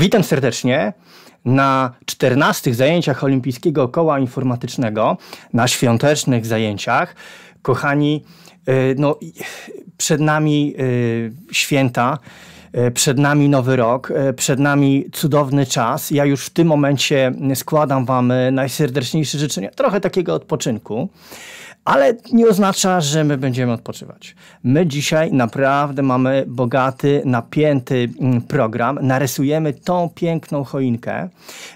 Witam serdecznie na 14 zajęciach Olimpijskiego Koła Informatycznego, na świątecznych zajęciach. Kochani, y, no, przed nami y, święta, y, przed nami nowy rok, przed nami cudowny czas. Ja już w tym momencie składam Wam najserdeczniejsze życzenia, trochę takiego odpoczynku ale nie oznacza, że my będziemy odpoczywać. My dzisiaj naprawdę mamy bogaty, napięty mm, program. Narysujemy tą piękną choinkę.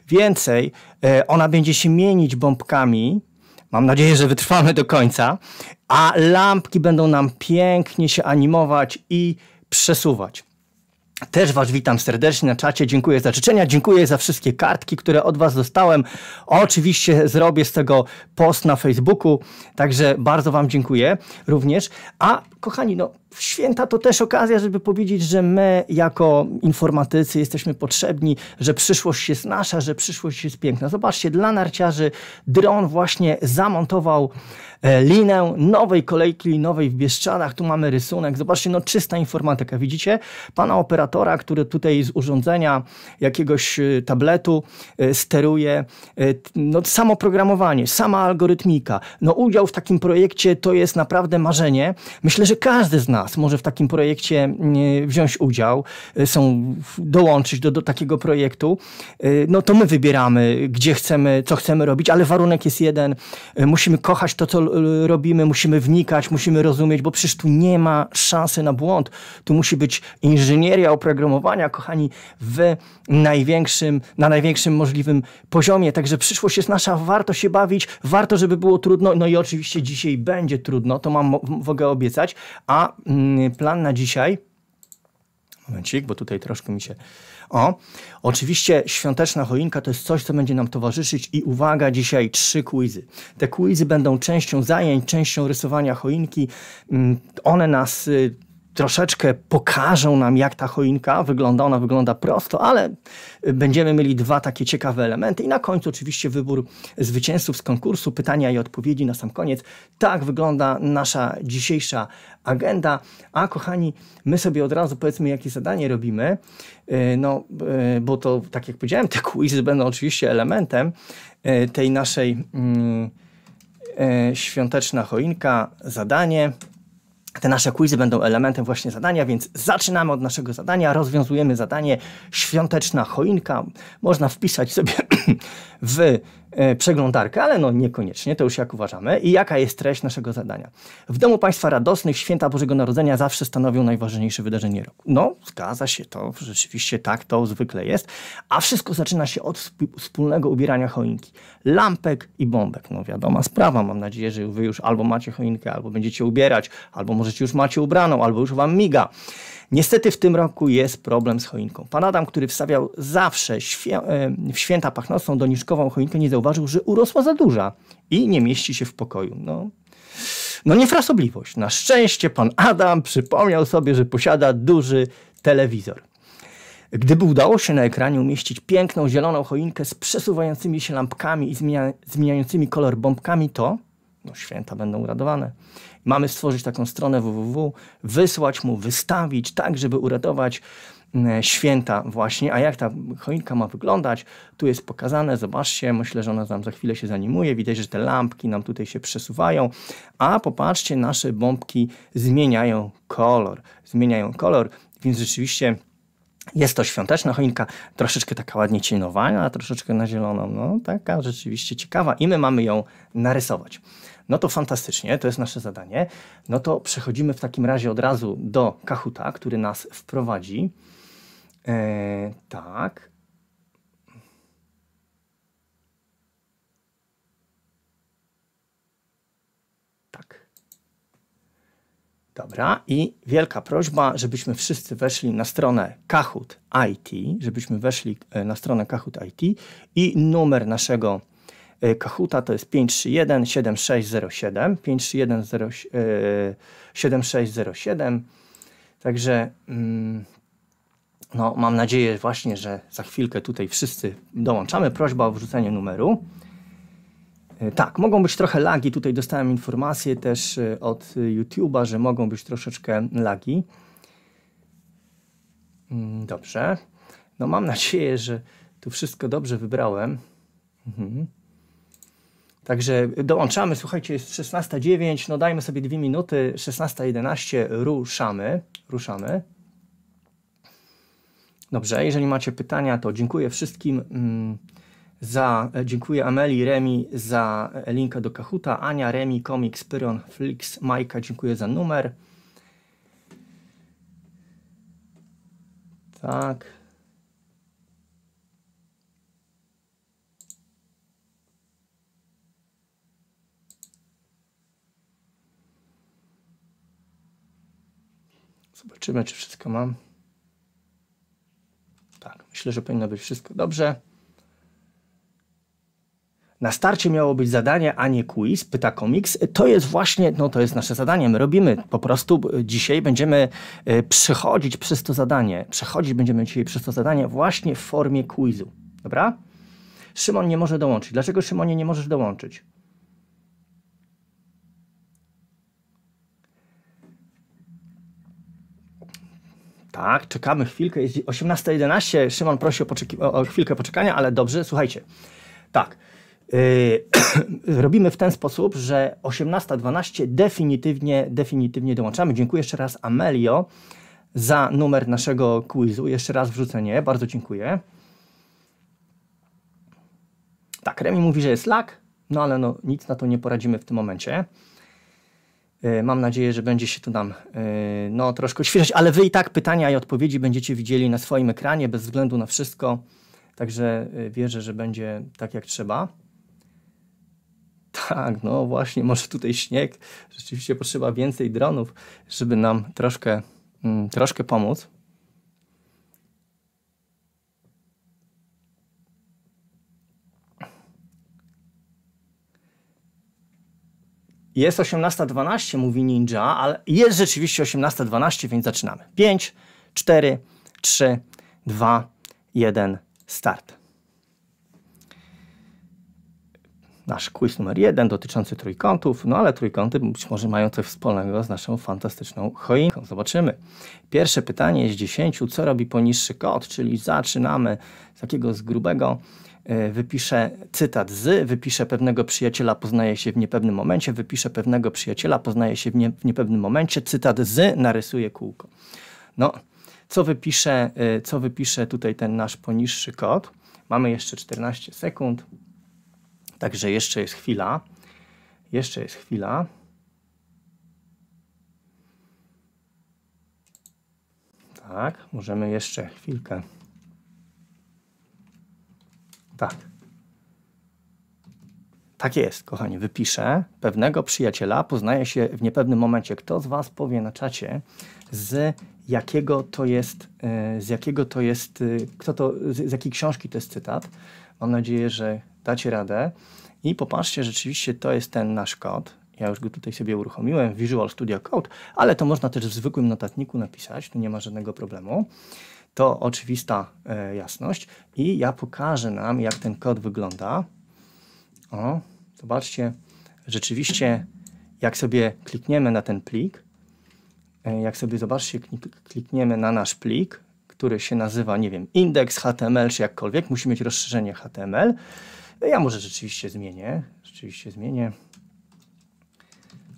Więcej, e, ona będzie się mienić bombkami. Mam nadzieję, że wytrwamy do końca. A lampki będą nam pięknie się animować i przesuwać. Też Was witam serdecznie na czacie. Dziękuję za życzenia, dziękuję za wszystkie kartki, które od Was dostałem. Oczywiście zrobię z tego post na Facebooku, także bardzo Wam dziękuję również. A kochani, no, święta to też okazja, żeby powiedzieć, że my jako informatycy jesteśmy potrzebni, że przyszłość jest nasza, że przyszłość jest piękna. Zobaczcie, dla narciarzy dron właśnie zamontował e, linę nowej kolejki linowej w Bieszczadach. Tu mamy rysunek. Zobaczcie, no czysta informatyka. Widzicie? Pana operatora, który tutaj z urządzenia jakiegoś e, tabletu e, steruje. No samo programowanie, sama algorytmika. No udział w takim projekcie to jest naprawdę marzenie. Myślę, że że każdy z nas może w takim projekcie mm, e, wziąć udział, e, są, dołączyć do, do takiego projektu, e, no to my wybieramy, gdzie chcemy, co chcemy robić, ale warunek jest jeden. Musimy kochać to, co robimy, musimy wnikać, musimy rozumieć, bo przecież tu nie ma szansy na błąd. Tu musi być inżynieria oprogramowania, kochani, w największym, na największym możliwym poziomie. Także przyszłość jest nasza, warto się bawić, warto, żeby było trudno. No i oczywiście dzisiaj będzie trudno, to mam, mogę obiecać, a mm, plan na dzisiaj. Momencik, bo tutaj troszkę mi się. O, oczywiście świąteczna choinka to jest coś, co będzie nam towarzyszyć i uwaga, dzisiaj trzy quizy. Te quizy będą częścią zajęć, częścią rysowania choinki. Mm, one nas y, troszeczkę pokażą nam, jak ta choinka wygląda. Ona wygląda prosto, ale będziemy mieli dwa takie ciekawe elementy. I na końcu oczywiście wybór zwycięzców z konkursu, pytania i odpowiedzi na sam koniec. Tak wygląda nasza dzisiejsza agenda. A kochani, my sobie od razu powiedzmy, jakie zadanie robimy. E, no, e, bo to, tak jak powiedziałem, te quizy będą oczywiście elementem e, tej naszej mm, świąteczna choinka, zadanie – te nasze quizy będą elementem właśnie zadania, więc zaczynamy od naszego zadania, rozwiązujemy zadanie świąteczna choinka. Można wpisać sobie w E, przeglądarkę, ale no niekoniecznie, to już jak uważamy. I jaka jest treść naszego zadania? W Domu Państwa Radosnych święta Bożego Narodzenia zawsze stanowią najważniejsze wydarzenie roku. No, zgadza się to, rzeczywiście tak to zwykle jest. A wszystko zaczyna się od wspólnego ubierania choinki. Lampek i bombek, no wiadoma sprawa. Mam nadzieję, że wy już albo macie choinkę, albo będziecie ubierać, albo możecie już macie ubraną, albo już wam miga. Niestety w tym roku jest problem z choinką. Pan Adam, który wstawiał zawsze świę e, w święta pachnącą doniczkową choinkę, nie zauważył, że urosła za duża i nie mieści się w pokoju. No, no niefrasobliwość. Na szczęście pan Adam przypomniał sobie, że posiada duży telewizor. Gdyby udało się na ekranie umieścić piękną zieloną choinkę z przesuwającymi się lampkami i zmienia zmieniającymi kolor bombkami, to no, święta będą uradowane. Mamy stworzyć taką stronę www, wysłać mu, wystawić tak, żeby uratować mm, e, święta właśnie, a jak ta choinka ma wyglądać, tu jest pokazane, zobaczcie, myślę, że ona tam za chwilę się zanimuje, widać, że te lampki nam tutaj się przesuwają, a popatrzcie, nasze bombki zmieniają kolor, zmieniają kolor, więc rzeczywiście jest to świąteczna choinka, troszeczkę taka ładnie cienowana, troszeczkę na zieloną, no taka rzeczywiście ciekawa i my mamy ją narysować no to fantastycznie, to jest nasze zadanie. No to przechodzimy w takim razie od razu do Kahuta, który nas wprowadzi. Eee, tak. Tak. Dobra, i wielka prośba, żebyśmy wszyscy weszli na stronę Kahoot IT, żebyśmy weszli e, na stronę Kahoot IT i numer naszego E, Kahuta to jest 531 7607, 531 7607. Także mm, no, mam nadzieję właśnie, że za chwilkę tutaj wszyscy dołączamy. Prośba o wrzucenie numeru. E, tak, mogą być trochę lagi. Tutaj dostałem informację też e, od YouTube'a, że mogą być troszeczkę lagi. Mm, dobrze. No mam nadzieję, że tu wszystko dobrze wybrałem. Mhm. Także dołączamy, słuchajcie, jest 16.09, no dajmy sobie dwie minuty, 16.11, ruszamy, ruszamy. Dobrze, jeżeli macie pytania, to dziękuję wszystkim mm, za, e, dziękuję Ameli, Remi za e, linka do Kahuta, Ania, Remi, Komiks, Pyron, Flix, Majka, dziękuję za numer. Tak. Zobaczymy, czy wszystko mam. Tak, myślę, że powinno być wszystko dobrze. Na starcie miało być zadanie, a nie quiz, pyta komiks. To jest właśnie, no to jest nasze zadanie. My robimy po prostu e, dzisiaj, będziemy e, przechodzić przez to zadanie. Przechodzić będziemy dzisiaj przez to zadanie właśnie w formie quizu. Dobra? Szymon nie może dołączyć. Dlaczego Szymonie nie możesz dołączyć? Tak, czekamy chwilkę, jest 18.11, Szymon prosi o, o, chwilkę poczekania, ale dobrze, słuchajcie. Tak, yy, robimy w ten sposób, że 18.12 definitywnie, definitywnie dołączamy. Dziękuję jeszcze raz Amelio za numer naszego quizu. Jeszcze raz wrzucenie, bardzo dziękuję. Tak, Remi mówi, że jest lag, no ale no, nic na to nie poradzimy w tym momencie. E, mam nadzieję, że będzie się to nam e, no, troszkę świeżać, ale wy i tak pytania i odpowiedzi będziecie widzieli na swoim ekranie bez względu na wszystko. Także e, wierzę, że będzie tak jak trzeba. Tak, no właśnie, może tutaj śnieg. Rzeczywiście potrzeba więcej dronów, żeby nam troszkę, mm, troszkę pomóc. Jest 18.12, mówi Ninja, ale jest rzeczywiście 18.12, więc zaczynamy. 5, 4, 3, 2, 1, start. Nasz quiz numer jeden dotyczący trójkątów, no ale trójkąty być może mają coś wspólnego z naszą fantastyczną choinką. Zobaczymy. Pierwsze pytanie z 10. Co robi poniższy kod? Czyli zaczynamy z takiego z grubego E, wypiszę cytat z, wypiszę pewnego przyjaciela poznaje się w niepewnym momencie, wypiszę pewnego przyjaciela poznaje się w, nie, w niepewnym momencie, cytat z, narysuję kółko. No, co wypiszę, e, co wypiszę tutaj ten nasz poniższy kod? Mamy jeszcze 14 sekund, także jeszcze jest chwila. Jeszcze jest chwila. Tak, możemy jeszcze chwilkę tak. Tak jest, kochani, wypiszę. Pewnego przyjaciela poznaje się w niepewnym momencie. Kto z Was powie na czacie, z jakiego to jest, e, z jakiego to jest, e, kto to, z jakiej książki to jest cytat? Mam nadzieję, że dacie radę. I popatrzcie, rzeczywiście to jest ten nasz kod. Ja już go tutaj sobie uruchomiłem, Visual Studio Code, ale to można też w zwykłym notatniku napisać, tu nie ma żadnego problemu. To oczywista e, jasność. I ja pokażę nam, jak ten kod wygląda. O, zobaczcie, rzeczywiście, jak sobie klikniemy na ten plik, e, jak sobie, zobaczcie, klikniemy na nasz plik, który się nazywa, nie wiem, indeks HTML czy jakkolwiek, musi mieć rozszerzenie HTML. E, ja może rzeczywiście zmienię, rzeczywiście zmienię.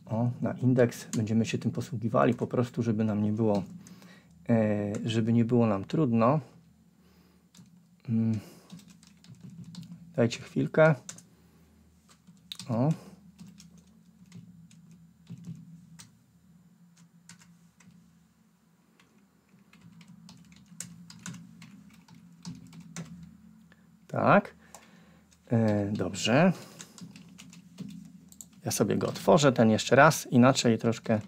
O, na indeks będziemy się tym posługiwali po prostu, żeby nam nie było E, żeby nie było nam trudno. Mm. Dajcie chwilkę. O. Tak. E, dobrze. Ja sobie go otworzę, ten jeszcze raz, inaczej troszkę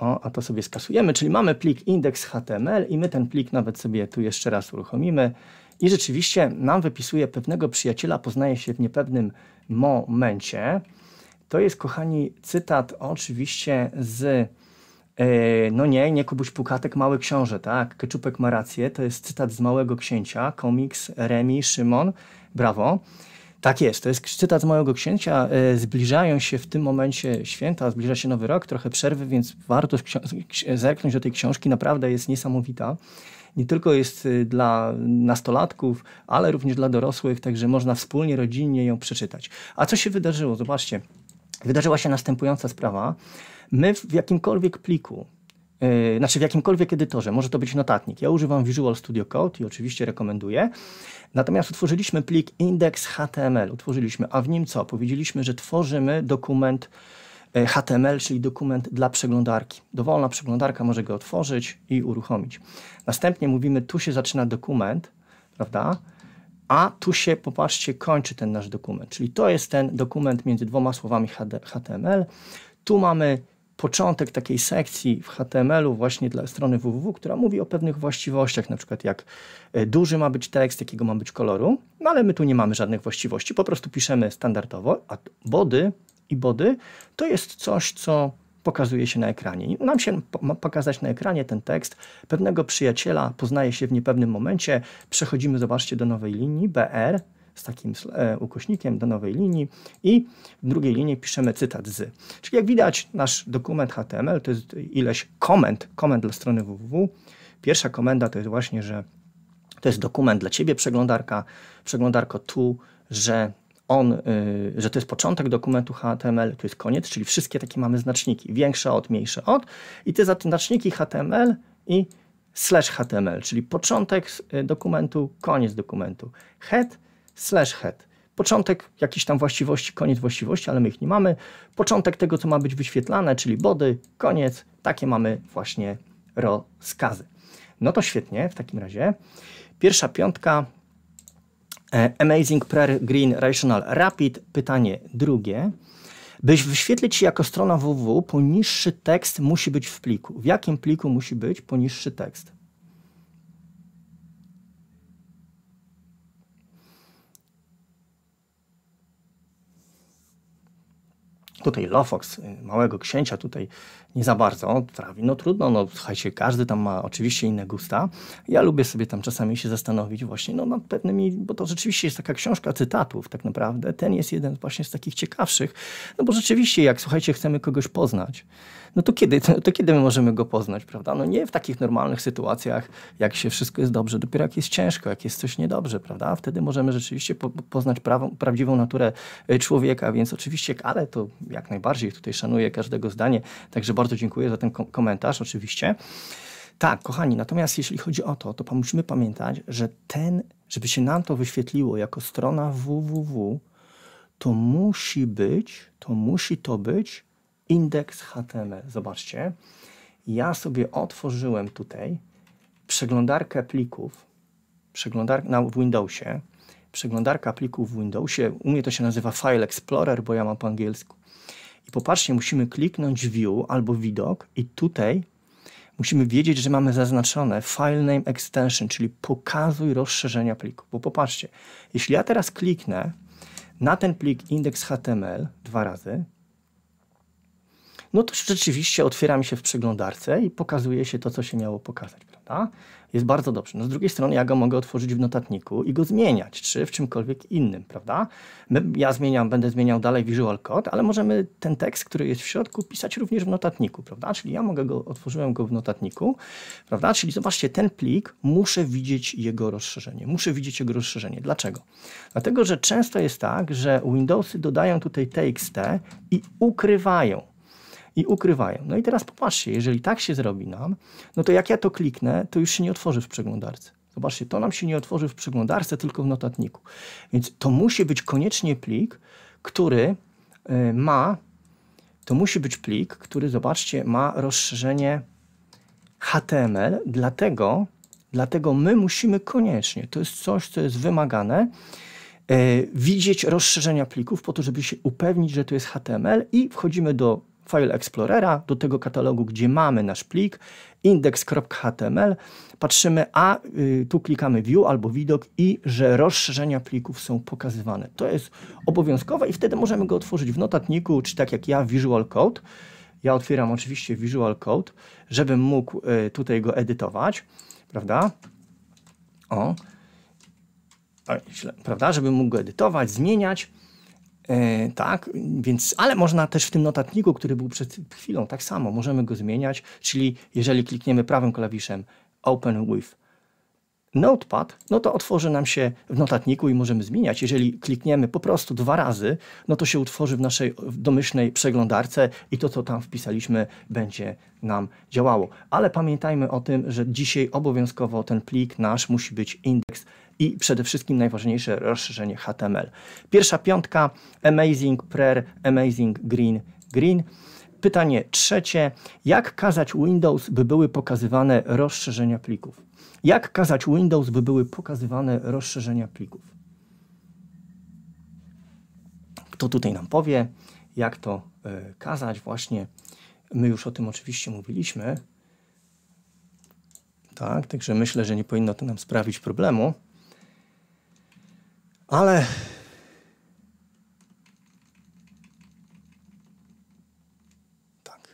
o, a to sobie skasujemy, czyli mamy plik index.html i my ten plik nawet sobie tu jeszcze raz uruchomimy. I rzeczywiście nam wypisuje pewnego przyjaciela, poznaje się w niepewnym momencie. To jest, kochani, cytat oczywiście z e, no nie, nie Kubuś Pukatek, Mały Książę, tak? Keczupek ma rację, to jest cytat z Małego Księcia, komiks Remi, Szymon, brawo. Tak jest, to jest cytat mojego księcia. E, zbliżają się w tym momencie święta, zbliża się Nowy Rok, trochę przerwy, więc warto zerknąć do tej książki, naprawdę jest niesamowita nie tylko jest e, dla nastolatków, ale również dla dorosłych, także można wspólnie, rodzinnie ją przeczytać. A co się wydarzyło? Zobaczcie, wydarzyła się następująca sprawa. My w jakimkolwiek pliku, yy, znaczy w jakimkolwiek edytorze, może to być notatnik. Ja używam Visual Studio Code i oczywiście rekomenduję. Natomiast utworzyliśmy plik index.html, utworzyliśmy, a w nim co? Powiedzieliśmy, że tworzymy dokument yy, HTML, czyli dokument dla przeglądarki. Dowolna przeglądarka może go otworzyć i uruchomić. Następnie mówimy, tu się zaczyna dokument, prawda? A tu się, popatrzcie, kończy ten nasz dokument. Czyli to jest ten dokument między dwoma słowami HTML. Tu mamy początek takiej sekcji w HTML-u właśnie dla strony www, która mówi o pewnych właściwościach, na przykład jak e, duży ma być tekst, jakiego ma być koloru, no ale my tu nie mamy żadnych właściwości, po prostu piszemy standardowo, a body i body to jest coś, co pokazuje się na ekranie. Nam się ma pokazać na ekranie ten tekst. Pewnego przyjaciela poznaje się w niepewnym momencie. Przechodzimy, zobaczcie, do nowej linii BR z takim e, ukośnikiem do nowej linii i w drugiej linii piszemy cytat z. Czyli jak widać nasz dokument HTML to jest ileś komend, komend dla strony www. Pierwsza komenda to jest właśnie, że to jest dokument dla Ciebie przeglądarka, przeglądarko tu, że on, y, że to jest początek dokumentu HTML, to jest koniec, czyli wszystkie takie mamy znaczniki, większe od, mniejsze od i te znaczniki HTML i slash HTML, czyli początek y, dokumentu, koniec dokumentu. Head slash head. Początek jakieś tam właściwości, koniec właściwości, ale my ich nie mamy. Początek tego, co ma być wyświetlane, czyli body, koniec. Takie mamy właśnie rozkazy. No to świetnie, w takim razie. Pierwsza piątka, e, Amazing Prayer Green Rational Rapid. Pytanie drugie. By wyświetlić się jako strona www, poniższy tekst musi być w pliku. W jakim pliku musi być poniższy tekst? Tutaj Lofox, y, małego księcia, tutaj nie za bardzo trawi. No trudno, no słuchajcie, każdy tam ma oczywiście inne gusta. Ja lubię sobie tam czasami się zastanowić właśnie no, nad pewnymi, bo to rzeczywiście jest taka książka cytatów tak naprawdę. Ten jest jeden właśnie z takich ciekawszych, no bo rzeczywiście jak, słuchajcie, chcemy kogoś poznać, no to kiedy, to kiedy my możemy go poznać, prawda? No nie w takich normalnych sytuacjach, jak się wszystko jest dobrze, dopiero jak jest ciężko, jak jest coś niedobrze, prawda? Wtedy możemy rzeczywiście po, poznać prawą, prawdziwą naturę e, człowieka, więc oczywiście, ale to jak najbardziej tutaj szanuję każdego zdanie, także bardzo dziękuję za ten komentarz oczywiście. Tak, kochani, natomiast jeśli chodzi o to, to musimy pamiętać, że ten, żeby się nam to wyświetliło jako strona www, to musi być, to musi to być indeks HTML. Zobaczcie, ja sobie otworzyłem tutaj przeglądarkę plików przeglądar na, w Windowsie. Przeglądarka plików w Windowsie, u mnie to się nazywa File Explorer, bo ja mam po angielsku. I popatrzcie, musimy kliknąć View albo Widok i tutaj musimy wiedzieć, że mamy zaznaczone File Name Extension, czyli pokazuj rozszerzenia pliku. Bo popatrzcie, jeśli ja teraz kliknę na ten plik index.html dwa razy, no to rzeczywiście otwiera mi się w przeglądarce i pokazuje się to, co się miało pokazać, prawda? Jest bardzo dobrze. No z drugiej strony ja go mogę otworzyć w notatniku i go zmieniać, czy w czymkolwiek innym, prawda? My, ja zmieniam, będę zmieniał dalej Visual Code, ale możemy ten tekst, który jest w środku, pisać również w notatniku, prawda? Czyli ja mogę go, otworzyłem go w notatniku, prawda? Czyli zobaczcie, ten plik, muszę widzieć jego rozszerzenie. Muszę widzieć jego rozszerzenie. Dlaczego? Dlatego, że często jest tak, że Windowsy dodają tutaj TXT i ukrywają i ukrywają. No i teraz popatrzcie, jeżeli tak się zrobi nam, no to jak ja to kliknę, to już się nie otworzy w przeglądarce. Zobaczcie, to nam się nie otworzy w przeglądarce, tylko w notatniku. Więc to musi być koniecznie plik, który e, ma, to musi być plik, który, zobaczcie, ma rozszerzenie HTML, dlatego, dlatego my musimy koniecznie, to jest coś, co jest wymagane, e, widzieć rozszerzenia plików po to, żeby się upewnić, że to jest HTML i wchodzimy do File Explorera, do tego katalogu, gdzie mamy nasz plik, index.html, patrzymy, a y, tu klikamy View albo Widok i że rozszerzenia plików są pokazywane. To jest obowiązkowe i wtedy możemy go otworzyć w notatniku, czy tak jak ja, Visual Code. Ja otwieram oczywiście Visual Code, żebym mógł y, tutaj go edytować, prawda? O, o źle, prawda? Żebym mógł go edytować, zmieniać. E, tak, więc, ale można też w tym notatniku, który był przed chwilą, tak samo, możemy go zmieniać, czyli jeżeli klikniemy prawym klawiszem Open with Notepad, no to otworzy nam się w notatniku i możemy zmieniać. Jeżeli klikniemy po prostu dwa razy, no to się utworzy w naszej domyślnej przeglądarce i to, co tam wpisaliśmy, będzie nam działało. Ale pamiętajmy o tym, że dzisiaj obowiązkowo ten plik nasz musi być indeks i przede wszystkim najważniejsze rozszerzenie HTML. Pierwsza piątka Amazing Prayer, Amazing Green, Green. Pytanie trzecie. Jak kazać Windows, by były pokazywane rozszerzenia plików? Jak kazać Windows, by były pokazywane rozszerzenia plików? Kto tutaj nam powie, jak to y, kazać? Właśnie my już o tym oczywiście mówiliśmy. Tak, także myślę, że nie powinno to nam sprawić problemu. Ale tak.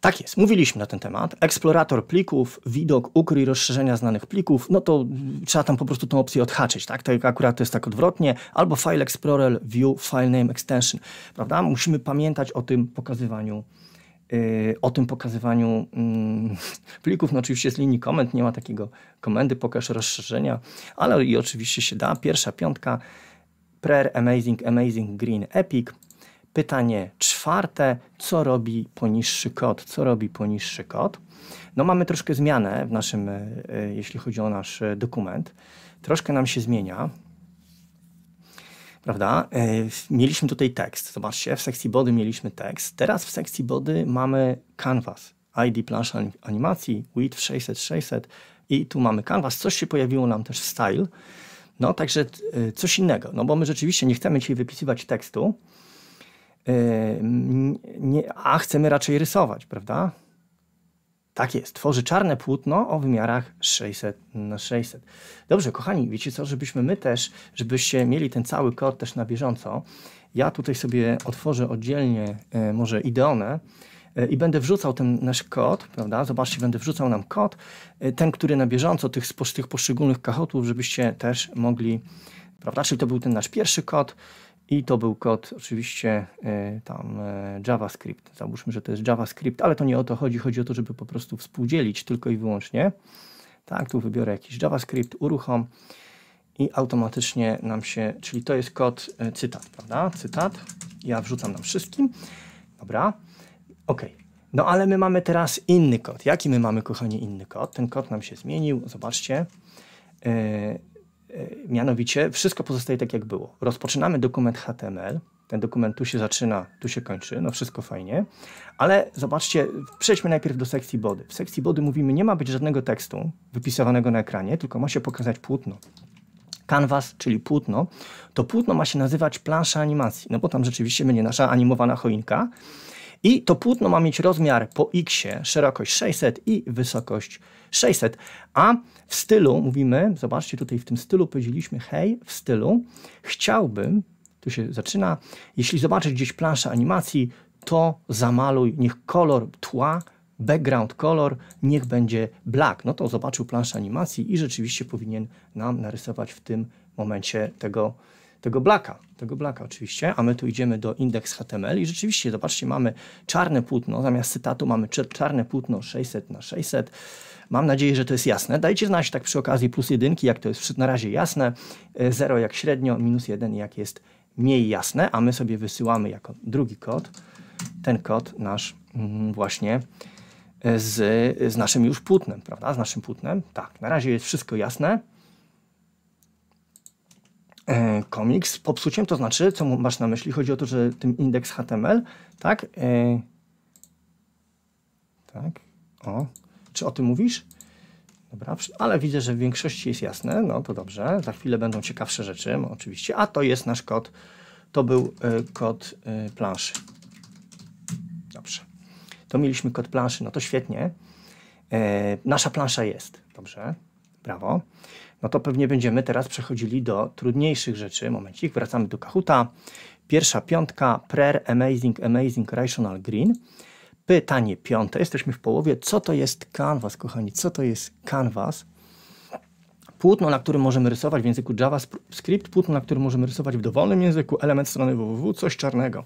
tak jest, mówiliśmy na ten temat. Eksplorator plików, widok, ukryj rozszerzenia znanych plików, no to trzeba tam po prostu tą opcję odhaczyć, tak? To akurat to jest tak odwrotnie. Albo File Explorer, View, File Name Extension, prawda? Musimy pamiętać o tym pokazywaniu Y, o tym pokazywaniu mm, plików. No oczywiście z linii komend nie ma takiego komendy pokaż rozszerzenia, ale i oczywiście się da. Pierwsza piątka, prayer amazing, amazing green epic. Pytanie czwarte, co robi poniższy kod? Co robi poniższy kod? No mamy troszkę zmianę w naszym, y, y, jeśli chodzi o nasz dokument. Troszkę nam się zmienia prawda? E, mieliśmy tutaj tekst, zobaczcie, w sekcji body mieliśmy tekst, teraz w sekcji body mamy canvas, ID plansza animacji, width 600, 600 i tu mamy canvas, coś się pojawiło nam też w style, no także e, coś innego, no bo my rzeczywiście nie chcemy dzisiaj wypisywać tekstu, e, a chcemy raczej rysować, prawda? Tak jest, tworzy czarne płótno o wymiarach 600 na 600. Dobrze, kochani, wiecie co, żebyśmy my też, żebyście mieli ten cały kod też na bieżąco, ja tutaj sobie otworzę oddzielnie e, może Ideonę e, i będę wrzucał ten nasz kod, prawda? Zobaczcie, będę wrzucał nam kod, e, ten, który na bieżąco tych, z tych poszczególnych kahotów, żebyście też mogli, prawda? Czyli to był ten nasz pierwszy kod, i to był kod oczywiście e, tam e, JavaScript. Załóżmy, że to jest JavaScript, ale to nie o to chodzi. Chodzi o to, żeby po prostu współdzielić tylko i wyłącznie. Tak, tu wybiorę jakiś JavaScript, uruchom i automatycznie nam się, czyli to jest kod e, cytat, prawda? Cytat. Ja wrzucam nam wszystkim. Dobra, ok. No ale my mamy teraz inny kod. Jaki my mamy, kochani, inny kod? Ten kod nam się zmienił. Zobaczcie. E, mianowicie wszystko pozostaje tak, jak było. Rozpoczynamy dokument HTML. Ten dokument tu się zaczyna, tu się kończy, no wszystko fajnie. Ale zobaczcie, przejdźmy najpierw do sekcji body. W sekcji body mówimy, nie ma być żadnego tekstu wypisywanego na ekranie, tylko ma się pokazać płótno. Canvas, czyli płótno, to płótno ma się nazywać plansza animacji, no bo tam rzeczywiście będzie nasza animowana choinka, i to płótno ma mieć rozmiar po x, szerokość 600 i wysokość 600. A w stylu mówimy, zobaczcie tutaj w tym stylu powiedzieliśmy, hej, w stylu chciałbym, tu się zaczyna, jeśli zobaczysz gdzieś planszę animacji, to zamaluj, niech kolor tła background kolor niech będzie black. No to zobaczył planszę animacji i rzeczywiście powinien nam narysować w tym momencie tego tego blaka, tego blaka oczywiście, a my tu idziemy do indeks HTML i rzeczywiście, zobaczcie, mamy czarne płótno, zamiast cytatu mamy czarne płótno 600 na 600 Mam nadzieję, że to jest jasne. Dajcie znać tak przy okazji plus jedynki, jak to jest na razie jasne, 0 e, jak średnio, minus 1 jak jest mniej jasne, a my sobie wysyłamy jako drugi kod ten kod nasz mm, właśnie e, z, z naszym już płótnem, prawda? Z naszym płótnem. Tak, na razie jest wszystko jasne. E, komiks. Popsuciem to znaczy, co masz na myśli? Chodzi o to, że tym indeks HTML, tak? E, tak, o. Czy o tym mówisz? Dobra, ale widzę, że w większości jest jasne. No to dobrze, za chwilę będą ciekawsze rzeczy, oczywiście. A to jest nasz kod. To był y, kod y, planszy. Dobrze. To mieliśmy kod planszy, no to świetnie. E, nasza plansza jest. Dobrze, brawo no to pewnie będziemy teraz przechodzili do trudniejszych rzeczy. Momencik, wracamy do Kahuta. Pierwsza piątka, Prayer Amazing, Amazing, Rational Green. Pytanie piąte, jesteśmy w połowie. Co to jest Canvas, kochani? Co to jest Canvas? Płótno, na którym możemy rysować w języku JavaScript, płótno, na którym możemy rysować w dowolnym języku, element strony www, coś czarnego.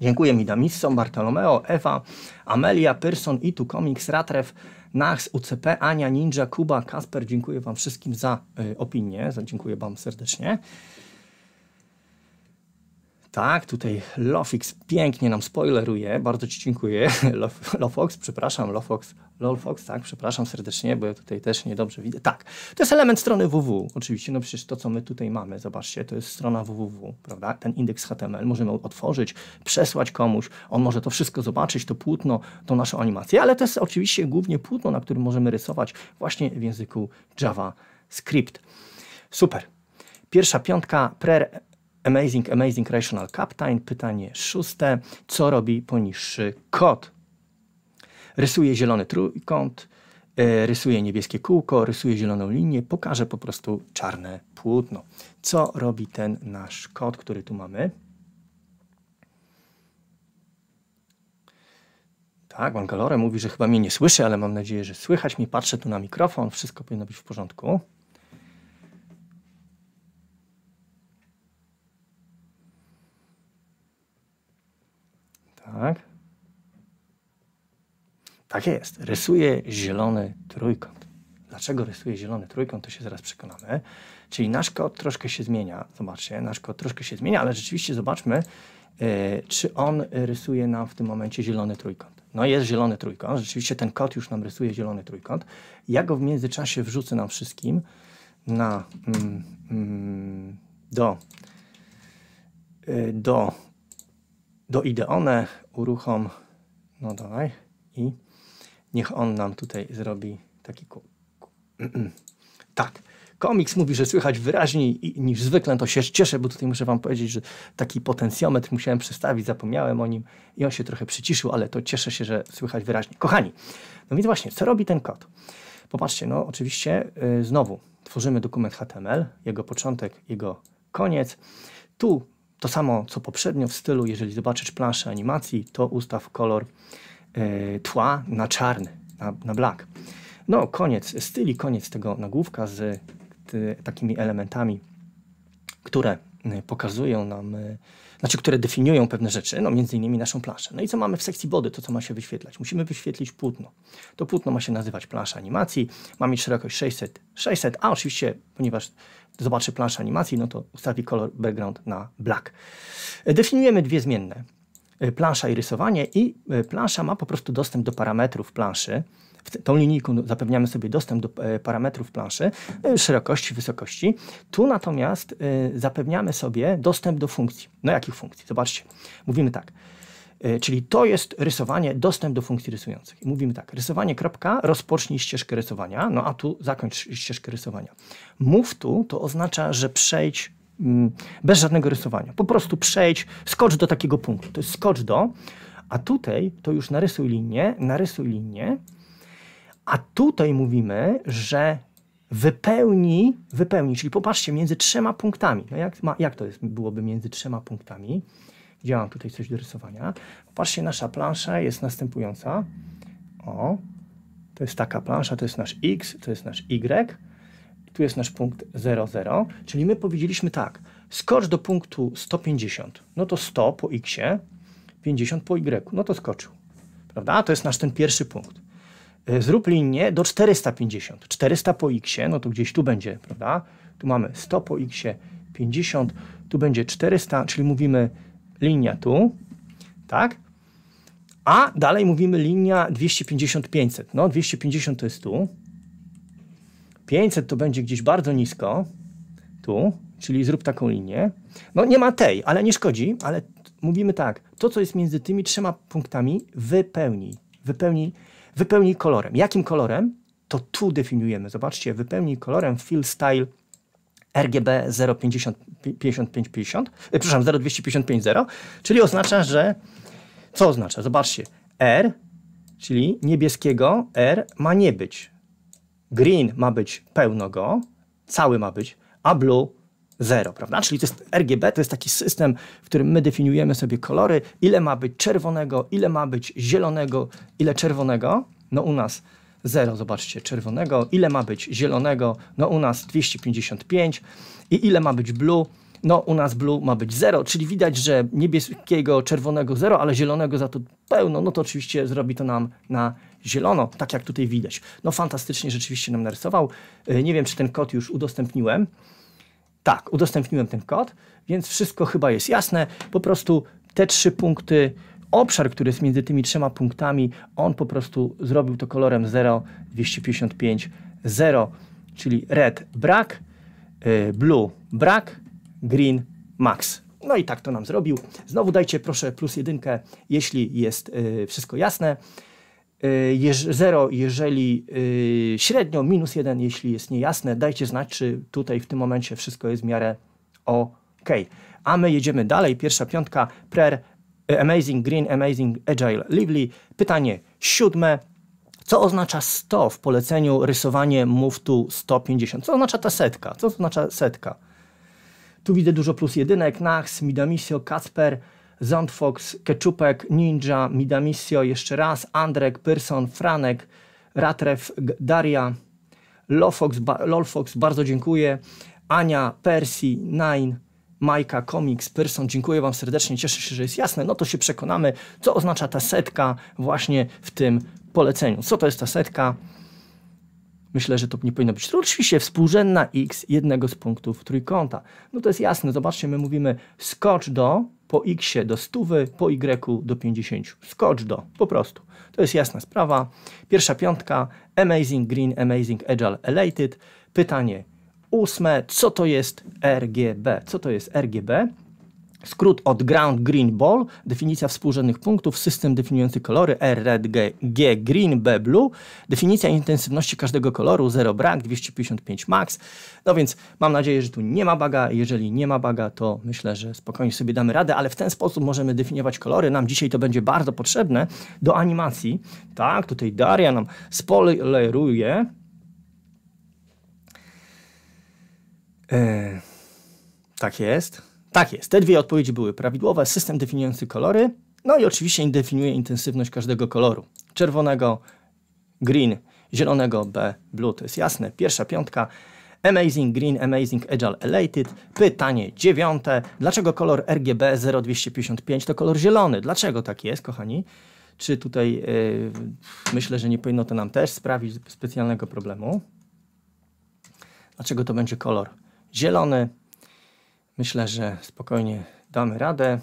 Dziękuję mi Midamissom, Bartolomeo, Ewa, Amelia, Pyrson, Itu, Komiks, Ratref, Nachs, UCP, Ania, Ninja, Kuba, Kasper. Dziękuję Wam wszystkim za y, opinię. Dziękuję Wam serdecznie. Tak, tutaj Lofix pięknie nam spoileruje, bardzo Ci dziękuję. Lof, Lofox, przepraszam, Lofox, Lolfox, tak, przepraszam serdecznie, bo ja tutaj też niedobrze widzę. Tak, to jest element strony www, oczywiście, no przecież to, co my tutaj mamy, zobaczcie, to jest strona www, prawda, ten indeks HTML, możemy otworzyć, przesłać komuś, on może to wszystko zobaczyć, to płótno, tą naszą animację, ale to jest oczywiście głównie płótno, na którym możemy rysować właśnie w języku JavaScript. Super. Pierwsza piątka Amazing, Amazing Rational Captain. Pytanie szóste. Co robi poniższy kod? Rysuje zielony trójkąt, e, rysuje niebieskie kółko, rysuje zieloną linię, pokaże po prostu czarne płótno. Co robi ten nasz kod, który tu mamy? Tak, Bangalore mówi, że chyba mnie nie słyszy, ale mam nadzieję, że słychać mnie. Patrzę tu na mikrofon, wszystko powinno być w porządku. Tak? Tak jest. Rysuje zielony trójkąt. Dlaczego rysuje zielony trójkąt, to się zaraz przekonamy. Czyli nasz kod troszkę się zmienia. Zobaczcie, nasz kod troszkę się zmienia, ale rzeczywiście zobaczmy, yy, czy on rysuje nam w tym momencie zielony trójkąt. No jest zielony trójkąt, rzeczywiście ten kod już nam rysuje zielony trójkąt. Ja go w międzyczasie wrzucę nam wszystkim na, mm, mm, do, yy, do do Ideone uruchom, no dawaj, i niech on nam tutaj zrobi taki tak. Komiks mówi, że słychać wyraźniej niż zwykle, to się cieszę, bo tutaj muszę Wam powiedzieć, że taki potencjometr musiałem przestawić, zapomniałem o nim i on się trochę przyciszył, ale to cieszę się, że słychać wyraźnie. Kochani, no więc właśnie, co robi ten kod? Popatrzcie, no oczywiście yy, znowu tworzymy dokument HTML, jego początek, jego koniec. Tu to samo co poprzednio w stylu, jeżeli zobaczysz planszę animacji, to ustaw kolor e, tła na czarny, na, na black. No, koniec styli, koniec tego nagłówka z ty, takimi elementami, które e, pokazują nam e, znaczy, które definiują pewne rzeczy, no między innymi naszą planszę. No i co mamy w sekcji body, to co ma się wyświetlać? Musimy wyświetlić płótno. To płótno ma się nazywać plansza animacji, ma mieć szerokość 600, 600 a oczywiście, ponieważ zobaczy planszę animacji, no to ustawi kolor background na black. E, definiujemy dwie zmienne. E, plansza i rysowanie i e, plansza ma po prostu dostęp do parametrów planszy. W tą linijką zapewniamy sobie dostęp do e, parametrów planszy, szerokości, wysokości. Tu natomiast zapewniamy sobie dostęp do funkcji. No jakich funkcji? Zobaczcie. Mówimy tak. Czyli to jest rysowanie, dostęp do funkcji rysujących. I mówimy tak, rysowanie kropka, rozpocznij ścieżkę rysowania, no a tu zakończ ścieżkę rysowania. Move tu to oznacza, że przejdź Mm, bez żadnego rysowania. Po prostu przejdź, skocz do takiego punktu. To jest skocz do, a tutaj to już narysuj linię, narysuj linię, a tutaj mówimy, że wypełni, wypełni, czyli popatrzcie, między trzema punktami. No jak, ma, jak to jest, byłoby między trzema punktami? Gdzie mam tutaj coś do rysowania? Popatrzcie, nasza plansza jest następująca. O, to jest taka plansza, to jest nasz X, to jest nasz Y. Tu jest nasz punkt 00, czyli my powiedzieliśmy tak, skocz do punktu 150, no to 100 po x, 50 po y, no to skoczył. Prawda? To jest nasz ten pierwszy punkt. Y, zrób linię do 450. 400 po x, no to gdzieś tu będzie, prawda? Tu mamy 100 po x, 50, tu będzie 400, czyli mówimy linia tu, tak? A dalej mówimy linia 250-500. No 250 to jest tu, 500 to będzie gdzieś bardzo nisko, tu, czyli zrób taką linię. No nie ma tej, ale nie szkodzi, ale mówimy tak, to co jest między tymi trzema punktami wypełnij, wypełnij, wypełnij kolorem. Jakim kolorem? To tu definiujemy. Zobaczcie, wypełnij kolorem fill style RGB 05550, e, przepraszam, 02550, czyli oznacza, że co oznacza? Zobaczcie, R, czyli niebieskiego R ma nie być green ma być pełno go, cały ma być, a blue zero, prawda? Czyli to jest RGB, to jest taki system, w którym my definiujemy sobie kolory, ile ma być czerwonego, ile ma być zielonego, ile czerwonego. No u nas 0, zobaczcie, czerwonego, ile ma być zielonego, no u nas 255 i ile ma być blue, no u nas blue ma być 0, czyli widać, że niebieskiego, czerwonego 0, ale zielonego za to pełno, no to oczywiście zrobi to nam na zielono, tak jak tutaj widać. No fantastycznie rzeczywiście nam narysował. E, nie wiem, czy ten kod już udostępniłem. Tak, udostępniłem ten kod, więc wszystko chyba jest jasne. Po prostu te trzy punkty, obszar, który jest między tymi trzema punktami, on po prostu zrobił to kolorem 0, 255, 0, czyli red brak, e, blue brak, green max. No i tak to nam zrobił. Znowu dajcie proszę plus jedynkę, jeśli jest e, wszystko jasne. 0, e, jeżeli e, średnio, minus 1, jeśli jest niejasne. Dajcie znać, czy tutaj w tym momencie wszystko jest w miarę ok. A my jedziemy dalej. Pierwsza piątka, prayer, e, amazing, green, amazing, agile, lively. Pytanie siódme. Co oznacza 100 w poleceniu rysowanie move to 150? Co oznacza ta setka? Co oznacza setka? Tu widzę dużo plus jedynek. Nax, Midamisio, Kasper, Zondfox, Keczupek, Ninja, Midamisio, jeszcze raz, Andrek, Pyrson, Franek, Ratref, Daria, Lolfox, ba Lolfox bardzo dziękuję, Ania, Persi, Nine, Majka, Comics, Pyrson, dziękuję Wam serdecznie, cieszę się, że jest jasne, no to się przekonamy, co oznacza ta setka właśnie w tym poleceniu. Co to jest ta setka? Myślę, że to nie powinno być. To oczywiście współrzędna x jednego z punktów trójkąta. No to jest jasne, zobaczcie, my mówimy skocz do po x do 100, po y do 50. Skocz do, po prostu. To jest jasna sprawa. Pierwsza piątka, Amazing Green, Amazing Agile, Elated. Pytanie ósme, co to jest RGB? Co to jest RGB? Skrót od ground green ball, definicja współrzędnych punktów, system definiujący kolory R, red, G, G green, B blue, definicja intensywności każdego koloru, 0 brak, 255 max. No więc mam nadzieję, że tu nie ma baga. Jeżeli nie ma baga, to myślę, że spokojnie sobie damy radę, ale w ten sposób możemy definiować kolory. Nam dzisiaj to będzie bardzo potrzebne do animacji. Tak, tutaj Daria nam spoileruje. E, tak jest. Tak jest, te dwie odpowiedzi były prawidłowe. System definiujący kolory, no i oczywiście definiuje intensywność każdego koloru. Czerwonego green, zielonego B blue, to jest jasne. Pierwsza piątka. Amazing Green, Amazing Agile Elated. Pytanie dziewiąte. Dlaczego kolor RGB 0255 to kolor zielony? Dlaczego tak jest, kochani? Czy tutaj yy, myślę, że nie powinno to nam też sprawić specjalnego problemu? Dlaczego to będzie kolor zielony? Myślę, że spokojnie damy radę.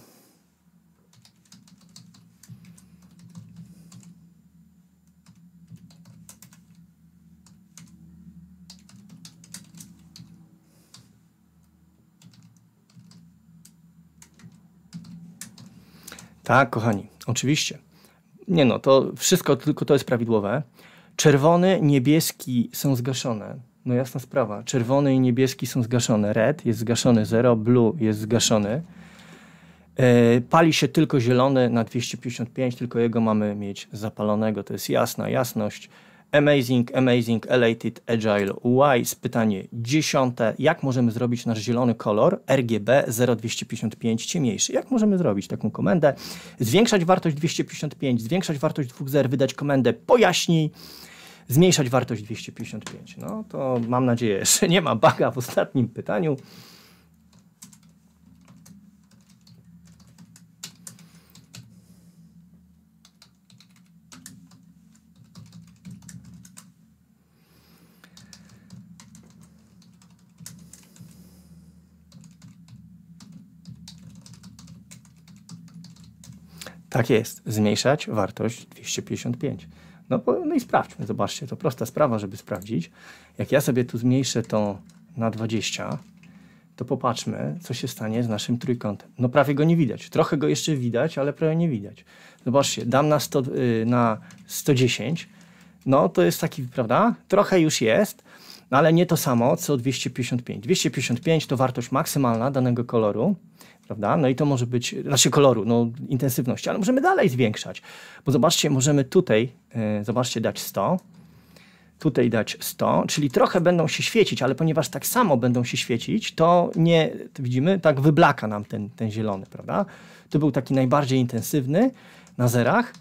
Tak, kochani, oczywiście. Nie no, to wszystko tylko to jest prawidłowe. Czerwony, niebieski są zgaszone. No jasna sprawa. Czerwony i niebieski są zgaszone. Red jest zgaszony 0, blue jest zgaszony. E, pali się tylko zielony na 255, tylko jego mamy mieć zapalonego. To jest jasna jasność. Amazing, amazing, elated, agile, wise. Pytanie dziesiąte. Jak możemy zrobić nasz zielony kolor RGB 0255 ciemniejszy? Jak możemy zrobić taką komendę? Zwiększać wartość 255, zwiększać wartość dwóch zer, wydać komendę pojaśnij zmniejszać wartość 255. No to mam nadzieję, że nie ma baga w ostatnim pytaniu. Tak jest, zmniejszać wartość 255. No, no i sprawdźmy, zobaczcie, to prosta sprawa, żeby sprawdzić. Jak ja sobie tu zmniejszę to na 20, to popatrzmy, co się stanie z naszym trójkątem. No prawie go nie widać. Trochę go jeszcze widać, ale prawie nie widać. Zobaczcie, dam na, 100, y, na 110, no to jest taki, prawda? Trochę już jest, ale nie to samo, co 255. 255 to wartość maksymalna danego koloru, prawda? No i to może być, znaczy koloru, no intensywności, ale możemy dalej zwiększać, bo zobaczcie, możemy tutaj, yy, zobaczcie, dać 100, tutaj dać 100, czyli trochę będą się świecić, ale ponieważ tak samo będą się świecić, to nie, to widzimy, tak wyblaka nam ten, ten zielony, prawda? To był taki najbardziej intensywny na zerach,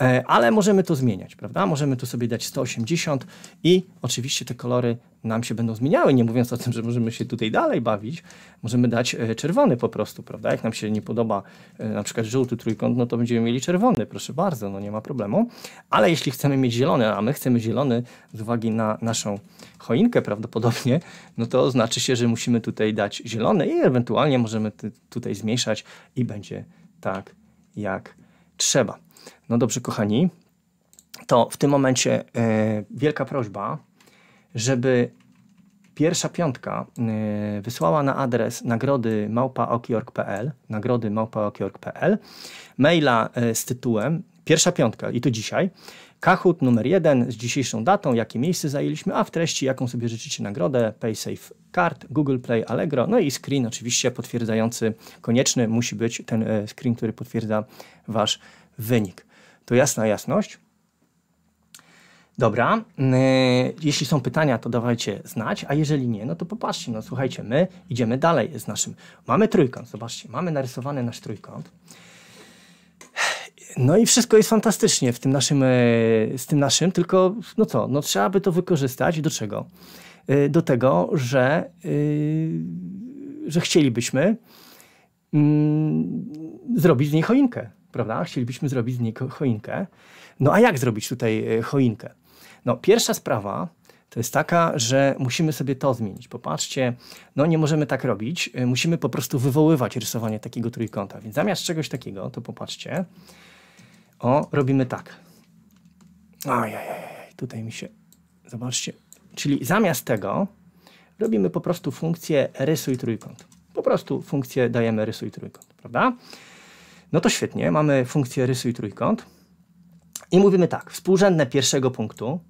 e, ale możemy to zmieniać, prawda? Możemy tu sobie dać 180 i oczywiście te kolory nam się będą zmieniały, nie mówiąc o tym, że możemy się tutaj dalej bawić, możemy dać e, czerwony po prostu, prawda? Jak nam się nie podoba e, na przykład żółty trójkąt, no to będziemy mieli czerwony, proszę bardzo, no nie ma problemu. Ale jeśli chcemy mieć zielony, a my chcemy zielony z uwagi na naszą choinkę prawdopodobnie, no to znaczy się, że musimy tutaj dać zielony i ewentualnie możemy tutaj zmniejszać i będzie tak jak trzeba. No dobrze, kochani, to w tym momencie yy, wielka prośba, żeby pierwsza piątka y, wysłała na adres nagrody małpaokiorg.pl, nagrody małpaokiorg.pl, maila y, z tytułem pierwsza piątka i to dzisiaj, kahut numer jeden z dzisiejszą datą, jakie miejsce zajęliśmy, a w treści jaką sobie życzycie nagrodę, PaySafe Card, Google Play, Allegro, no i screen oczywiście potwierdzający, konieczny musi być ten y, screen, który potwierdza Wasz wynik. To jasna jasność. Dobra, mm, e, jeśli są pytania, to dawajcie znać, a jeżeli nie, no to popatrzcie, no słuchajcie, my idziemy dalej z naszym. Mamy trójkąt, zobaczcie, mamy narysowany nasz trójkąt. No i wszystko jest fantastycznie w tym naszym, e, z tym naszym, tylko no co, no trzeba by to wykorzystać do czego? E, do tego, że, że chcielibyśmy mm, zrobić z niej choinkę, prawda? Chcielibyśmy zrobić z niej choinkę. No a jak zrobić tutaj choinkę? No, pierwsza sprawa to jest taka, że musimy sobie to zmienić. Popatrzcie, no nie możemy tak robić, y, musimy po prostu wywoływać rysowanie takiego trójkąta. Więc zamiast czegoś takiego, to popatrzcie, o, robimy tak. Ajajaj, tutaj mi się, zobaczcie. Czyli zamiast tego robimy po prostu funkcję rysuj trójkąt. Po prostu funkcję dajemy rysuj trójkąt, prawda? No to świetnie, mamy funkcję rysuj trójkąt. I mówimy tak, współrzędne pierwszego punktu,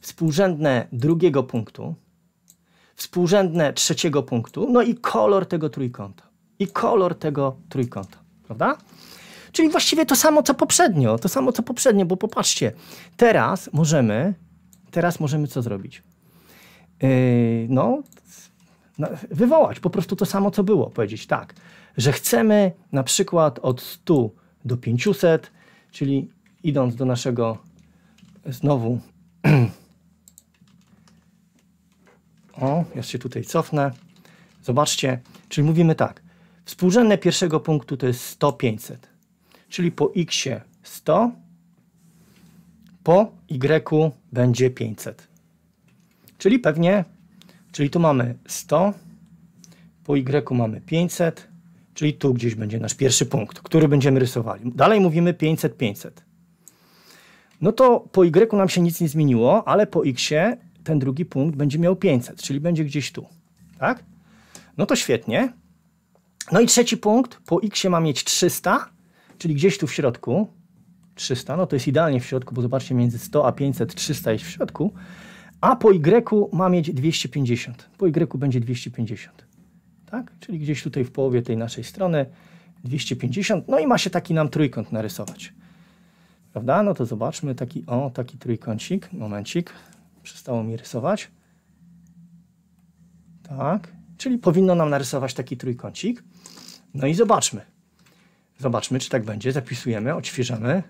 współrzędne drugiego punktu, współrzędne trzeciego punktu, no i kolor tego trójkąta. I kolor tego trójkąta, prawda? Czyli właściwie to samo co poprzednio, to samo co poprzednio, bo popatrzcie, teraz możemy, teraz możemy co zrobić? Yy, no, wywołać po prostu to samo co było, powiedzieć tak, że chcemy na przykład od 100 do 500, czyli idąc do naszego e, znowu o, ja się tutaj cofnę. Zobaczcie, czyli mówimy tak. Współrzędne pierwszego punktu to jest 100, 500. Czyli po x 100, po y będzie 500. Czyli pewnie, czyli tu mamy 100, po y mamy 500, czyli tu gdzieś będzie nasz pierwszy punkt, który będziemy rysowali. Dalej mówimy 500, 500 no to po Y nam się nic nie zmieniło, ale po X ten drugi punkt będzie miał 500, czyli będzie gdzieś tu, tak? No to świetnie. No i trzeci punkt, po X ma mieć 300, czyli gdzieś tu w środku, 300, no to jest idealnie w środku, bo zobaczcie, między 100 a 500 300 jest w środku, a po Y ma mieć 250. Po Y będzie 250. Tak? Czyli gdzieś tutaj w połowie tej naszej strony 250. No i ma się taki nam trójkąt narysować. Prawda? No to zobaczmy taki, o, taki trójkącik. Momencik. Przestało mi rysować. Tak. Czyli powinno nam narysować taki trójkącik. No i zobaczmy. Zobaczmy, czy tak będzie. Zapisujemy, odświeżamy.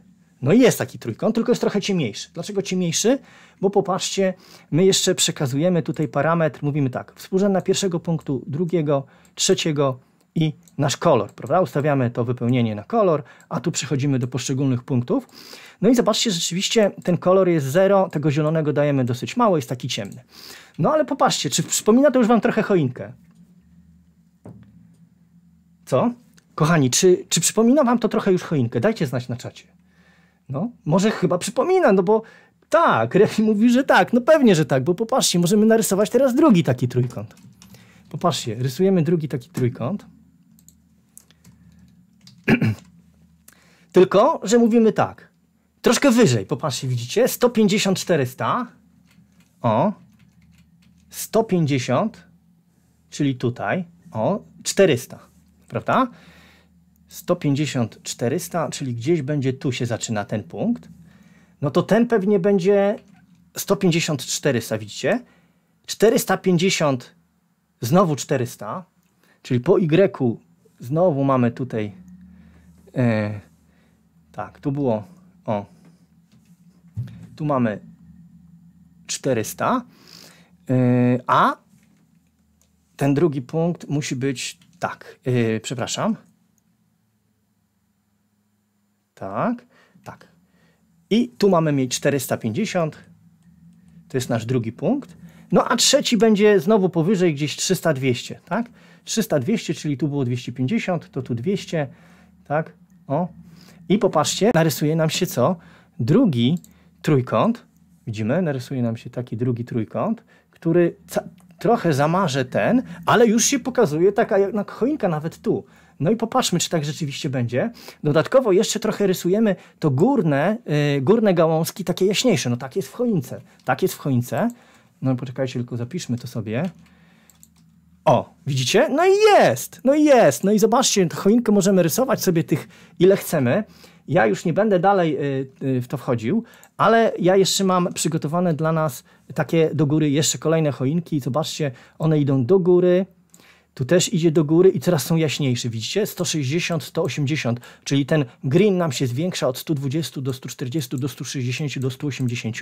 No i jest taki trójkąt, tylko jest trochę ciemniejszy. Dlaczego ciemniejszy? Bo popatrzcie, my jeszcze przekazujemy tutaj parametr, mówimy tak, współrzędna pierwszego punktu, drugiego, trzeciego, i nasz kolor, prawda? Ustawiamy to wypełnienie na kolor, a tu przechodzimy do poszczególnych punktów. No i zobaczcie, rzeczywiście ten kolor jest 0, tego zielonego dajemy dosyć mało, jest taki ciemny. No ale popatrzcie, czy przypomina to już Wam trochę choinkę? Co? Kochani, czy, czy przypomina Wam to trochę już choinkę? Dajcie znać na czacie. No, może chyba przypomina, no bo tak, Refi mówi, że tak. No pewnie, że tak, bo popatrzcie, możemy narysować teraz drugi taki trójkąt. Popatrzcie, rysujemy drugi taki trójkąt. Tylko, że mówimy tak. Troszkę wyżej, popatrzcie, widzicie? 150, 400. O. 150, czyli tutaj. O, 400, prawda? 150, 400, czyli gdzieś będzie tu się zaczyna ten punkt. No to ten pewnie będzie 150, 400, widzicie? 450, znowu 400, czyli po Y znowu mamy tutaj E, tak, tu było, o, tu mamy 400, e, a ten drugi punkt musi być tak, e, przepraszam, tak, tak. I tu mamy mieć 450, to jest nasz drugi punkt. No a trzeci będzie znowu powyżej gdzieś 300-200, tak? 300-200, czyli tu było 250, to tu 200, tak? O. I popatrzcie, narysuje nam się co? Drugi trójkąt. Widzimy, narysuje nam się taki drugi trójkąt, który trochę zamarze ten, ale już się pokazuje taka jak choinka nawet tu. No i popatrzmy, czy tak rzeczywiście będzie. Dodatkowo jeszcze trochę rysujemy to górne, yy, górne gałązki, takie jaśniejsze. No tak jest w choince. Tak jest w choince. No poczekajcie, tylko zapiszmy to sobie. O, widzicie? No i jest, no i jest. No i zobaczcie, choinkę możemy rysować sobie tych, ile chcemy. Ja już nie będę dalej y, y, w to wchodził, ale ja jeszcze mam przygotowane dla nas takie do góry jeszcze kolejne choinki. Zobaczcie, one idą do góry tu też idzie do góry i coraz są jaśniejszy. Widzicie? 160, 180, czyli ten green nam się zwiększa od 120 do 140, do 160, do 180.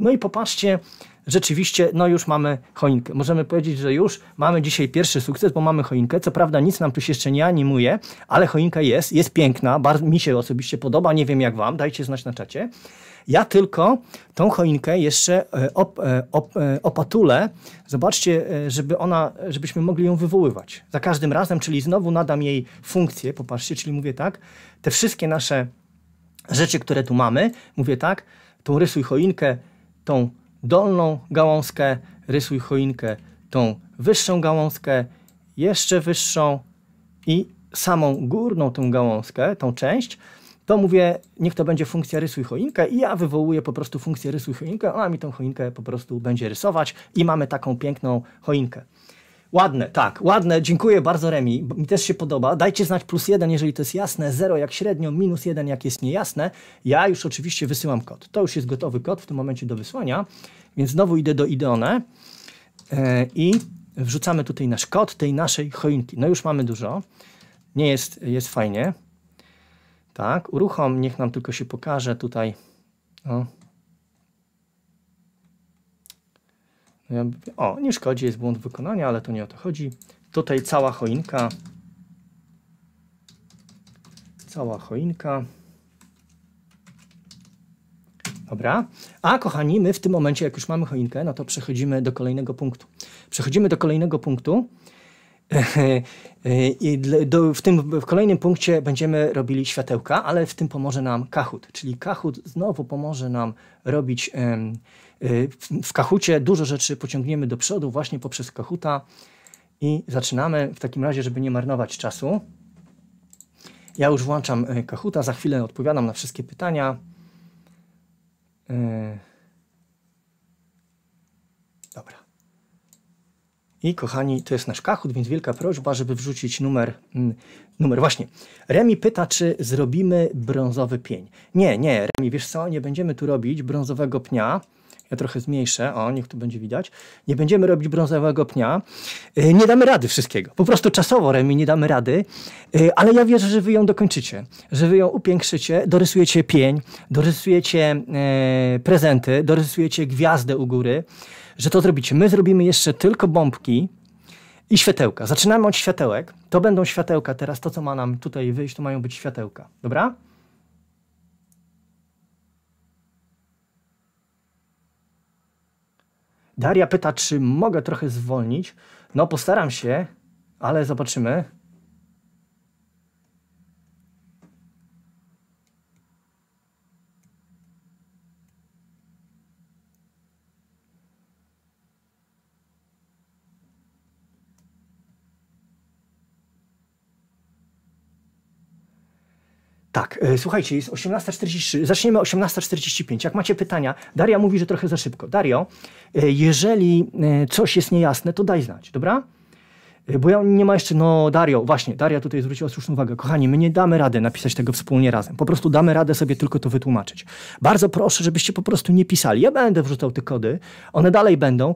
No i popatrzcie, rzeczywiście, no już mamy choinkę. Możemy powiedzieć, że już mamy dzisiaj pierwszy sukces, bo mamy choinkę. Co prawda nic nam tu się jeszcze nie animuje, ale choinka jest, jest piękna, mi się osobiście podoba, nie wiem jak wam, dajcie znać na czacie. Ja tylko tą choinkę jeszcze e, op, e, op, e, opatulę, zobaczcie, żeby ona, żebyśmy mogli ją wywoływać. Za każdym razem, czyli znowu nadam jej funkcję, popatrzcie, czyli mówię tak, te wszystkie nasze rzeczy, które tu mamy, mówię tak, tą rysuj choinkę, tą dolną gałązkę, rysuj choinkę, tą wyższą gałązkę, jeszcze wyższą i samą górną tą gałązkę, tą część, to mówię, niech to będzie funkcja rysuj choinkę i ja wywołuję po prostu funkcję rysuj choinkę, ona mi tą choinkę po prostu będzie rysować i mamy taką piękną choinkę. Ładne, tak, ładne. Dziękuję bardzo Remi. Mi też się podoba. Dajcie znać plus jeden, jeżeli to jest jasne, zero jak średnio, minus jeden jak jest niejasne. Ja już oczywiście wysyłam kod. To już jest gotowy kod w tym momencie do wysłania, więc znowu idę do Ideone e, i wrzucamy tutaj nasz kod tej naszej choinki. No już mamy dużo. Nie jest, jest fajnie. Tak, uruchom, niech nam tylko się pokaże tutaj. O, no o nie szkodzi, jest błąd wykonania, ale to nie o to chodzi. Tutaj cała choinka. Cała choinka. Dobra. A kochani, my w tym momencie, jak już mamy choinkę, no to przechodzimy do kolejnego punktu. Przechodzimy do kolejnego punktu, I do, w tym w kolejnym punkcie będziemy robili światełka, ale w tym pomoże nam kahut, czyli kahut znowu pomoże nam robić y, w Kahucie dużo rzeczy pociągniemy do przodu właśnie poprzez Kahuta i zaczynamy w takim razie, żeby nie marnować czasu. Ja już włączam e, Kahuta, za chwilę odpowiadam na wszystkie pytania. E, I kochani, to jest nasz kachut, więc wielka prośba, żeby wrzucić numer. Mm, numer, właśnie. Remi pyta, czy zrobimy brązowy pień. Nie, nie, Remi, wiesz co, nie będziemy tu robić brązowego pnia. Ja trochę zmniejszę, o, niech tu będzie widać. Nie będziemy robić brązowego pnia. Y, nie damy rady wszystkiego. Po prostu czasowo, Remi, nie damy rady, y, ale ja wierzę, że wy ją dokończycie, że wy ją upiększycie, dorysujecie pień, dorysujecie e, prezenty, dorysujecie gwiazdę u góry że to zrobicie. My zrobimy jeszcze tylko bombki i światełka. Zaczynamy od światełek. To będą światełka teraz. To, co ma nam tutaj wyjść, to mają być światełka. Dobra? Daria pyta, czy mogę trochę zwolnić. No, postaram się, ale zobaczymy. Tak, e, słuchajcie, jest 18.43, zaczniemy 18.45. Jak macie pytania, Daria mówi, że trochę za szybko. Dario, e, jeżeli e, coś jest niejasne, to daj znać, dobra? Bo ja nie ma jeszcze, no Dario, właśnie, Daria tutaj zwróciła słuszną uwagę. Kochani, my nie damy rady napisać tego wspólnie razem. Po prostu damy radę sobie tylko to wytłumaczyć. Bardzo proszę, żebyście po prostu nie pisali. Ja będę wrzucał te kody, one dalej będą.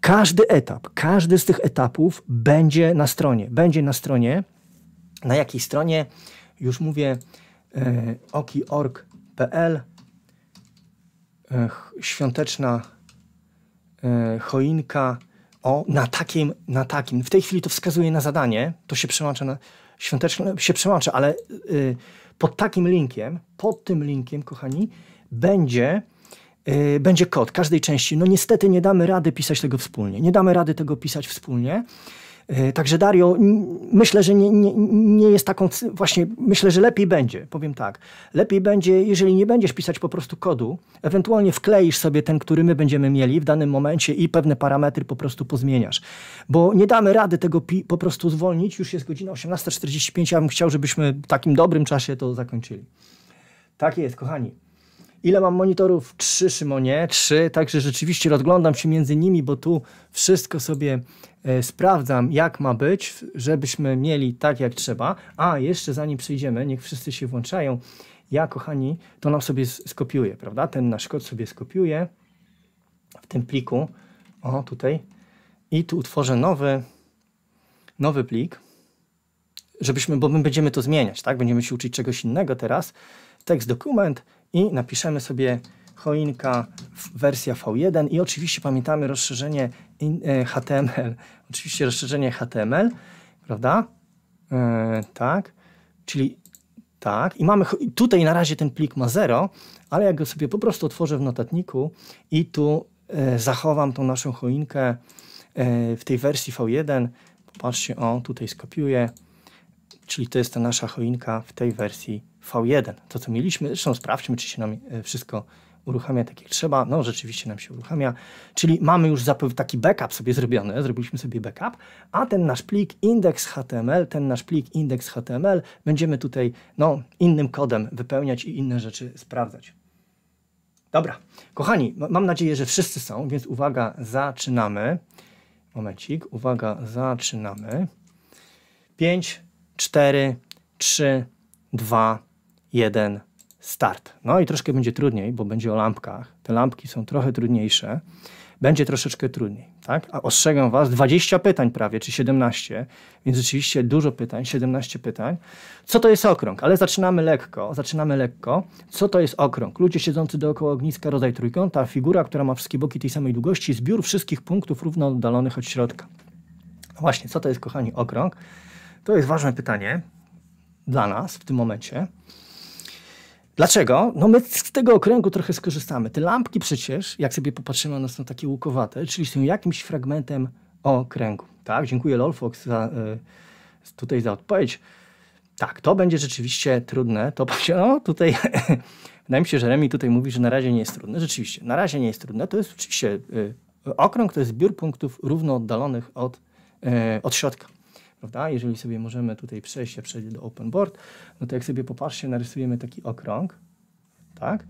Każdy etap, każdy z tych etapów będzie na stronie. Będzie na stronie, na jakiej stronie, już mówię, E, oki.org.pl e, Świąteczna e, choinka. O, na takim, na takim. W tej chwili to wskazuje na zadanie. To się przełącza na świąteczne, się przełącza, ale y, pod takim linkiem, pod tym linkiem, kochani, będzie y, będzie kod każdej części. No niestety nie damy rady pisać tego wspólnie. Nie damy rady tego pisać wspólnie. E, także Dario, myślę, że nie, nie, nie jest taką, właśnie myślę, że lepiej będzie, powiem tak. Lepiej będzie, jeżeli nie będziesz pisać po prostu kodu, ewentualnie wkleisz sobie ten, który my będziemy mieli w danym momencie i pewne parametry po prostu pozmieniasz. Bo nie damy rady tego po prostu zwolnić, już jest godzina 18.45, ja bym chciał, żebyśmy w takim dobrym czasie to zakończyli. Tak jest, kochani. Ile mam monitorów? Trzy, Szymonie, trzy. Także rzeczywiście rozglądam się między nimi, bo tu wszystko sobie E, sprawdzam, jak ma być, żebyśmy mieli tak, jak trzeba. A jeszcze zanim przyjdziemy, niech wszyscy się włączają. Ja, kochani, to nam sobie skopiuję, prawda? Ten nasz kod sobie skopiuję w tym pliku. O, tutaj. I tu utworzę nowy, nowy plik, żebyśmy, bo my będziemy to zmieniać, tak? Będziemy się uczyć czegoś innego teraz. Tekst dokument i napiszemy sobie choinka, wersja V1 i oczywiście pamiętamy rozszerzenie e, HTML. Oczywiście rozszerzenie HTML, prawda? E, tak, czyli tak. I mamy tutaj na razie ten plik ma 0, ale jak go sobie po prostu otworzę w notatniku i tu e, zachowam tą naszą choinkę w tej wersji V1, popatrzcie, o, tutaj skopiuję, czyli to jest ta nasza choinka w tej wersji V1. To, co mieliśmy, zresztą sprawdźmy, czy się nam wszystko uruchamia tak jak trzeba. No rzeczywiście nam się uruchamia. Czyli mamy już taki backup sobie zrobiony, zrobiliśmy sobie backup, a ten nasz plik index.html, ten nasz plik index.html będziemy tutaj no, innym kodem wypełniać i inne rzeczy sprawdzać. Dobra, kochani, mam nadzieję, że wszyscy są, więc uwaga, zaczynamy. Momencik, uwaga, zaczynamy. 5, 4, 3, 2, 1, start. No i troszkę będzie trudniej, bo będzie o lampkach. Te lampki są trochę trudniejsze. Będzie troszeczkę trudniej, tak? A ostrzegam Was, 20 pytań prawie, czy 17, więc rzeczywiście dużo pytań, 17 pytań. Co to jest okrąg? Ale zaczynamy lekko, zaczynamy lekko. Co to jest okrąg? Ludzie siedzący dookoła ogniska, rodzaj trójkąta, figura, która ma wszystkie boki tej samej długości, zbiór wszystkich punktów równo oddalonych od środka. No właśnie, co to jest, kochani, okrąg? To jest ważne pytanie dla nas w tym momencie. Dlaczego? No my z tego okręgu trochę skorzystamy. Te lampki przecież, jak sobie popatrzymy, one są takie łukowate, czyli są jakimś fragmentem okręgu. Tak, dziękuję Lolfox za, y, tutaj za odpowiedź. Tak, to będzie rzeczywiście trudne. To no, tutaj wydaje mi się, że Remi tutaj mówi, że na razie nie jest trudne. Rzeczywiście, na razie nie jest trudne. To jest oczywiście y, okrąg, to jest zbiór punktów równo oddalonych od, y, od środka prawda? Jeżeli sobie możemy tutaj przejść, ja przejdę do open board, no to jak sobie popatrzcie, narysujemy taki okrąg, tak?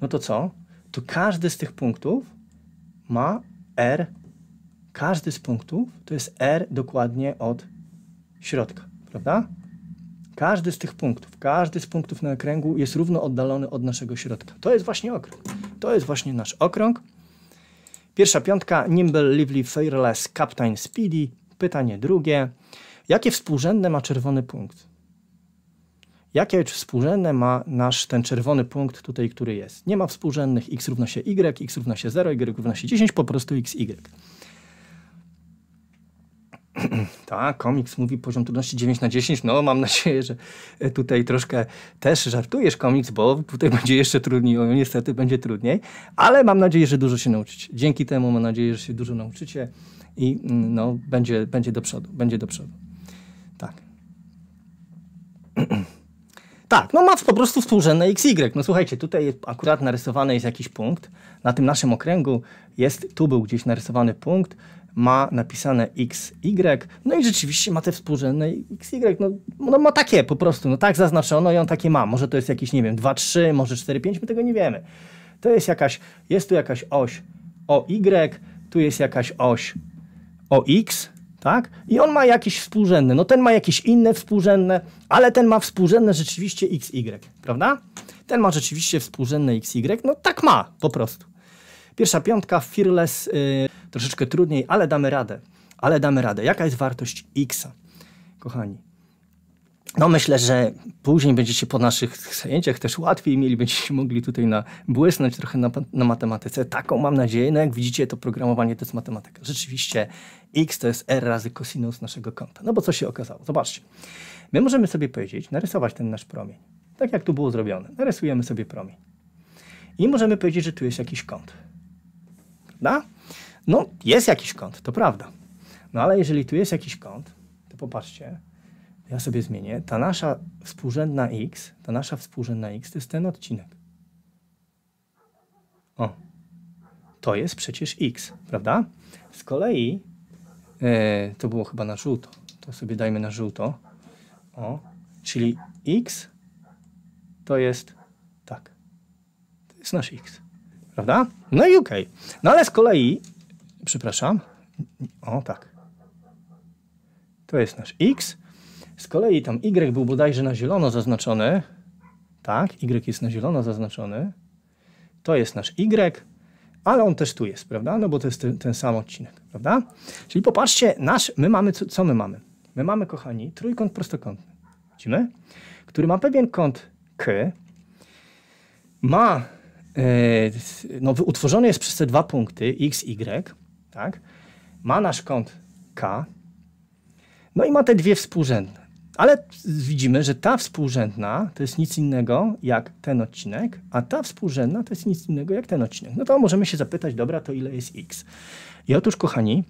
No to co? To każdy z tych punktów ma R, każdy z punktów to jest R dokładnie od środka, prawda? Każdy z tych punktów, każdy z punktów na okręgu jest równo oddalony od naszego środka. To jest właśnie okrąg. To jest właśnie nasz okrąg. Pierwsza piątka, Nimble, Lively, Fearless, Captain, Speedy. Pytanie drugie, Jakie współrzędne ma czerwony punkt? Jakie współrzędne ma nasz ten czerwony punkt tutaj, który jest? Nie ma współrzędnych x równa się y, x równa się 0, y równa się 10, po prostu x, y. tak, komiks mówi poziom trudności 9 na 10. No, mam nadzieję, że e, tutaj troszkę też żartujesz komiks, bo tutaj będzie jeszcze trudniej, o, niestety będzie trudniej, ale mam nadzieję, że dużo się nauczycie. Dzięki temu mam nadzieję, że się dużo nauczycie i mm, no, będzie, będzie do przodu, będzie do przodu. Tak, no ma po prostu współrzędne XY. No słuchajcie, tutaj akurat narysowany jest jakiś punkt. Na tym naszym okręgu jest, tu był gdzieś narysowany punkt, ma napisane XY, no i rzeczywiście ma te współrzędne XY, no, no ma takie po prostu, no tak zaznaczono i on takie ma. Może to jest jakieś, nie wiem, 2, 3, może 4, 5, my tego nie wiemy. To jest jakaś, jest tu jakaś oś OY, tu jest jakaś oś OX, tak? I on ma jakieś współrzędne, no ten ma jakieś inne współrzędne, ale ten ma współrzędne rzeczywiście XY, prawda? Ten ma rzeczywiście współrzędne XY, no tak ma po prostu. Pierwsza piątka, fearless, yy, troszeczkę trudniej, ale damy radę. Ale damy radę. Jaka jest wartość X? Kochani, no myślę, że później będziecie po naszych zajęciach też łatwiej mieli, będziecie mogli tutaj na, błysnąć trochę na, na matematyce. Taką mam nadzieję. No jak widzicie, to programowanie to jest matematyka. Rzeczywiście x to jest r razy kosinus naszego kąta. No bo co się okazało? Zobaczcie. My możemy sobie powiedzieć, narysować ten nasz promień. Tak jak tu było zrobione. Narysujemy sobie promień. I możemy powiedzieć, że tu jest jakiś kąt. Prawda? No, jest jakiś kąt, to prawda. No ale jeżeli tu jest jakiś kąt, to popatrzcie, ja sobie zmienię, ta nasza współrzędna x, ta nasza współrzędna x to jest ten odcinek. O, to jest przecież x, prawda? Z kolei E, to było chyba na żółto. To sobie dajmy na żółto. O, czyli x to jest tak. To jest nasz x. Prawda? No i okej. Okay. No ale z kolei, przepraszam, o tak. To jest nasz x. Z kolei tam y był bodajże na zielono zaznaczony. Tak, y jest na zielono zaznaczony. To jest nasz y ale on też tu jest, prawda? No bo to jest ten, ten sam odcinek, prawda? Czyli popatrzcie, nasz, my mamy, co, co my mamy? My mamy, kochani, trójkąt prostokątny, widzimy? Który ma pewien kąt K, ma, e, no utworzony jest przez te dwa punkty x, y, tak? Ma nasz kąt K, no i ma te dwie współrzędne. Ale widzimy, że ta współrzędna to jest nic innego jak ten odcinek, a ta współrzędna to jest nic innego jak ten odcinek. No to możemy się zapytać, dobra, to ile jest x? I otóż, kochani,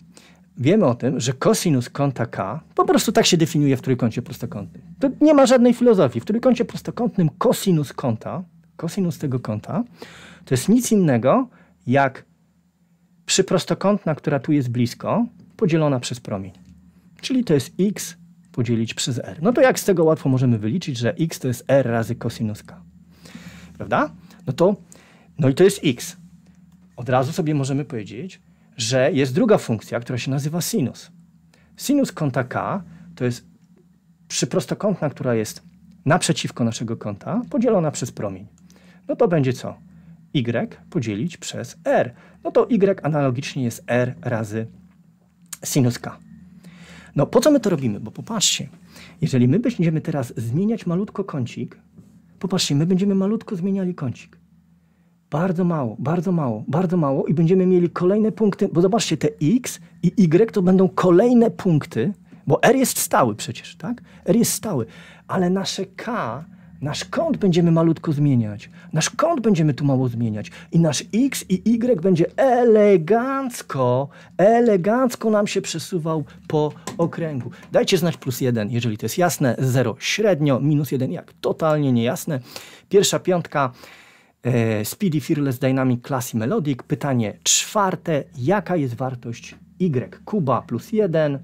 wiemy o tym, że kosinus kąta k po prostu tak się definiuje w trójkącie prostokątnym. To nie ma żadnej filozofii. W trójkącie prostokątnym kosinus kąta, kosinus tego kąta, to jest nic innego jak przyprostokątna, która tu jest blisko, podzielona przez promień. Czyli to jest x podzielić przez r. No to jak z tego łatwo możemy wyliczyć, że x to jest r razy cosinus k. Prawda? No to, no i to jest x. Od razu sobie możemy powiedzieć, że jest druga funkcja, która się nazywa sinus. Sinus kąta k to jest przyprostokątna, która jest naprzeciwko naszego kąta, podzielona przez promień. No to będzie co? y podzielić przez r. No to y analogicznie jest r razy sinus k. No po co my to robimy? Bo popatrzcie, jeżeli my będziemy teraz zmieniać malutko kącik, popatrzcie, my będziemy malutko zmieniali kącik. Bardzo mało, bardzo mało, bardzo mało i będziemy mieli kolejne punkty, bo zobaczcie, te x i y to będą kolejne punkty, bo r jest stały przecież, tak? R jest stały, ale nasze k Nasz kąt będziemy malutko zmieniać. Nasz kąt będziemy tu mało zmieniać. I nasz X i Y będzie elegancko, elegancko nam się przesuwał po okręgu. Dajcie znać plus jeden, jeżeli to jest jasne, zero średnio, minus jeden jak totalnie niejasne. Pierwsza piątka e, Speedy Fearless Dynamic Classy Melodic. Pytanie czwarte, jaka jest wartość Y? Kuba plus jeden.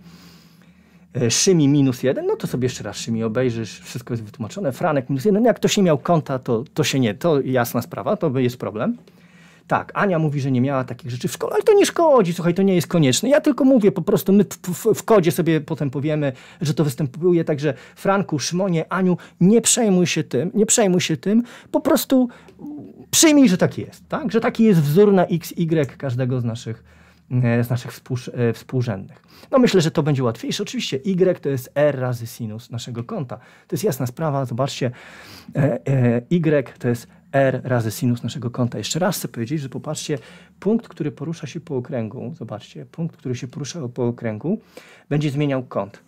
E, Szymi minus jeden, no to sobie jeszcze raz Szymi obejrzysz, wszystko jest wytłumaczone. Franek minus jeden, no jak ktoś nie miał konta, to, to się nie, to jasna sprawa, to jest problem. Tak, Ania mówi, że nie miała takich rzeczy w szkole, ale to nie szkodzi, słuchaj, to nie jest konieczne. Ja tylko mówię po prostu, my w, w kodzie sobie potem powiemy, że to występuje, także Franku, Szymonie, Aniu, nie przejmuj się tym, nie przejmuj się tym, po prostu przyjmij, że tak jest, tak? Że taki jest wzór na x, y każdego z naszych E, z naszych e, współrzędnych. No myślę, że to będzie łatwiejsze. Oczywiście y to jest r razy sinus naszego kąta. To jest jasna sprawa. Zobaczcie, e, y to jest r razy sinus naszego kąta. Jeszcze raz chcę powiedzieć, że popatrzcie, punkt, który porusza się po okręgu, zobaczcie, punkt, który się porusza po okręgu, będzie zmieniał kąt.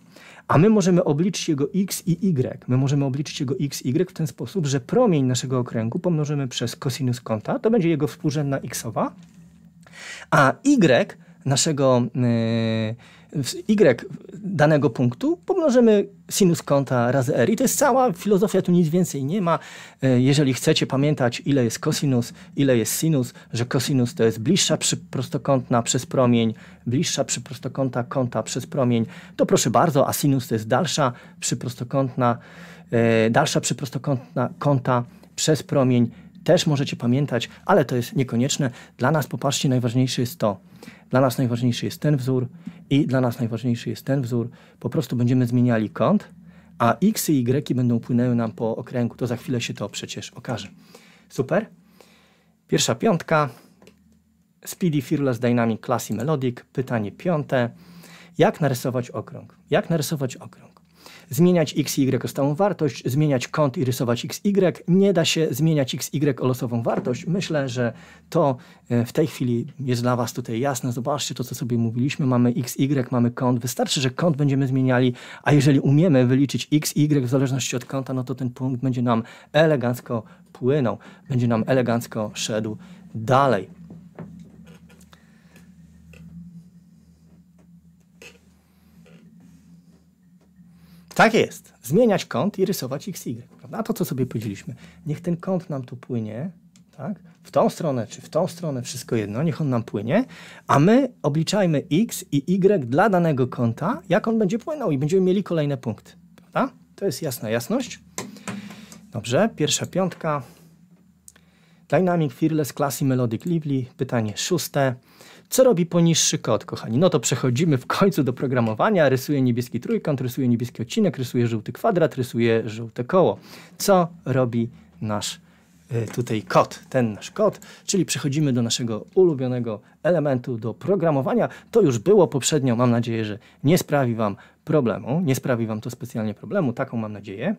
A my możemy obliczyć jego x i y. My możemy obliczyć jego x, y w ten sposób, że promień naszego okręgu pomnożymy przez kosinus kąta, to będzie jego współrzędna xowa, a y naszego y, y danego punktu pomnożymy sinus kąta razy r. I to jest cała filozofia, tu nic więcej nie ma. E, jeżeli chcecie pamiętać, ile jest kosinus, ile jest sinus, że kosinus to jest bliższa prostokątna przez promień, bliższa przyprostokąta kąta przez promień, to proszę bardzo, a sinus to jest dalsza przyprostokątna, e, dalsza przyprostokątna kąta przez promień też możecie pamiętać, ale to jest niekonieczne. Dla nas, popatrzcie, najważniejsze jest to. Dla nas najważniejszy jest ten wzór i dla nas najważniejszy jest ten wzór. Po prostu będziemy zmieniali kąt, a x i y będą płynęły nam po okręgu. To za chwilę się to przecież okaże. Super. Pierwsza piątka. Speedy Fearless Dynamic Classy Melodic. Pytanie piąte. Jak narysować okrąg? Jak narysować okrąg? zmieniać x, y o stałą wartość, zmieniać kąt i rysować x, y. Nie da się zmieniać x, y o losową wartość. Myślę, że to e, w tej chwili jest dla Was tutaj jasne. Zobaczcie to, co sobie mówiliśmy. Mamy x, y, mamy kąt. Wystarczy, że kąt będziemy zmieniali, a jeżeli umiemy wyliczyć x, y w zależności od kąta, no to ten punkt będzie nam elegancko płynął, będzie nam elegancko szedł dalej. Tak jest. Zmieniać kąt i rysować XY. Prawda? Na to, co sobie powiedzieliśmy. Niech ten kąt nam tu płynie, tak? w tą stronę czy w tą stronę, wszystko jedno, niech on nam płynie, a my obliczajmy x i y dla danego kąta, jak on będzie płynął i będziemy mieli kolejne punkty. Prawda? To jest jasna jasność. Dobrze, pierwsza piątka. Dynamic Fearless Classy Melodic Lively. Pytanie szóste. Co robi poniższy kod, kochani? No to przechodzimy w końcu do programowania. Rysuję niebieski trójkąt, rysuję niebieski odcinek, rysuję żółty kwadrat, rysuję żółte koło. Co robi nasz y, tutaj kod, ten nasz kod, czyli przechodzimy do naszego ulubionego elementu, do programowania. To już było poprzednio, mam nadzieję, że nie sprawi Wam problemu, nie sprawi Wam to specjalnie problemu, taką mam nadzieję.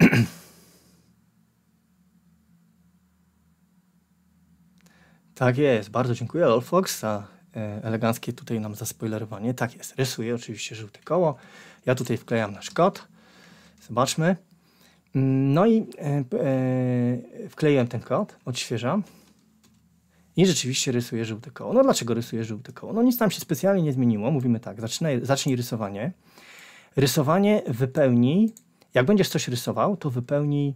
Tak jest, bardzo dziękuję Olfox za e, eleganckie tutaj nam zaspoilerowanie. Tak jest, rysuję oczywiście żółte koło. Ja tutaj wklejam nasz kod. Zobaczmy. Mm, no i e, e, wkleiłem ten kod, odświeżam i rzeczywiście rysuję żółte koło. No dlaczego rysuję żółte koło? No nic tam się specjalnie nie zmieniło. Mówimy tak, zacznij, zacznij rysowanie. Rysowanie wypełni, jak będziesz coś rysował, to wypełni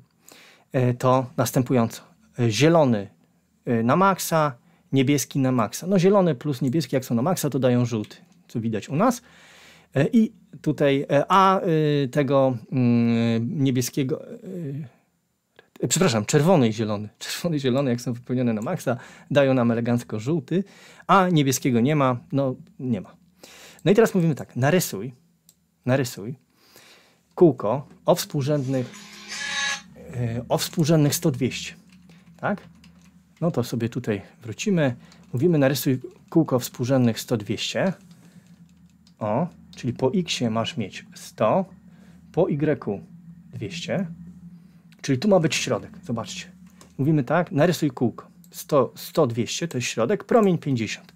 e, to następująco. Zielony Y, na maksa, niebieski na maksa. No zielony plus niebieski, jak są na maksa, to dają żółty, co widać u nas. E, I tutaj, e, a y, tego mm, niebieskiego, y, przepraszam, czerwony i zielony, czerwony i zielony, jak są wypełnione na maksa, dają nam elegancko żółty, a niebieskiego nie ma, no nie ma. No i teraz mówimy tak, narysuj, narysuj kółko o współrzędnych, o współrzędnych 100-200, tak? No to sobie tutaj wrócimy. Mówimy narysuj kółko współrzędnych 100-200. O, czyli po x masz mieć 100, po y 200. Czyli tu ma być środek. Zobaczcie. Mówimy tak, narysuj kółko. 100, 200 to jest środek, promień 50.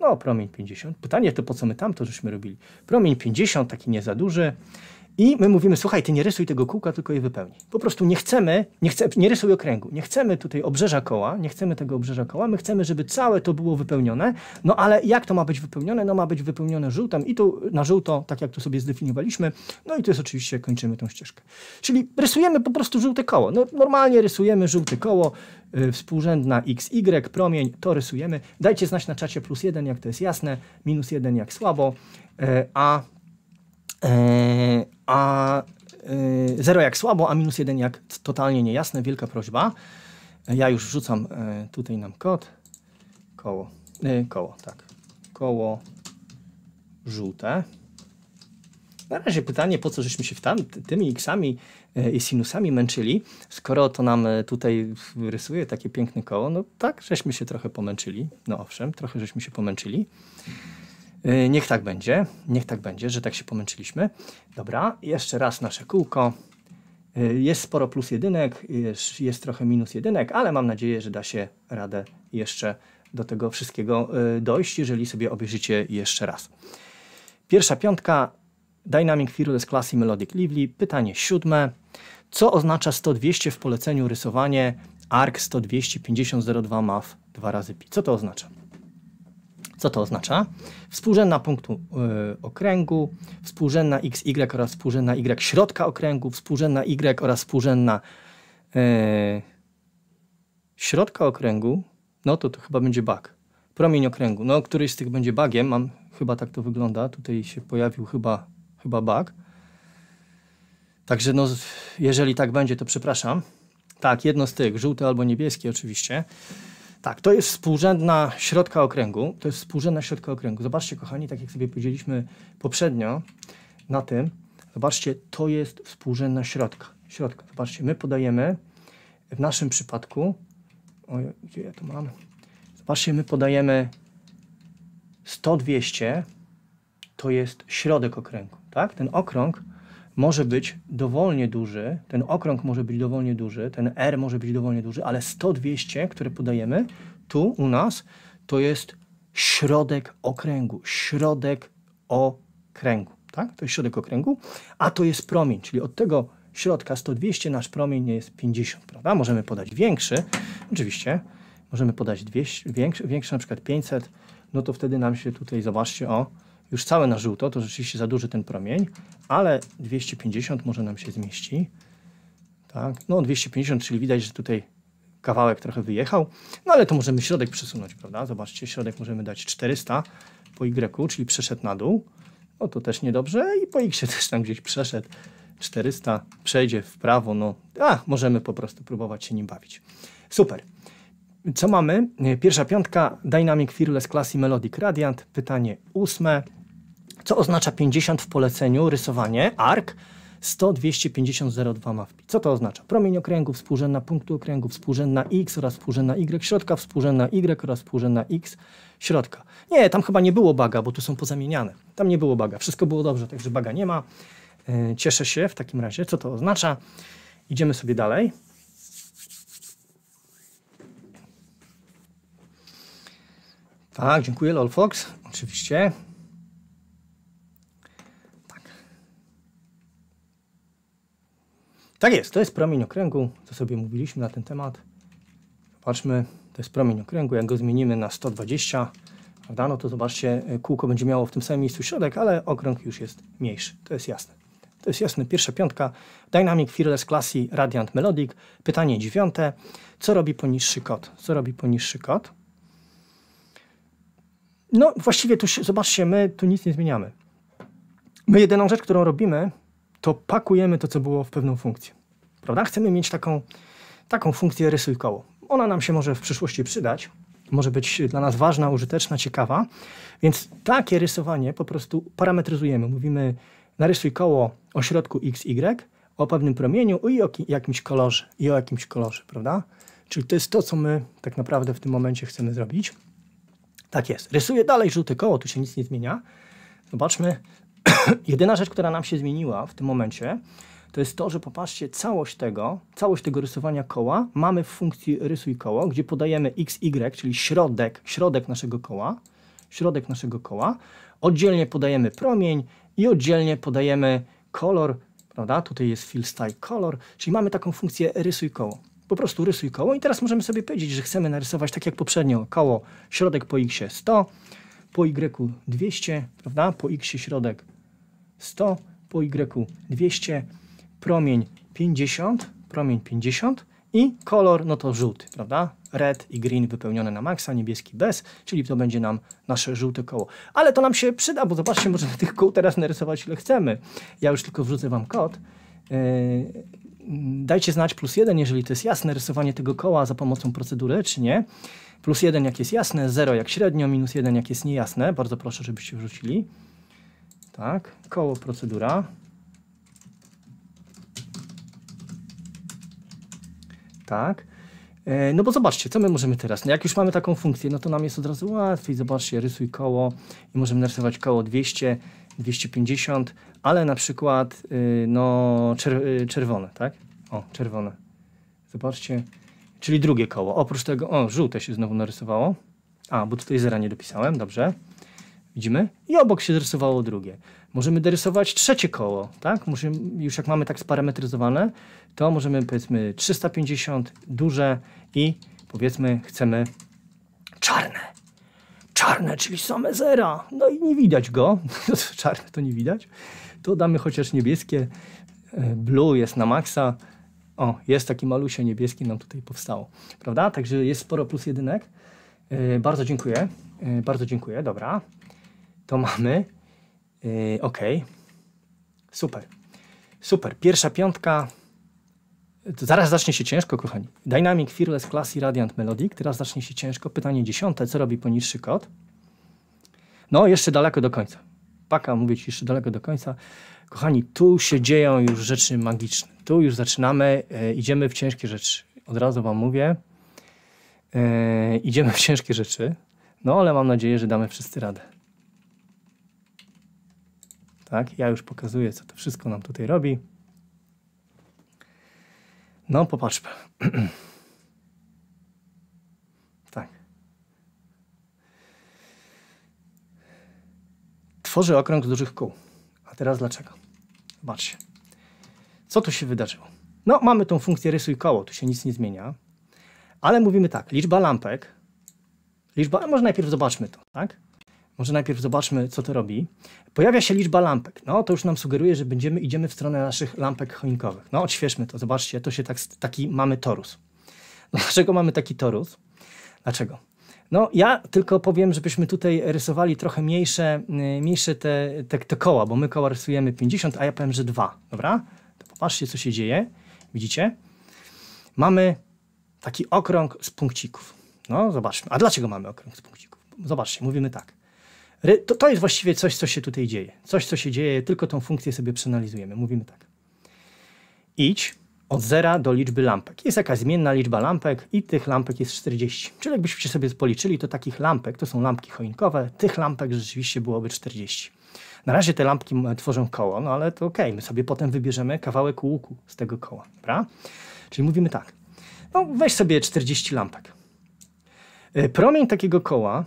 No, promień 50. Pytanie to po co my tam to żeśmy robili? Promień 50, taki nie za duży. I my mówimy, słuchaj, ty nie rysuj tego kółka, tylko je wypełnij. Po prostu nie chcemy, nie, chce, nie rysuj okręgu, nie chcemy tutaj obrzeża koła, nie chcemy tego obrzeża koła, my chcemy, żeby całe to było wypełnione, no ale jak to ma być wypełnione? No ma być wypełnione żółtem i tu na żółto, tak jak to sobie zdefiniowaliśmy, no i to jest oczywiście, kończymy tą ścieżkę. Czyli rysujemy po prostu żółte koło. No, normalnie rysujemy żółte koło, yy, współrzędna x, y, promień, to rysujemy. Dajcie znać na czacie plus jeden, jak to jest jasne, minus jeden, jak słabo, y, a E, a 0 e, jak słabo, a minus 1 jak totalnie niejasne. Wielka prośba. Ja już wrzucam e, tutaj nam kod. Koło. Koło, tak. Koło żółte. Na razie pytanie, po co żeśmy się tam, tymi xami i sinusami męczyli, skoro to nam tutaj rysuje takie piękne koło, no tak, żeśmy się trochę pomęczyli, no owszem, trochę żeśmy się pomęczyli. E, niech tak będzie, niech tak będzie, że tak się pomęczyliśmy. Dobra, jeszcze raz nasze kółko. E, jest sporo plus jedynek, jest, jest trochę minus jedynek, ale mam nadzieję, że da się radę jeszcze do tego wszystkiego e, dojść, jeżeli sobie obejrzycie jeszcze raz. Pierwsza piątka, Dynamic Fearless Classy Melodic Lively. Pytanie siódme. Co oznacza 100-200 w poleceniu rysowanie ARC 100-250-02 MAF 2 razy pi? Co to oznacza? Co to oznacza? Współrzędna punktu y, okręgu, współrzędna xy oraz współrzędna y środka okręgu, współrzędna y oraz współrzędna y, środka okręgu. No to to chyba będzie bug. Promień okręgu. No któryś z tych będzie bugiem. Mam, chyba tak to wygląda. Tutaj się pojawił chyba, chyba bug. Także no, jeżeli tak będzie, to przepraszam. Tak, jedno z tych, żółte albo niebieskie oczywiście. Tak, to jest współrzędna środka okręgu. To jest współrzędna środka okręgu. Zobaczcie, kochani, tak jak sobie powiedzieliśmy poprzednio na tym, zobaczcie, to jest współrzędna środka. Środka, zobaczcie, my podajemy w naszym przypadku, oj, gdzie ja to mam? Zobaczcie, my podajemy 100-200, to jest środek okręgu, tak? Ten okrąg może być dowolnie duży, ten okrąg może być dowolnie duży, ten R może być dowolnie duży, ale 100-200, które podajemy tu u nas, to jest środek okręgu, środek okręgu, tak? To jest środek okręgu, a to jest promień, czyli od tego środka 100-200 nasz promień jest 50, prawda? Możemy podać większy, oczywiście, możemy podać 200, większy, większy na przykład 500, no to wtedy nam się tutaj, zobaczcie, o, już całe na żółto, to rzeczywiście za duży ten promień, ale 250 może nam się zmieści. Tak, no 250, czyli widać, że tutaj kawałek trochę wyjechał, no ale to możemy środek przesunąć, prawda? Zobaczcie, środek możemy dać 400 po Y, czyli przeszedł na dół. No to też niedobrze i po X też tam gdzieś przeszedł. 400 przejdzie w prawo, no a możemy po prostu próbować się nim bawić. Super. Co mamy? Pierwsza piątka, Dynamic Fearless Classy Melodic Radiant, pytanie ósme co oznacza 50 w poleceniu, rysowanie, ARK, 100 250 2 MAFPI. Co to oznacza? Promień okręgu, współrzędna punktu okręgu, współrzędna x oraz współrzędna y, środka, współrzędna y oraz współrzędna x, środka. Nie, tam chyba nie było baga, bo tu są pozamieniane. Tam nie było baga. Wszystko było dobrze, także baga nie ma. E, cieszę się w takim razie. Co to oznacza? Idziemy sobie dalej. Tak, dziękuję, Lolfox. Oczywiście. Tak jest, to jest promień okręgu, co sobie mówiliśmy na ten temat. Zobaczmy, to jest promień okręgu, jak go zmienimy na 120, prawda, no to zobaczcie, e, kółko będzie miało w tym samym miejscu środek, ale okrąg już jest mniejszy, to jest jasne. To jest jasne, pierwsza piątka, Dynamic Fearless Classy Radiant Melodic. Pytanie dziewiąte, co robi poniższy kod? Co robi poniższy kod? No właściwie tu, zobaczcie, my tu nic nie zmieniamy. My jedyną rzecz, którą robimy, to pakujemy to, co było w pewną funkcję. Prawda? Chcemy mieć taką, taką funkcję rysuj koło. Ona nam się może w przyszłości przydać, może być dla nas ważna, użyteczna, ciekawa, więc takie rysowanie po prostu parametryzujemy. Mówimy narysuj koło o środku x, y, o pewnym promieniu i o jakimś kolorze, i o jakimś kolorze, prawda? Czyli to jest to, co my tak naprawdę w tym momencie chcemy zrobić. Tak jest. Rysuję dalej żółte koło, tu się nic nie zmienia. Zobaczmy, Jedyna rzecz, która nam się zmieniła w tym momencie, to jest to, że popatrzcie, całość tego, całość tego rysowania koła mamy w funkcji rysuj koło, gdzie podajemy x, y, czyli środek, środek naszego koła, środek naszego koła, oddzielnie podajemy promień i oddzielnie podajemy kolor, prawda, tutaj jest fill style color, czyli mamy taką funkcję rysuj koło. Po prostu rysuj koło i teraz możemy sobie powiedzieć, że chcemy narysować tak jak poprzednio, koło, środek po x 100, po y 200, prawda, po x środek 100, po Y 200, promień 50, promień 50 i kolor, no to żółty, prawda? Red i green wypełnione na maksa, niebieski bez, czyli to będzie nam nasze żółte koło. Ale to nam się przyda, bo zobaczcie, możemy tych kół teraz narysować ile chcemy. Ja już tylko wrzucę Wam kod. Yy, dajcie znać plus jeden, jeżeli to jest jasne rysowanie tego koła za pomocą procedury, czy nie. Plus jeden jak jest jasne, 0 jak średnio, minus jeden jak jest niejasne. Bardzo proszę, żebyście wrzucili. Tak, koło procedura. Tak. E, no bo zobaczcie, co my możemy teraz? No jak już mamy taką funkcję, no to nam jest od razu łatwiej. Zobaczcie, rysuj koło i możemy narysować koło 200, 250, ale na przykład y, no, y, czerwone, tak? O, czerwone. Zobaczcie, czyli drugie koło. Oprócz tego, o, żółte się znowu narysowało. A, bo tutaj zera nie dopisałem, dobrze. Widzimy? I obok się dorysowało drugie. Możemy dorysować trzecie koło, tak? Możemy, już jak mamy tak sparametryzowane, to możemy powiedzmy 350, duże i powiedzmy chcemy czarne. Czarne, czyli same zera. No i nie widać go. czarne to nie widać. To damy chociaż niebieskie. E, blue jest na maksa. O, jest taki malusie niebieski nam tutaj powstało. Prawda? Także jest sporo plus jedynek. E, bardzo dziękuję. E, bardzo dziękuję. Dobra. To mamy. Yy, ok. Super. Super. Pierwsza piątka. To zaraz zacznie się ciężko, kochani. Dynamic, Fearless, Classy, Radiant, Melodic. Teraz zacznie się ciężko. Pytanie dziesiąte. Co robi poniższy kod? No, jeszcze daleko do końca. Paka, mówię Ci, jeszcze daleko do końca. Kochani, tu się dzieją już rzeczy magiczne. Tu już zaczynamy, e, idziemy w ciężkie rzeczy. Od razu Wam mówię, e, idziemy w ciężkie rzeczy. No, ale mam nadzieję, że damy wszyscy radę. Tak? Ja już pokazuję, co to wszystko nam tutaj robi. No, popatrzmy. tak. Tworzy okrąg z dużych kół. A teraz dlaczego? Zobaczcie. Co tu się wydarzyło? No, mamy tą funkcję rysuj koło, tu się nic nie zmienia. Ale mówimy tak, liczba lampek, liczba, może najpierw zobaczmy to, tak? Może najpierw zobaczmy, co to robi. Pojawia się liczba lampek. No, to już nam sugeruje, że będziemy idziemy w stronę naszych lampek choinkowych. No, odświeżmy to. Zobaczcie, to się tak, taki mamy torus. Dlaczego mamy taki torus? Dlaczego? No, ja tylko powiem, żebyśmy tutaj rysowali trochę mniejsze, y, mniejsze te, te, te koła, bo my koła rysujemy 50, a ja powiem, że 2, dobra? To popatrzcie, co się dzieje. Widzicie? Mamy taki okrąg z punkcików. No, zobaczmy. A dlaczego mamy okrąg z punkcików? Zobaczcie, mówimy tak. To, to jest właściwie coś, co się tutaj dzieje. Coś, co się dzieje, tylko tą funkcję sobie przeanalizujemy. Mówimy tak. Idź od zera do liczby lampek. Jest jakaś zmienna liczba lampek i tych lampek jest 40. Czyli jakbyście sobie policzyli, to takich lampek, to są lampki choinkowe, tych lampek rzeczywiście byłoby 40. Na razie te lampki tworzą koło, no ale to okej, okay, my sobie potem wybierzemy kawałek łuku z tego koła, prawda? Czyli mówimy tak, no weź sobie 40 lampek. E, promień takiego koła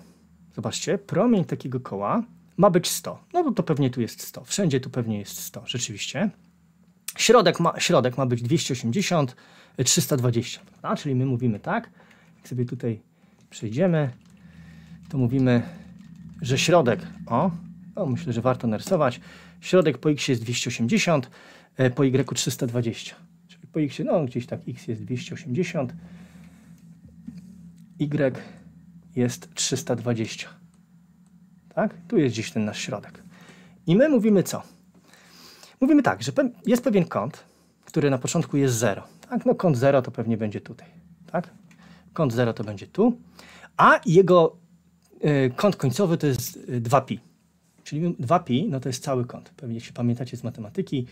Zobaczcie, promień takiego koła ma być 100. No to, to pewnie tu jest 100. Wszędzie tu pewnie jest 100, rzeczywiście. Środek ma, środek ma być 280, 320, prawda? Czyli my mówimy tak, jak sobie tutaj przejdziemy, to mówimy, że środek, o, o myślę, że warto narysować, środek po x jest 280, e, po y 320. Czyli po x, no gdzieś tak, x jest 280, y jest 320. Tak? Tu jest gdzieś ten nasz środek. I my mówimy co? Mówimy tak, że jest pewien kąt, który na początku jest 0. Tak? No kąt 0 to pewnie będzie tutaj. Tak? Kąt 0 to będzie tu. A jego e, kąt końcowy to jest 2pi. E, Czyli 2pi no to jest cały kąt. Pewnie się pamiętacie z matematyki.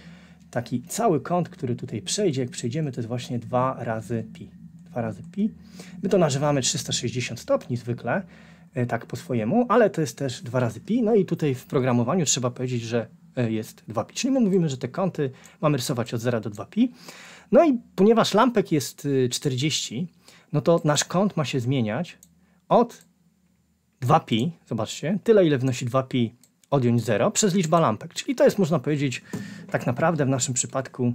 Taki cały kąt, który tutaj przejdzie, jak przejdziemy, to jest właśnie 2 razy pi. 2 razy pi. My to nazywamy 360 stopni zwykle, e, tak po swojemu, ale to jest też 2 razy pi. No i tutaj w programowaniu trzeba powiedzieć, że e, jest 2pi. Czyli my mówimy, że te kąty mamy rysować od 0 do 2pi. No i ponieważ lampek jest 40, y, no to nasz kąt ma się zmieniać od 2pi, zobaczcie, tyle ile wnosi 2pi odjąć 0 przez liczba lampek. Czyli to jest, można powiedzieć, tak naprawdę w naszym przypadku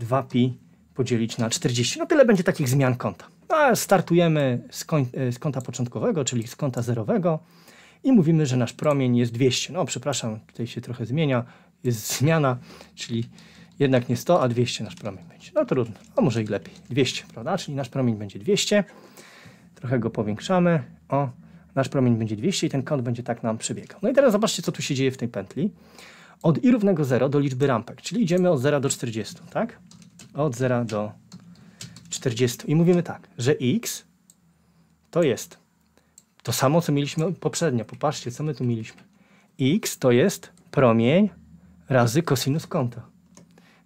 2pi podzielić na 40. No tyle będzie takich zmian konta. No, startujemy z, koń, e, z konta początkowego, czyli z konta zerowego i mówimy, że nasz promień jest 200. No przepraszam, tutaj się trochę zmienia, jest zmiana, czyli jednak nie 100, a 200 nasz promień będzie. No trudno, a no, może i lepiej, 200, prawda? Czyli nasz promień będzie 200, trochę go powiększamy, o, nasz promień będzie 200 i ten kąt będzie tak nam przebiegał. No i teraz zobaczcie, co tu się dzieje w tej pętli. Od i równego 0 do liczby rampek, czyli idziemy od 0 do 40, tak? od 0 do 40. I mówimy tak, że x to jest to samo, co mieliśmy poprzednio. Popatrzcie, co my tu mieliśmy. x to jest promień razy kosinus kąta.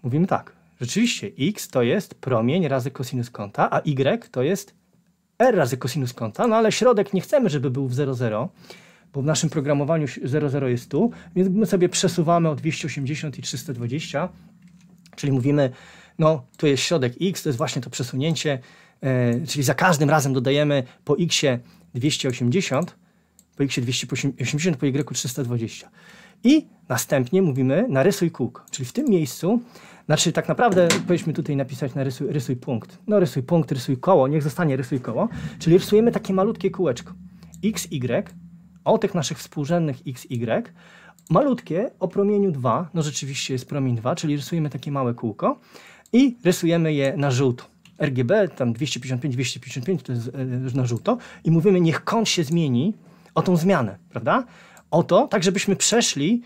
Mówimy tak, rzeczywiście x to jest promień razy kosinus kąta, a y to jest r razy kosinus kąta, no ale środek nie chcemy, żeby był w 0,0 bo w naszym programowaniu 00 jest tu, więc my sobie przesuwamy o 280 i 320, czyli mówimy no tu jest środek x, to jest właśnie to przesunięcie, e, czyli za każdym razem dodajemy po x 280, po x 280, po y 320. I następnie mówimy narysuj kółko, czyli w tym miejscu, znaczy tak naprawdę powinniśmy tutaj napisać narysuj rysuj punkt. No rysuj punkt, rysuj koło, niech zostanie rysuj koło, czyli rysujemy takie malutkie kółeczko. x, y, o tych naszych współrzędnych x, y, malutkie o promieniu 2, no rzeczywiście jest promień 2, czyli rysujemy takie małe kółko i rysujemy je na żółto. RGB, tam 255, 255 to jest e, na żółto i mówimy, niech kąt się zmieni o tą zmianę, prawda? O to, tak żebyśmy przeszli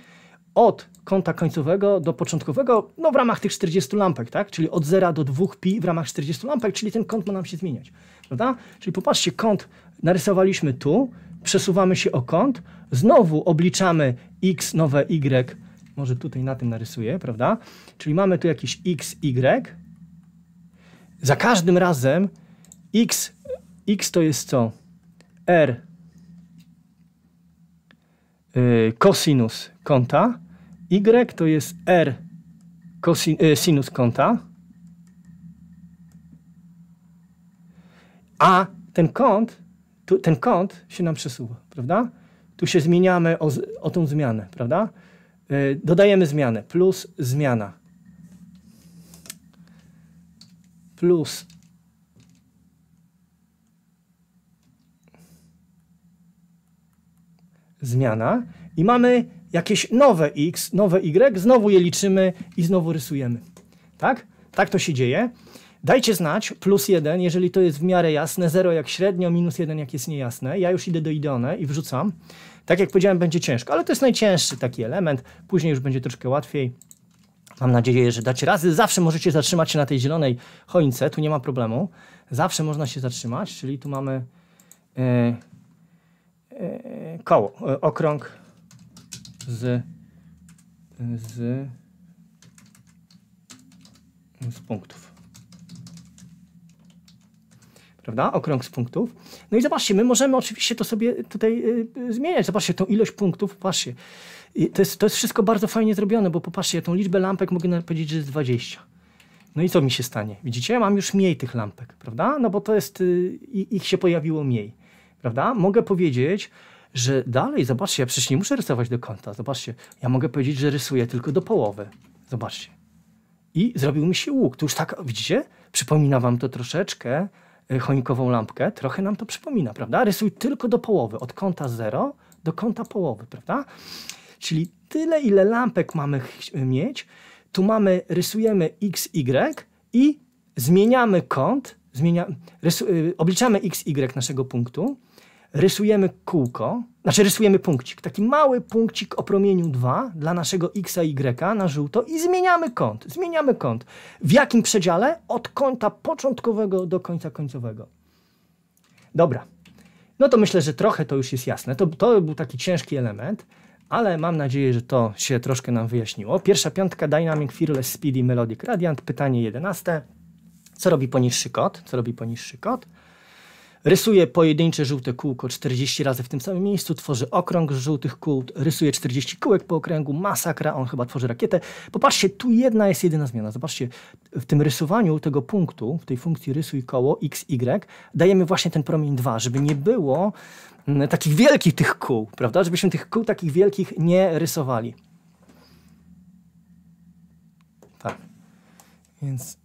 od kąta końcowego do początkowego, no w ramach tych 40 lampek, tak? Czyli od 0 do 2 pi w ramach 40 lampek, czyli ten kąt ma nam się zmieniać, prawda? Czyli popatrzcie, kąt narysowaliśmy tu, przesuwamy się o kąt, znowu obliczamy x nowe y może tutaj na tym narysuję, prawda? Czyli mamy tu jakiś x, y. Za każdym razem x, x to jest co? r y, kąta, y to jest r y, sinus kąta, a ten kąt, tu, ten kąt się nam przesuwa, prawda? Tu się zmieniamy o, o tą zmianę, prawda? E, dodajemy zmianę. Plus zmiana. Plus zmiana i mamy jakieś nowe x, nowe y, znowu je liczymy i znowu rysujemy. Tak? Tak to się dzieje. Dajcie znać, plus 1, jeżeli to jest w miarę jasne, 0 jak średnio, minus 1 jak jest niejasne. Ja już idę do Ideone i wrzucam. Tak jak powiedziałem, będzie ciężko, ale to jest najcięższy taki element. Później już będzie troszkę łatwiej. Mam nadzieję, że dacie razy. Zawsze możecie zatrzymać się na tej zielonej choince, tu nie ma problemu. Zawsze można się zatrzymać, czyli tu mamy yy, yy, koło, yy, okrąg z, z, z punktów prawda? Okrąg z punktów. No i zobaczcie, my możemy oczywiście to sobie tutaj y, y, zmieniać. Zobaczcie tą ilość punktów, patrzcie. I to jest, to jest wszystko bardzo fajnie zrobione, bo popatrzcie, ja tą liczbę lampek mogę powiedzieć, że jest 20. No i co mi się stanie? Widzicie, mam już mniej tych lampek, prawda? No bo to jest, y, ich się pojawiło mniej, prawda? Mogę powiedzieć, że dalej, zobaczcie, ja przecież nie muszę rysować do kąta, zobaczcie. Ja mogę powiedzieć, że rysuję tylko do połowy, zobaczcie. I zrobił mi się łuk. To już tak, widzicie? Przypomina wam to troszeczkę Y, choinkową lampkę, trochę nam to przypomina, prawda? Rysuj tylko do połowy, od kąta 0 do kąta połowy, prawda? Czyli tyle, ile lampek mamy y, mieć. Tu mamy, rysujemy x, y i zmieniamy kąt, zmienia, rysu, y, obliczamy x, y naszego punktu rysujemy kółko, znaczy rysujemy punkcik, taki mały punkcik o promieniu 2 dla naszego x, y na żółto i zmieniamy kąt, zmieniamy kąt. W jakim przedziale? Od kąta początkowego do końca końcowego. Dobra, no to myślę, że trochę to już jest jasne. To, to był taki ciężki element, ale mam nadzieję, że to się troszkę nam wyjaśniło. Pierwsza piątka, Dynamic, Fearless, Speedy, Melodic Radiant, pytanie jedenaste. Co robi poniższy kod? Co robi poniższy kod? Rysuje pojedyncze żółte kółko 40 razy w tym samym miejscu, tworzy okrąg z żółtych kół, rysuje 40 kółek po okręgu, masakra, on chyba tworzy rakietę. Popatrzcie, tu jedna jest jedyna zmiana. Zobaczcie, w tym rysowaniu tego punktu, w tej funkcji rysuj koło x, y, dajemy właśnie ten promień 2, żeby nie było mm, takich wielkich tych kół, prawda? Żebyśmy tych kół takich wielkich nie rysowali. Tak. Więc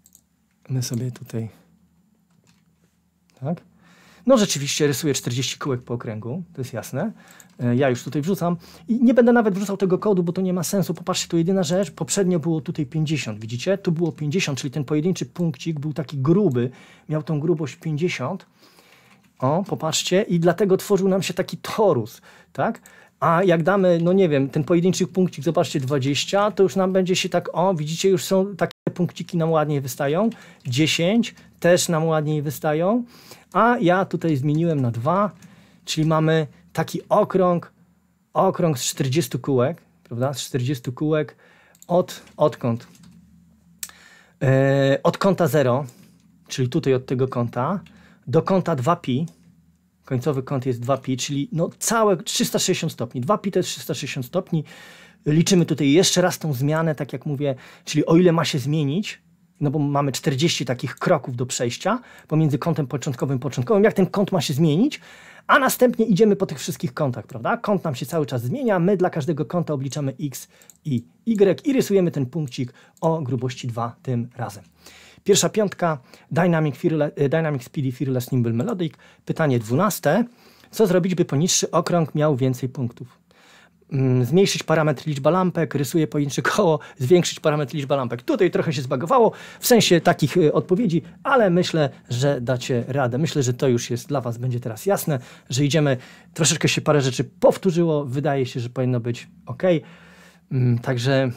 my sobie tutaj... Tak? No rzeczywiście rysuję 40 kółek po okręgu, to jest jasne. E, ja już tutaj wrzucam i nie będę nawet wrzucał tego kodu, bo to nie ma sensu. Popatrzcie, to jedyna rzecz, poprzednio było tutaj 50, widzicie? Tu było 50, czyli ten pojedynczy punkcik był taki gruby, miał tą grubość 50. O, popatrzcie, i dlatego tworzył nam się taki torus, tak? A jak damy, no nie wiem, ten pojedynczy punkcik, zobaczcie, 20, to już nam będzie się tak, o, widzicie, już są takie punkciki nam ładniej wystają. 10 też nam ładniej wystają a ja tutaj zmieniłem na dwa, czyli mamy taki okrąg, okrąg z 40 kółek, prawda, z 40 kółek od, odkąd? Yy, od kąta 0, czyli tutaj od tego kąta, do kąta 2pi, końcowy kąt jest 2pi, czyli no całe 360 stopni. 2pi to jest 360 stopni. Liczymy tutaj jeszcze raz tą zmianę, tak jak mówię, czyli o ile ma się zmienić, no bo mamy 40 takich kroków do przejścia pomiędzy kątem początkowym początkowym, jak ten kąt ma się zmienić, a następnie idziemy po tych wszystkich kątach, prawda? Kąt nam się cały czas zmienia, my dla każdego kąta obliczamy x i y i rysujemy ten punkcik o grubości 2 tym razem. Pierwsza piątka, Dynamic, Fearless, e, Dynamic Speedy Fearless Nimble Melodic. Pytanie dwunaste, co zrobić, by poniższy okrąg miał więcej punktów? Mm, zmniejszyć parametr liczba lampek, rysuję pojedyncze koło, zwiększyć parametr liczba lampek. Tutaj trochę się zbagowało w sensie takich e, odpowiedzi, ale myślę, że dacie radę. Myślę, że to już jest dla Was, będzie teraz jasne, że idziemy, troszeczkę się parę rzeczy powtórzyło, wydaje się, że powinno być ok. Mm, także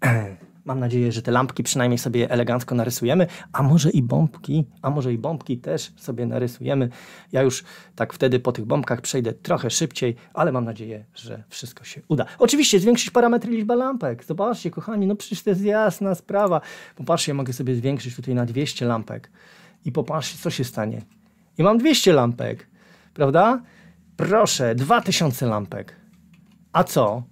Mam nadzieję, że te lampki przynajmniej sobie elegancko narysujemy, a może i bombki, a może i bombki też sobie narysujemy. Ja już tak wtedy po tych bombkach przejdę trochę szybciej, ale mam nadzieję, że wszystko się uda. Oczywiście zwiększyć parametry liczba lampek. Zobaczcie, kochani, no przecież to jest jasna sprawa. Popatrzcie, ja mogę sobie zwiększyć tutaj na 200 lampek i popatrzcie, co się stanie. I mam 200 lampek, prawda? Proszę, 2000 lampek. A co?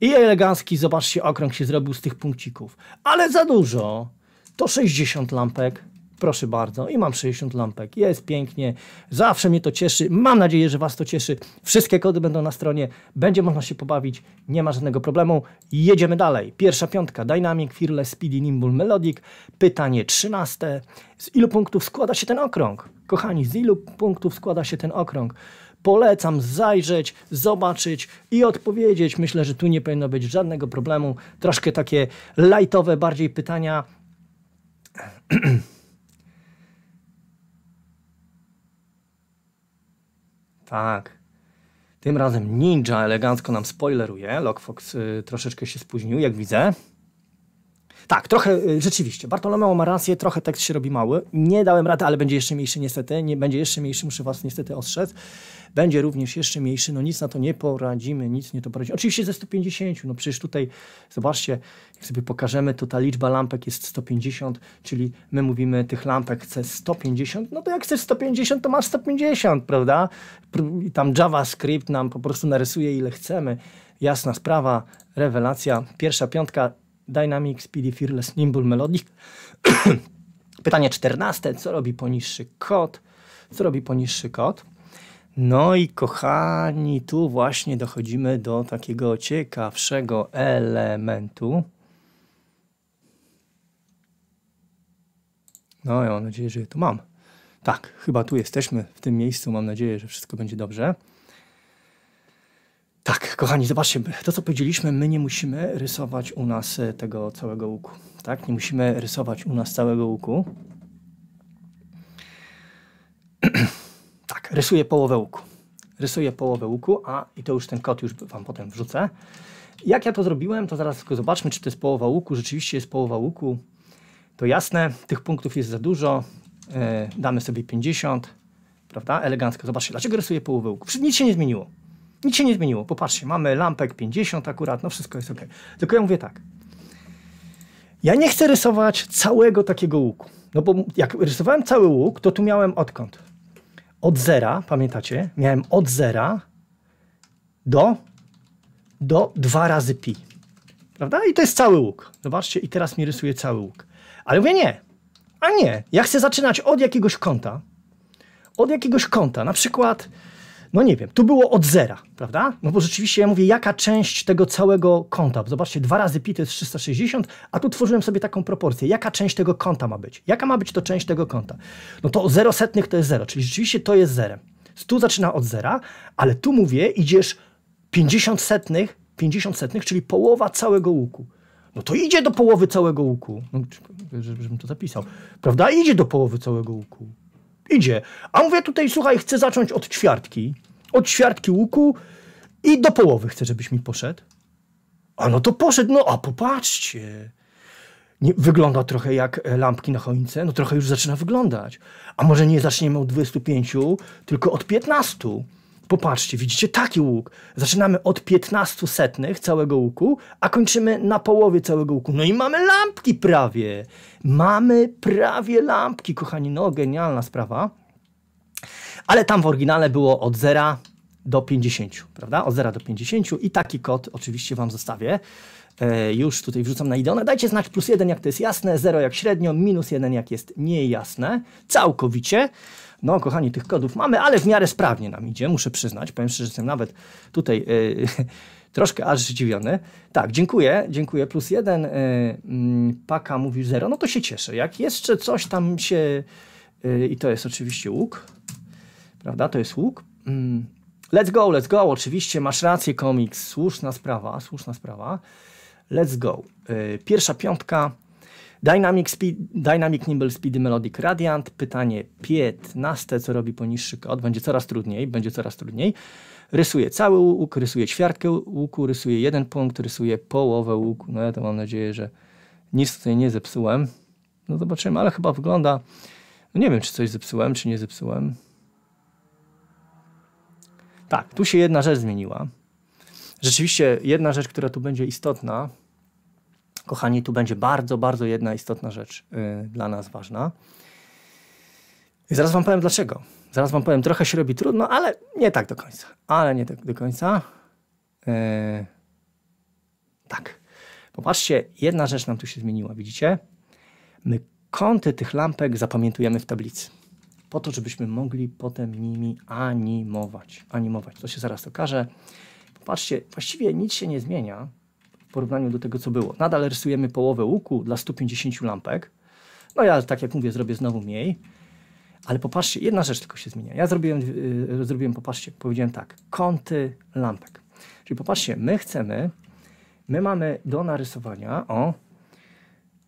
I elegancki, zobaczcie, okrąg się zrobił z tych punkcików. Ale za dużo. To 60 lampek. Proszę bardzo. I mam 60 lampek. Jest pięknie. Zawsze mnie to cieszy. Mam nadzieję, że Was to cieszy. Wszystkie kody będą na stronie. Będzie można się pobawić. Nie ma żadnego problemu. Jedziemy dalej. Pierwsza piątka. Dynamic, Fearless, Speedy, Nimble, Melodic. Pytanie trzynaste. Z ilu punktów składa się ten okrąg? Kochani, z ilu punktów składa się ten okrąg? Polecam zajrzeć, zobaczyć i odpowiedzieć. Myślę, że tu nie powinno być żadnego problemu. Troszkę takie lightowe bardziej pytania. tak. Tym razem Ninja elegancko nam spoileruje. Lockfox y, troszeczkę się spóźnił, jak widzę. Tak, trochę y, rzeczywiście. Bartolomeo ma rację, trochę tekst się robi mały. Nie dałem rady, ale będzie jeszcze mniejszy niestety. Nie będzie jeszcze mniejszy, muszę was niestety ostrzec. Będzie również jeszcze mniejszy, no nic na to nie poradzimy, nic nie to poradzimy. Oczywiście ze 150, no przecież tutaj, zobaczcie, jak sobie pokażemy, to ta liczba lampek jest 150, czyli my mówimy tych lampek chce 150, no to jak chcesz 150, to masz 150, prawda? I tam JavaScript nam po prostu narysuje ile chcemy. Jasna sprawa, rewelacja, pierwsza piątka Dynamic, Speedy, Fearless, Nimble, Melodic. Pytanie czternaste, co robi poniższy kod? Co robi poniższy kod? No i kochani, tu właśnie dochodzimy do takiego ciekawszego elementu. No, ja mam nadzieję, że je tu mam. Tak, chyba tu jesteśmy w tym miejscu. Mam nadzieję, że wszystko będzie dobrze. Tak, kochani, zobaczcie, to co powiedzieliśmy, my nie musimy rysować u nas e, tego całego łuku. Tak? Nie musimy rysować u nas całego łuku. tak, rysuję połowę łuku. Rysuję połowę łuku, a i to już ten kod już Wam potem wrzucę. Jak ja to zrobiłem, to zaraz tylko zobaczmy, czy to jest połowa łuku. Rzeczywiście jest połowa łuku. To jasne, tych punktów jest za dużo. Yy, damy sobie 50, prawda? Elegancko. Zobaczcie, dlaczego rysuję połowę łuku? Nic się nie zmieniło. Nic się nie zmieniło. Popatrzcie, mamy lampek 50 akurat, no wszystko jest ok. Tylko ja mówię tak. Ja nie chcę rysować całego takiego łuku. No bo jak rysowałem cały łuk, to tu miałem odkąd? Od zera, pamiętacie? Miałem od zera do, do 2 razy pi. Prawda? I to jest cały łuk. Zobaczcie, i teraz mi rysuje cały łuk. Ale mówię nie. A nie. Ja chcę zaczynać od jakiegoś kąta. Od jakiegoś kąta. Na przykład no nie wiem, tu było od zera, prawda? No bo rzeczywiście ja mówię, jaka część tego całego konta, zobaczcie, dwa razy pi to jest 360, a tu tworzyłem sobie taką proporcję, jaka część tego konta ma być? Jaka ma być to część tego konta? No to 0 setnych to jest 0, czyli rzeczywiście to jest zerem. Tu zaczyna od zera, ale tu mówię, idziesz 50 setnych, 50 setnych, czyli połowa całego łuku. No to idzie do połowy całego łuku. No, żebym to zapisał. Prawda? Idzie do połowy całego łuku idzie. A mówię tutaj, słuchaj, chcę zacząć od ćwiartki. Od ćwiartki łuku i do połowy chcę, żebyś mi poszedł. A no to poszedł, no a popatrzcie. Nie, wygląda trochę jak e, lampki na choince, no trochę już zaczyna wyglądać. A może nie zaczniemy od 25, tylko od 15. Popatrzcie, widzicie taki łuk. Zaczynamy od 15 setnych całego łuku, a kończymy na połowie całego łuku. No i mamy lampki prawie. Mamy prawie lampki, kochani. No, genialna sprawa. Ale tam w oryginale było od 0 do 50, prawda? Od 0 do 50 i taki kod oczywiście Wam zostawię. E, już tutaj wrzucam na idę. Dajcie znać plus 1 jak to jest jasne, 0 jak średnio, minus 1 jak jest niejasne. Całkowicie. No, kochani, tych kodów mamy, ale w miarę sprawnie nam idzie, muszę przyznać. Powiem szczerze, że jestem nawet tutaj yy, troszkę aż zdziwiony. Tak, dziękuję, dziękuję. Plus jeden yy, paka mówi zero. No to się cieszę. Jak jeszcze coś tam się... Yy, I to jest oczywiście łuk, prawda? To jest łuk. Mm. Let's go, let's go. Oczywiście masz rację, komiks. Słuszna sprawa, słuszna sprawa. Let's go. Pierwsza piątka Dynamic, speed, Dynamic Nimble Speedy Melodic Radiant. Pytanie 15, co robi poniższy kod? Będzie coraz trudniej, będzie coraz trudniej. Rysuję cały łuk, rysuję ćwiartkę łuku, rysuję jeden punkt, rysuję połowę łuku. No ja to mam nadzieję, że nic tutaj nie zepsułem. No zobaczymy, ale chyba wygląda... No nie wiem, czy coś zepsułem, czy nie zepsułem. Tak, tu się jedna rzecz zmieniła. Rzeczywiście jedna rzecz, która tu będzie istotna, Kochani, tu będzie bardzo, bardzo jedna istotna rzecz y, dla nas ważna. I zaraz Wam powiem dlaczego. Zaraz Wam powiem, trochę się robi trudno, ale nie tak do końca. Ale nie tak do końca. Y, tak. Popatrzcie, jedna rzecz nam tu się zmieniła, widzicie? My kąty tych lampek zapamiętujemy w tablicy. Po to, żebyśmy mogli potem nimi animować. Animować. To się zaraz okaże. Popatrzcie, właściwie nic się nie zmienia w porównaniu do tego, co było. Nadal rysujemy połowę łuku dla 150 lampek. No ja, tak jak mówię, zrobię znowu mniej. Ale popatrzcie, jedna rzecz tylko się zmienia. Ja zrobiłem, yy, zrobiłem popatrzcie, powiedziałem tak, kąty lampek. Czyli popatrzcie, my chcemy, my mamy do narysowania, o,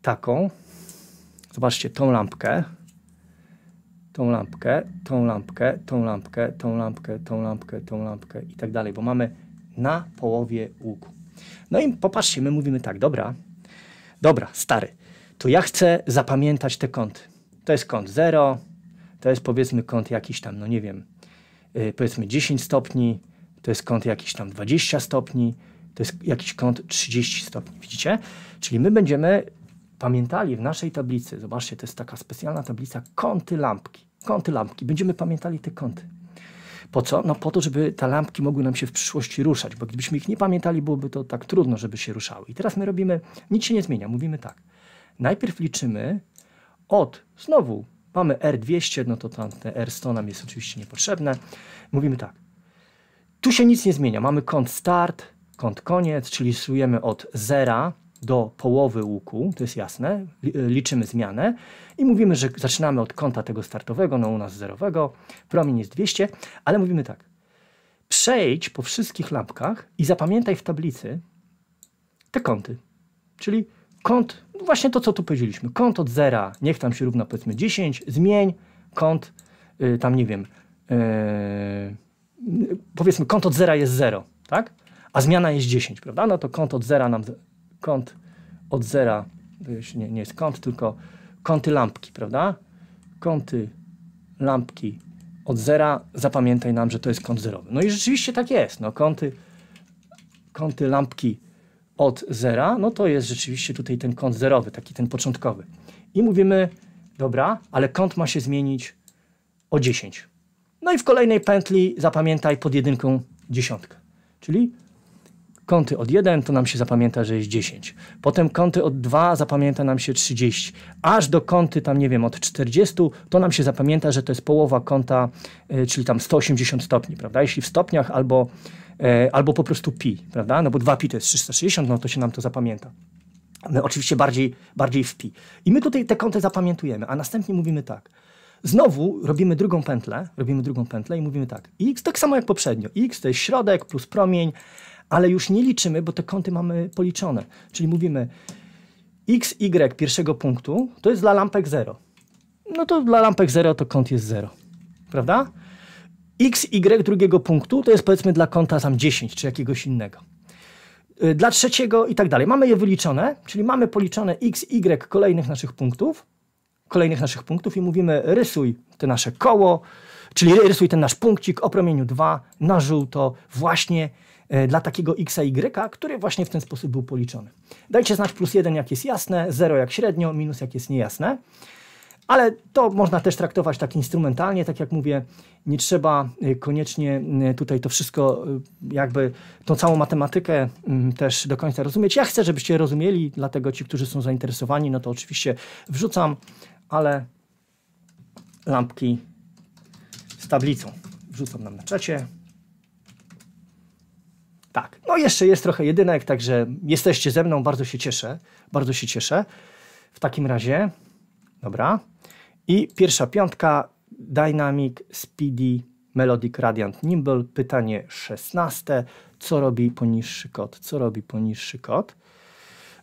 taką, zobaczcie, tą lampkę, tą lampkę, tą lampkę, tą lampkę, tą lampkę, tą lampkę, tą lampkę i tak dalej, bo mamy na połowie łuku. No i popatrzcie, my mówimy tak, dobra, dobra, stary, to ja chcę zapamiętać te kąty. To jest kąt 0, to jest powiedzmy kąt jakiś tam, no nie wiem, yy, powiedzmy 10 stopni, to jest kąt jakiś tam 20 stopni, to jest jakiś kąt 30 stopni, widzicie? Czyli my będziemy pamiętali w naszej tablicy, zobaczcie, to jest taka specjalna tablica kąty lampki, kąty lampki, będziemy pamiętali te kąty. Po co? No po to, żeby te lampki mogły nam się w przyszłości ruszać, bo gdybyśmy ich nie pamiętali, byłoby to tak trudno, żeby się ruszały. I teraz my robimy, nic się nie zmienia, mówimy tak. Najpierw liczymy od, znowu, mamy R200, no to tamte R100 nam jest oczywiście niepotrzebne. Mówimy tak. Tu się nic nie zmienia. Mamy kąt start, kąt koniec, czyli sujemy od zera do połowy łuku, to jest jasne, e, liczymy zmianę i mówimy, że zaczynamy od kąta tego startowego, no u nas zerowego, promień jest 200, ale mówimy tak, przejdź po wszystkich lampkach i zapamiętaj w tablicy te kąty, czyli kąt, no właśnie to, co tu powiedzieliśmy, kąt od zera, niech tam się równa powiedzmy 10, zmień kąt, yy, tam nie wiem, yy, powiedzmy kąt od zera jest 0, tak? A zmiana jest 10, prawda? No to kąt od zera nam kąt od zera, nie, nie jest kąt, tylko kąty lampki, prawda? Kąty lampki od zera, zapamiętaj nam, że to jest kąt zerowy. No i rzeczywiście tak jest, no kąty, kąty lampki od zera, no to jest rzeczywiście tutaj ten kąt zerowy, taki ten początkowy. I mówimy, dobra, ale kąt ma się zmienić o 10. No i w kolejnej pętli zapamiętaj pod jedynką dziesiątkę. Czyli kąty od 1, to nam się zapamięta, że jest 10. Potem kąty od 2 zapamięta nam się 30. Aż do kąty tam, nie wiem, od 40, to nam się zapamięta, że to jest połowa kąta, e, czyli tam 180 stopni, prawda? Jeśli w stopniach albo, e, albo po prostu pi, prawda? No bo 2 pi to jest 360, no to się nam to zapamięta. My oczywiście bardziej, bardziej w pi. I my tutaj te kąty zapamiętujemy, a następnie mówimy tak. Znowu robimy drugą pętlę, robimy drugą pętlę i mówimy tak. X tak samo jak poprzednio. X to jest środek plus promień ale już nie liczymy, bo te kąty mamy policzone. Czyli mówimy x, y pierwszego punktu to jest dla lampek 0. No to dla lampek 0 to kąt jest 0. Prawda? x, y drugiego punktu to jest powiedzmy dla kąta tam 10 czy jakiegoś innego. Y, dla trzeciego i tak dalej. Mamy je wyliczone, czyli mamy policzone x, y kolejnych naszych punktów, kolejnych naszych punktów i mówimy rysuj te nasze koło, czyli rysuj ten nasz punkcik o promieniu 2 na żółto właśnie E, dla takiego x y, który właśnie w ten sposób był policzony. Dajcie znać plus 1 jak jest jasne, 0 jak średnio, minus jak jest niejasne. Ale to można też traktować tak instrumentalnie, tak jak mówię, nie trzeba e, koniecznie e, tutaj to wszystko, jakby tą całą matematykę mm, też do końca rozumieć. Ja chcę, żebyście rozumieli, dlatego ci, którzy są zainteresowani, no to oczywiście wrzucam, ale lampki z tablicą wrzucam nam na czacie. Tak. No jeszcze jest trochę jedynek, także jesteście ze mną, bardzo się cieszę. Bardzo się cieszę. W takim razie, dobra. I pierwsza piątka, Dynamic Speedy Melodic Radiant Nimble. Pytanie szesnaste. Co robi poniższy kod? Co robi poniższy kod?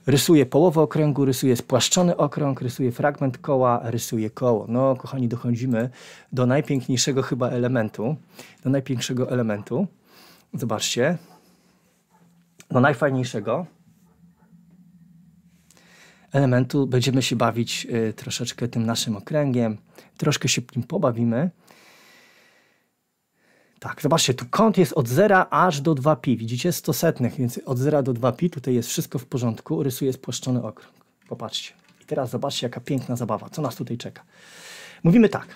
Rysuje połowę okręgu, rysuje spłaszczony okrąg, rysuje fragment koła, rysuje koło. No, kochani, dochodzimy do najpiękniejszego chyba elementu. Do najpiększego elementu. Zobaczcie, no najfajniejszego elementu będziemy się bawić y, troszeczkę tym naszym okręgiem, troszkę się nim pobawimy. Tak, zobaczcie, tu kąt jest od 0 aż do 2pi. Widzicie? 100 setnych, więc od 0 do 2pi tutaj jest wszystko w porządku. Rysuję spłaszczony okrąg. Popatrzcie. I teraz zobaczcie, jaka piękna zabawa. Co nas tutaj czeka? Mówimy tak.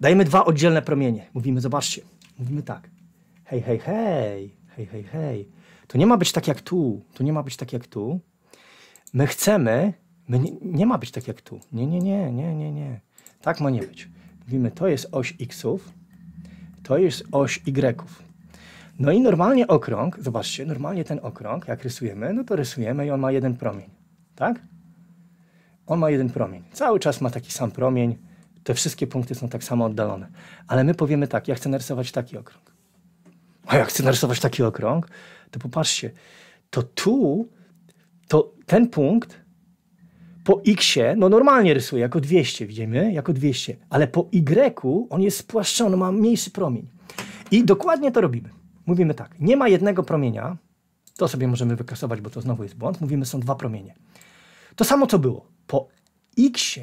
Dajemy dwa oddzielne promienie. Mówimy, zobaczcie. Mówimy tak. Hej, hej, hej. Hej, hej, hej to nie ma być tak jak tu, to nie ma być tak jak tu. My chcemy, my nie, nie ma być tak jak tu. Nie, nie, nie, nie, nie, nie. Tak ma nie być. Mówimy, to jest oś xów, to jest oś yów. No i normalnie okrąg, zobaczcie, normalnie ten okrąg, jak rysujemy, no to rysujemy i on ma jeden promień, tak? On ma jeden promień. Cały czas ma taki sam promień, te wszystkie punkty są tak samo oddalone. Ale my powiemy tak, ja chcę narysować taki okrąg. A ja chcę narysować taki okrąg, to popatrzcie, to tu, to ten punkt po x, no normalnie rysuje jako 200, widzimy, jako 200, ale po y on jest spłaszczony, ma mniejszy promień. I dokładnie to robimy. Mówimy tak, nie ma jednego promienia, to sobie możemy wykasować, bo to znowu jest błąd, mówimy są dwa promienie. To samo co było, po x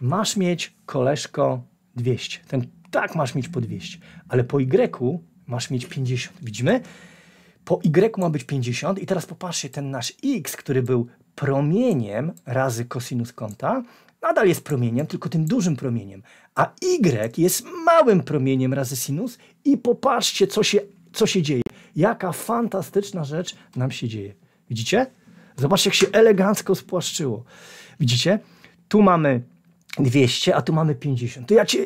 masz mieć koleżko 200, ten tak masz mieć po 200, ale po y masz mieć 50, widzimy? Po y ma być 50 i teraz popatrzcie, ten nasz x, który był promieniem razy kosinus kąta, nadal jest promieniem, tylko tym dużym promieniem, a y jest małym promieniem razy sinus i popatrzcie, co się, co się dzieje. Jaka fantastyczna rzecz nam się dzieje. Widzicie? Zobaczcie, jak się elegancko spłaszczyło. Widzicie? Tu mamy 200, a tu mamy 50. To ja cię,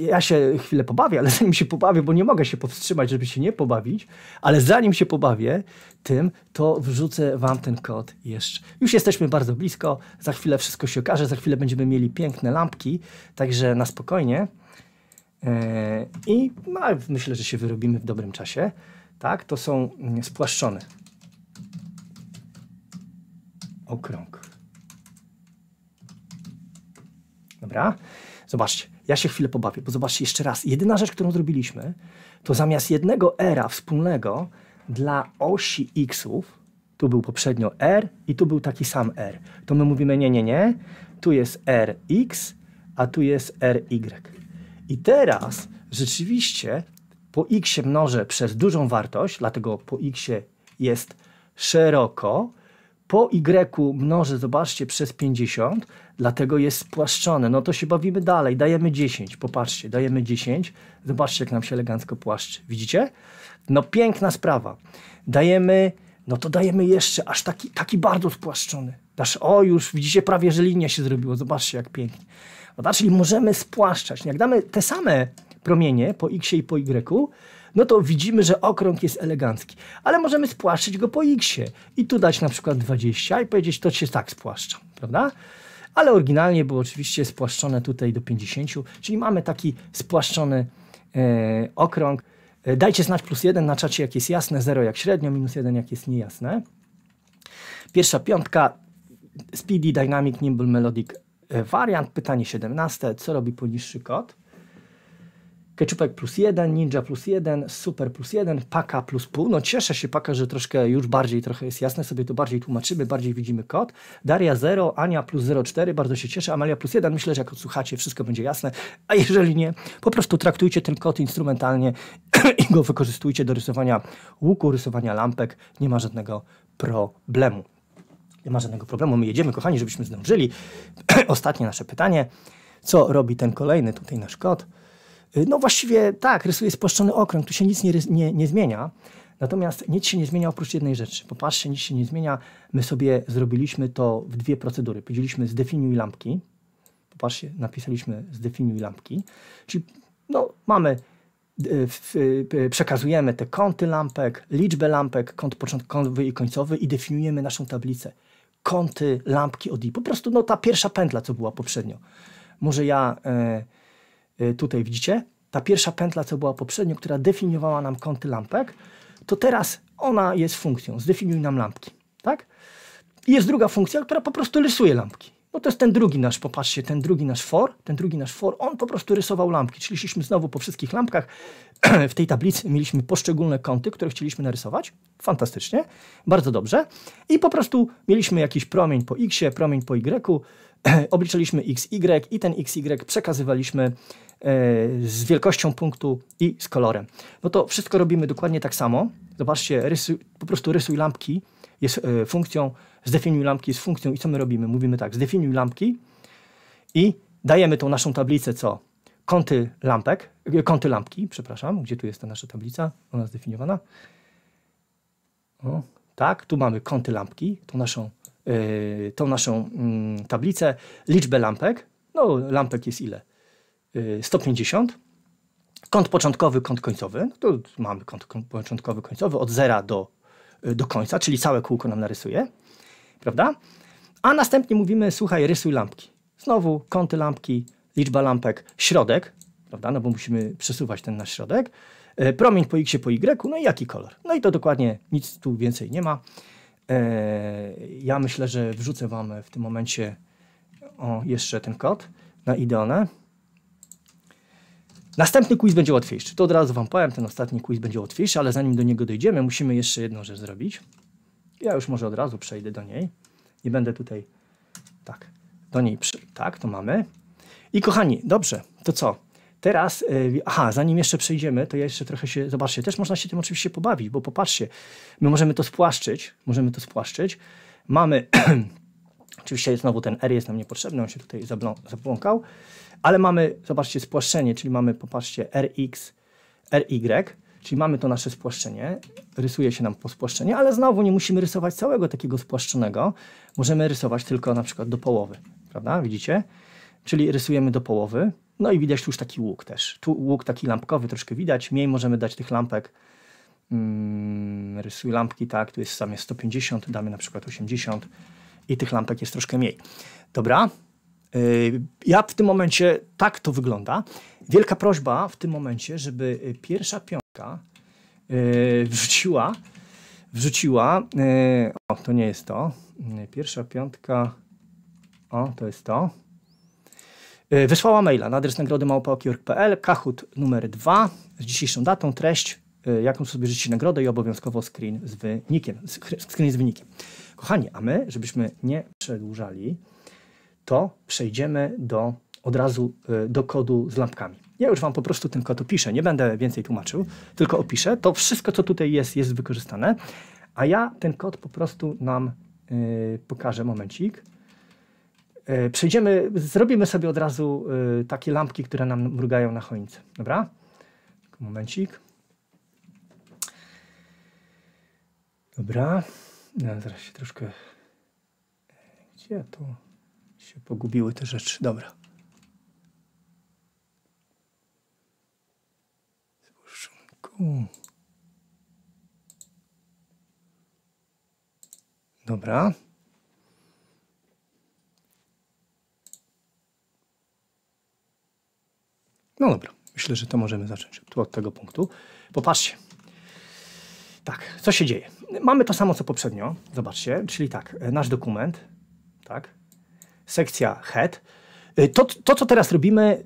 ja się chwilę pobawię, ale zanim się pobawię, bo nie mogę się powstrzymać, żeby się nie pobawić, ale zanim się pobawię tym, to wrzucę Wam ten kod jeszcze. Już jesteśmy bardzo blisko, za chwilę wszystko się okaże, za chwilę będziemy mieli piękne lampki, także na spokojnie. E, I no, myślę, że się wyrobimy w dobrym czasie. Tak, to są mm, spłaszczone. Okrąg. Dobra, zobaczcie. Ja się chwilę pobawię, bo zobaczcie jeszcze raz. Jedyna rzecz, którą zrobiliśmy, to zamiast jednego era wspólnego dla osi xów, tu był poprzednio r i tu był taki sam r. To my mówimy nie, nie, nie. Tu jest rx, a tu jest ry. I teraz rzeczywiście po x mnożę przez dużą wartość, dlatego po x jest szeroko, po y mnożę, zobaczcie, przez 50, dlatego jest spłaszczone. No to się bawimy dalej, dajemy 10, popatrzcie, dajemy 10, zobaczcie, jak nam się elegancko płaszczy. Widzicie? No piękna sprawa. Dajemy, no to dajemy jeszcze, aż taki, taki bardzo spłaszczony. Dasz, o już, widzicie, prawie że linia się zrobiło, zobaczcie, jak pięknie. No, tak, czyli możemy spłaszczać. Jak damy te same promienie po x i po y, no to widzimy, że okrąg jest elegancki. Ale możemy spłaszczyć go po x i tu dać na przykład 20 i powiedzieć, to się tak spłaszcza, prawda? Ale oryginalnie było oczywiście spłaszczone tutaj do 50, czyli mamy taki spłaszczony e, okrąg. E, dajcie znać plus 1 na czacie, jak jest jasne, 0 jak średnio, minus 1 jak jest niejasne. Pierwsza piątka, Speedy Dynamic Nimble Melodic Variant. E, pytanie 17, co robi poniższy kod? Ketchupek plus jeden, Ninja plus jeden, Super plus jeden, Paka plus pół. No cieszę się Paka, że troszkę już bardziej trochę jest jasne, sobie to bardziej tłumaczymy, bardziej widzimy kod. Daria 0, Ania plus 0,4, bardzo się cieszę, Amalia plus 1. Myślę, że jak odsłuchacie, wszystko będzie jasne. A jeżeli nie, po prostu traktujcie ten kod instrumentalnie i go wykorzystujcie do rysowania łuku, rysowania lampek. Nie ma żadnego problemu. Nie ma żadnego problemu. My jedziemy, kochani, żebyśmy zdążyli. Ostatnie nasze pytanie. Co robi ten kolejny tutaj nasz kod? Y, no właściwie tak, rysuje spłaszczony okrąg, tu się nic nie, nie, nie zmienia. Natomiast nic się nie zmienia oprócz jednej rzeczy. Popatrzcie, nic się nie zmienia. My sobie zrobiliśmy to w dwie procedury. Powiedzieliśmy zdefiniuj lampki. Popatrzcie, napisaliśmy zdefiniuj lampki. Czyli no, mamy, y, y, przekazujemy te kąty lampek, liczbę lampek, kąt początkowy i końcowy i definiujemy naszą tablicę. Kąty lampki od i. Po prostu no, ta pierwsza pętla, co była poprzednio. Może ja... E, Y, tutaj widzicie, ta pierwsza pętla, co była poprzednio, która definiowała nam kąty lampek, to teraz ona jest funkcją, zdefiniuj nam lampki, tak? I jest druga funkcja, która po prostu rysuje lampki. No to jest ten drugi nasz, popatrzcie, ten drugi nasz for, ten drugi nasz for, on po prostu rysował lampki, czyli szliśmy znowu po wszystkich lampkach, w tej tablicy mieliśmy poszczególne kąty, które chcieliśmy narysować, fantastycznie, bardzo dobrze, i po prostu mieliśmy jakiś promień po x, promień po y, obliczyliśmy xy i ten xy przekazywaliśmy e, z wielkością punktu i z kolorem. No to wszystko robimy dokładnie tak samo. Zobaczcie, rysuj, po prostu rysuj lampki jest e, funkcją, zdefiniuj lampki jest funkcją i co my robimy? Mówimy tak, zdefiniuj lampki i dajemy tą naszą tablicę, co? Kąty lampek, e, kąty lampki, przepraszam, gdzie tu jest ta nasza tablica? Ona zdefiniowana. O, tak, tu mamy kąty lampki, tą naszą Y, tą naszą mm, tablicę, liczbę lampek. No, lampek jest ile? 150. Y, kąt początkowy, kąt końcowy. No to mamy kąt początkowy, końcowy od zera do, y, do końca, czyli całe kółko nam narysuje. Prawda? A następnie mówimy, słuchaj, rysuj lampki. Znowu kąty lampki, liczba lampek, środek, prawda? No bo musimy przesuwać ten nasz środek. Promień po x po y, no i jaki kolor? No i to dokładnie nic tu więcej nie ma. E, ja myślę, że wrzucę Wam w tym momencie o, jeszcze ten kod na Ideone. Następny quiz będzie łatwiejszy. To od razu Wam powiem, ten ostatni quiz będzie łatwiejszy, ale zanim do niego dojdziemy, musimy jeszcze jedną rzecz zrobić. Ja już może od razu przejdę do niej. Nie będę tutaj... Tak, do niej... Przy... Tak, to mamy. I kochani, dobrze, to co? Teraz, e, aha, zanim jeszcze przejdziemy, to ja jeszcze trochę się, zobaczcie, też można się tym oczywiście pobawić, bo popatrzcie, my możemy to spłaszczyć, możemy to spłaszczyć, mamy, oczywiście znowu ten R jest nam niepotrzebny, on się tutaj zabłąkał, ale mamy, zobaczcie, spłaszczenie, czyli mamy, popatrzcie, RX, RY, czyli mamy to nasze spłaszczenie, rysuje się nam po spłaszczenie, ale znowu nie musimy rysować całego takiego spłaszczonego, możemy rysować tylko na przykład do połowy, prawda, widzicie? Czyli rysujemy do połowy, no i widać tu już taki łuk też. Tu łuk taki lampkowy troszkę widać. Mniej możemy dać tych lampek. Hmm, rysuj lampki, tak, tu jest tam 150, damy na przykład 80 i tych lampek jest troszkę mniej. Dobra, y, ja w tym momencie tak to wygląda. Wielka prośba w tym momencie, żeby y, pierwsza piątka y, wrzuciła, wrzuciła, o to nie jest to, pierwsza piątka, o to jest to, E, wysłała maila na adres nagrody małpa.org.pl, kahut numer 2 z dzisiejszą datą, treść, e, jaką sobie życzycie nagrodę i obowiązkowo screen z wynikiem. Screen z wynikiem. Kochani, a my, żebyśmy nie przedłużali, to przejdziemy do, od razu e, do kodu z lampkami. Ja już Wam po prostu ten kod opiszę, nie będę więcej tłumaczył, tylko opiszę. To wszystko, co tutaj jest, jest wykorzystane, a ja ten kod po prostu nam yy, pokażę, momencik. E, przejdziemy, zrobimy sobie od razu e, takie lampki, które nam mrugają na choince. Dobra? Momencik. Dobra. Ja no, zaraz się troszkę... Gdzie to? Się pogubiły te rzeczy. Dobra. Zbożonku. Dobra. No dobra, myślę, że to możemy zacząć od tego punktu. Popatrzcie. Tak, co się dzieje? Mamy to samo co poprzednio, zobaczcie, czyli tak, e, nasz dokument, tak, sekcja head. E, to, to, co teraz robimy,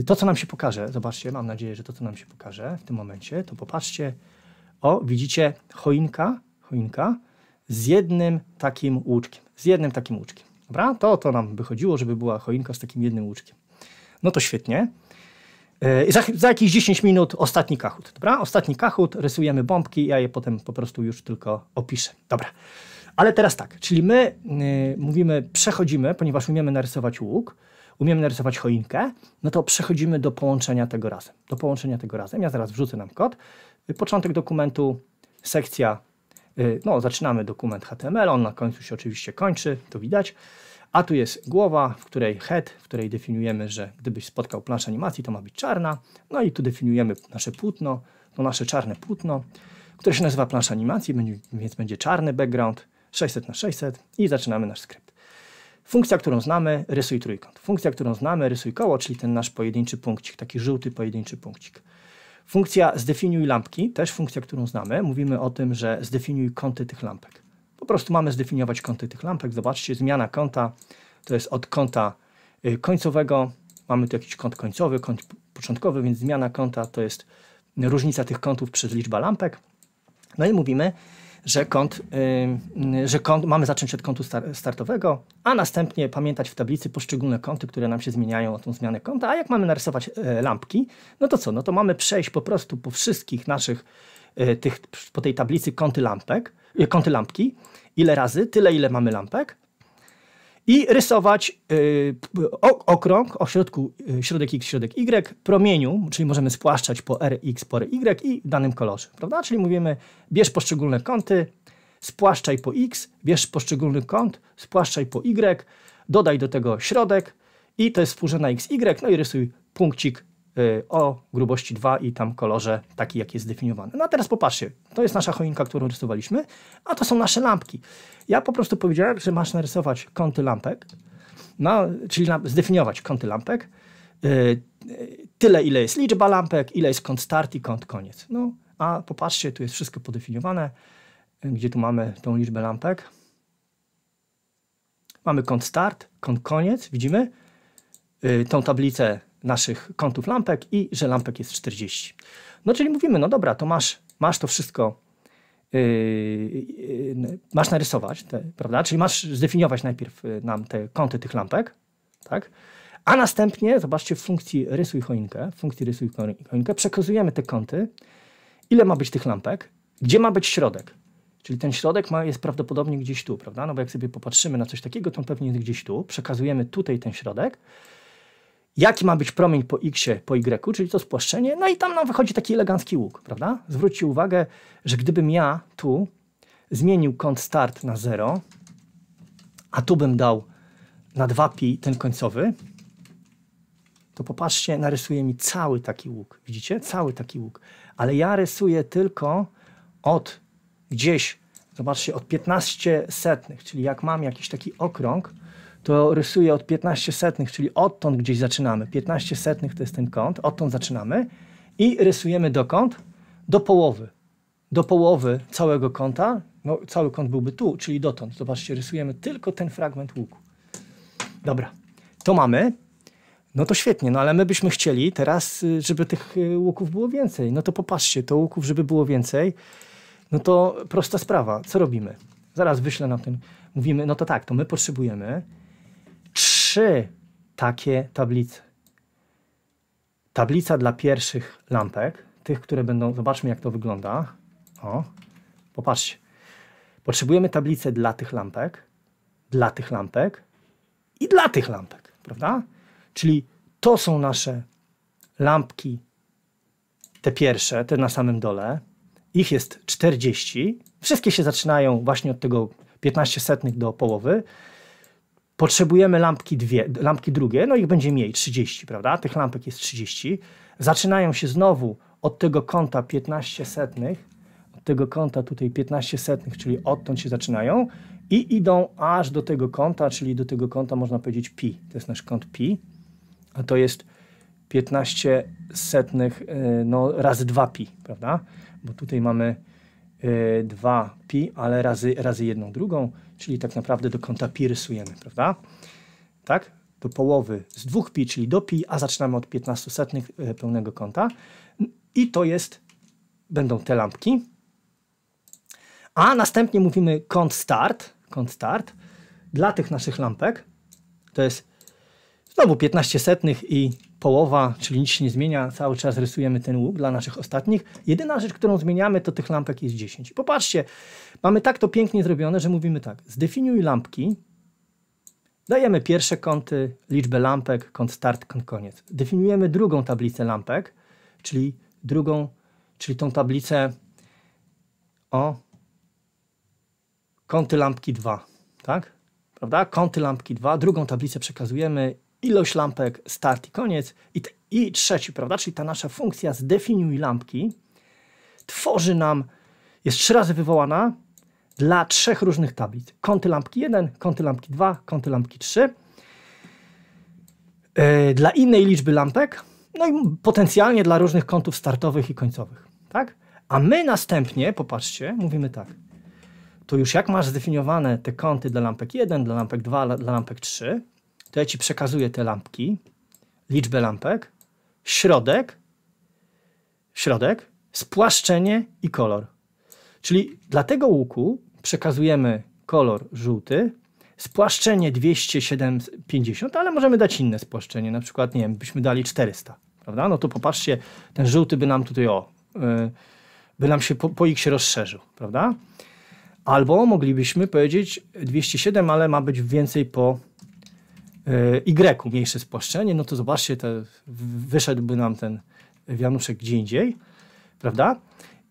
e, to, co nam się pokaże, zobaczcie, mam nadzieję, że to, co nam się pokaże w tym momencie, to popatrzcie, o, widzicie choinka, choinka z jednym takim łuczkiem, z jednym takim łuczkiem, dobra? To, to nam chodziło, żeby była choinka z takim jednym łuczkiem. No to świetnie. E, za, za, jakieś 10 minut ostatni kahut, dobra? Ostatni kahut, rysujemy bombki, ja je potem po prostu już tylko opiszę. Dobra. Ale teraz tak, czyli my y, mówimy, przechodzimy, ponieważ umiemy narysować łuk, umiemy narysować choinkę, no to przechodzimy do połączenia tego razem. Do połączenia tego razem. Ja zaraz wrzucę nam kod. E, początek dokumentu, sekcja, y, no zaczynamy dokument HTML, on na końcu się oczywiście kończy, to widać. A tu jest głowa, w której head, w której definiujemy, że gdybyś spotkał planszę animacji, to ma być czarna. No i tu definiujemy nasze płótno, to nasze czarne płótno, które się nazywa plansza animacji, więc będzie czarny background 600 na 600 i zaczynamy nasz skrypt. Funkcja, którą znamy, rysuj trójkąt. Funkcja, którą znamy, rysuj koło, czyli ten nasz pojedynczy punkcik, taki żółty pojedynczy punkcik. Funkcja zdefiniuj lampki, też funkcja, którą znamy. Mówimy o tym, że zdefiniuj kąty tych lampek. Po prostu mamy zdefiniować kąty tych lampek. Zobaczcie, zmiana kąta to jest od kąta y, końcowego. Mamy tu jakiś kąt końcowy, kąt początkowy, więc zmiana kąta to jest różnica tych kątów przez liczbę lampek. No i mówimy, że kąt, y, że kąt mamy zacząć od kątu startowego, a następnie pamiętać w tablicy poszczególne kąty, które nam się zmieniają o tą zmianę kąta. A jak mamy narysować e, lampki, no to co? No to mamy przejść po prostu po wszystkich naszych, e, tych, po tej tablicy kąty lampek. Y, kąty lampki, ile razy, tyle ile mamy lampek i rysować y, okrąg o środku y, środek x, środek y, promieniu, czyli możemy spłaszczać po rx, po y i danym kolorze, prawda? Czyli mówimy, bierz poszczególne kąty, spłaszczaj po x, bierz poszczególny kąt, spłaszczaj po y, dodaj do tego środek i to jest współrzędna xy, no i rysuj punkcik Y, o grubości 2 i tam kolorze taki, jak jest zdefiniowany. No a teraz popatrzcie, to jest nasza choinka, którą rysowaliśmy, a to są nasze lampki. Ja po prostu powiedziałem, że masz narysować kąty lampek, no, czyli zdefiniować kąty lampek, y, y, tyle ile jest liczba lampek, ile jest kąt start i kąt koniec. No, a popatrzcie, tu jest wszystko podefiniowane, gdzie tu mamy tą liczbę lampek. Mamy kąt start, kąt koniec, widzimy? tą tablicę naszych kątów lampek i że lampek jest 40. No czyli mówimy, no dobra, to masz, masz to wszystko, yy, yy, masz narysować, te, prawda? Czyli masz zdefiniować najpierw y, nam te kąty tych lampek, tak? A następnie, zobaczcie, w funkcji rysuj choinkę, w funkcji rysuj choinkę przekazujemy te kąty, ile ma być tych lampek, gdzie ma być środek. Czyli ten środek ma, jest prawdopodobnie gdzieś tu, prawda? No bo jak sobie popatrzymy na coś takiego, to on pewnie jest gdzieś tu. Przekazujemy tutaj ten środek jaki ma być promień po x, po y, czyli to spłaszczenie, no i tam nam wychodzi taki elegancki łuk, prawda? Zwróćcie uwagę, że gdybym ja tu zmienił kąt start na 0, a tu bym dał na 2pi ten końcowy, to popatrzcie, narysuje mi cały taki łuk. Widzicie? Cały taki łuk. Ale ja rysuję tylko od gdzieś, zobaczcie, od 15 setnych, czyli jak mam jakiś taki okrąg, to rysuję od 15 setnych, czyli odtąd gdzieś zaczynamy. 15 setnych to jest ten kąt, odtąd zaczynamy i rysujemy dokąd? Do połowy. Do połowy całego kąta, no, cały kąt byłby tu, czyli dotąd. Zobaczcie, rysujemy tylko ten fragment łuku. Dobra, to mamy. No to świetnie, no ale my byśmy chcieli teraz, y, żeby tych y, łuków było więcej. No to popatrzcie, to łuków, żeby było więcej, no to prosta sprawa. Co robimy? Zaraz wyślę nam ten. Mówimy, no to tak, to my potrzebujemy trzy takie tablice. Tablica dla pierwszych lampek, tych, które będą, zobaczmy jak to wygląda. O, popatrzcie. Potrzebujemy tablicy dla tych lampek, dla tych lampek i dla tych lampek, prawda? Czyli to są nasze lampki, te pierwsze, te na samym dole. Ich jest 40. Wszystkie się zaczynają właśnie od tego 15 setnych do połowy potrzebujemy lampki, dwie, lampki drugie, no ich będzie mniej, 30, prawda? Tych lampek jest 30. Zaczynają się znowu od tego kąta 15 setnych, od tego kąta tutaj 15 setnych, czyli odtąd się zaczynają i idą aż do tego kąta, czyli do tego kąta można powiedzieć pi. To jest nasz kąt pi, a to jest 15 setnych y, no, razy 2 pi, prawda? Bo tutaj mamy 2 y, pi, ale razy, razy jedną drugą, czyli tak naprawdę do kąta pi rysujemy, prawda? Tak? Do połowy z 2pi, czyli do pi, a zaczynamy od 15 setnych e, pełnego kąta. I to jest, będą te lampki. A następnie mówimy kąt start, kąt start dla tych naszych lampek. To jest znowu 15 setnych i połowa, czyli nic się nie zmienia, cały czas rysujemy ten łuk dla naszych ostatnich. Jedyna rzecz, którą zmieniamy, to tych lampek jest 10. Popatrzcie, mamy tak to pięknie zrobione, że mówimy tak, zdefiniuj lampki, dajemy pierwsze kąty, liczbę lampek, kąt start, kąt koniec. Definiujemy drugą tablicę lampek, czyli drugą, czyli tą tablicę o kąty lampki 2, tak? Prawda? Kąty lampki 2, drugą tablicę przekazujemy ilość lampek, start i koniec. I, I trzeci, prawda, czyli ta nasza funkcja zdefiniuj lampki tworzy nam, jest trzy razy wywołana dla trzech różnych tablic. Kąty lampki 1, kąty lampki 2, kąty lampki 3. E, dla innej liczby lampek, no i potencjalnie dla różnych kątów startowych i końcowych. Tak? A my następnie, popatrzcie, mówimy tak. To już jak masz zdefiniowane te kąty dla lampek 1, dla lampek 2, dla lampek 3, to ja ci przekazuję te lampki, liczbę lampek, środek, środek, spłaszczenie i kolor. Czyli dla tego łuku przekazujemy kolor żółty, spłaszczenie 2750, ale możemy dać inne spłaszczenie, na przykład, nie wiem, byśmy dali 400, prawda? No to popatrzcie, ten żółty by nam tutaj, o, y, by nam się po, po ich się rozszerzył, prawda? Albo moglibyśmy powiedzieć 207, ale ma być więcej po Y mniejsze spłaszczenie, no to zobaczcie, te, wyszedłby nam ten wianuszek gdzie indziej, prawda?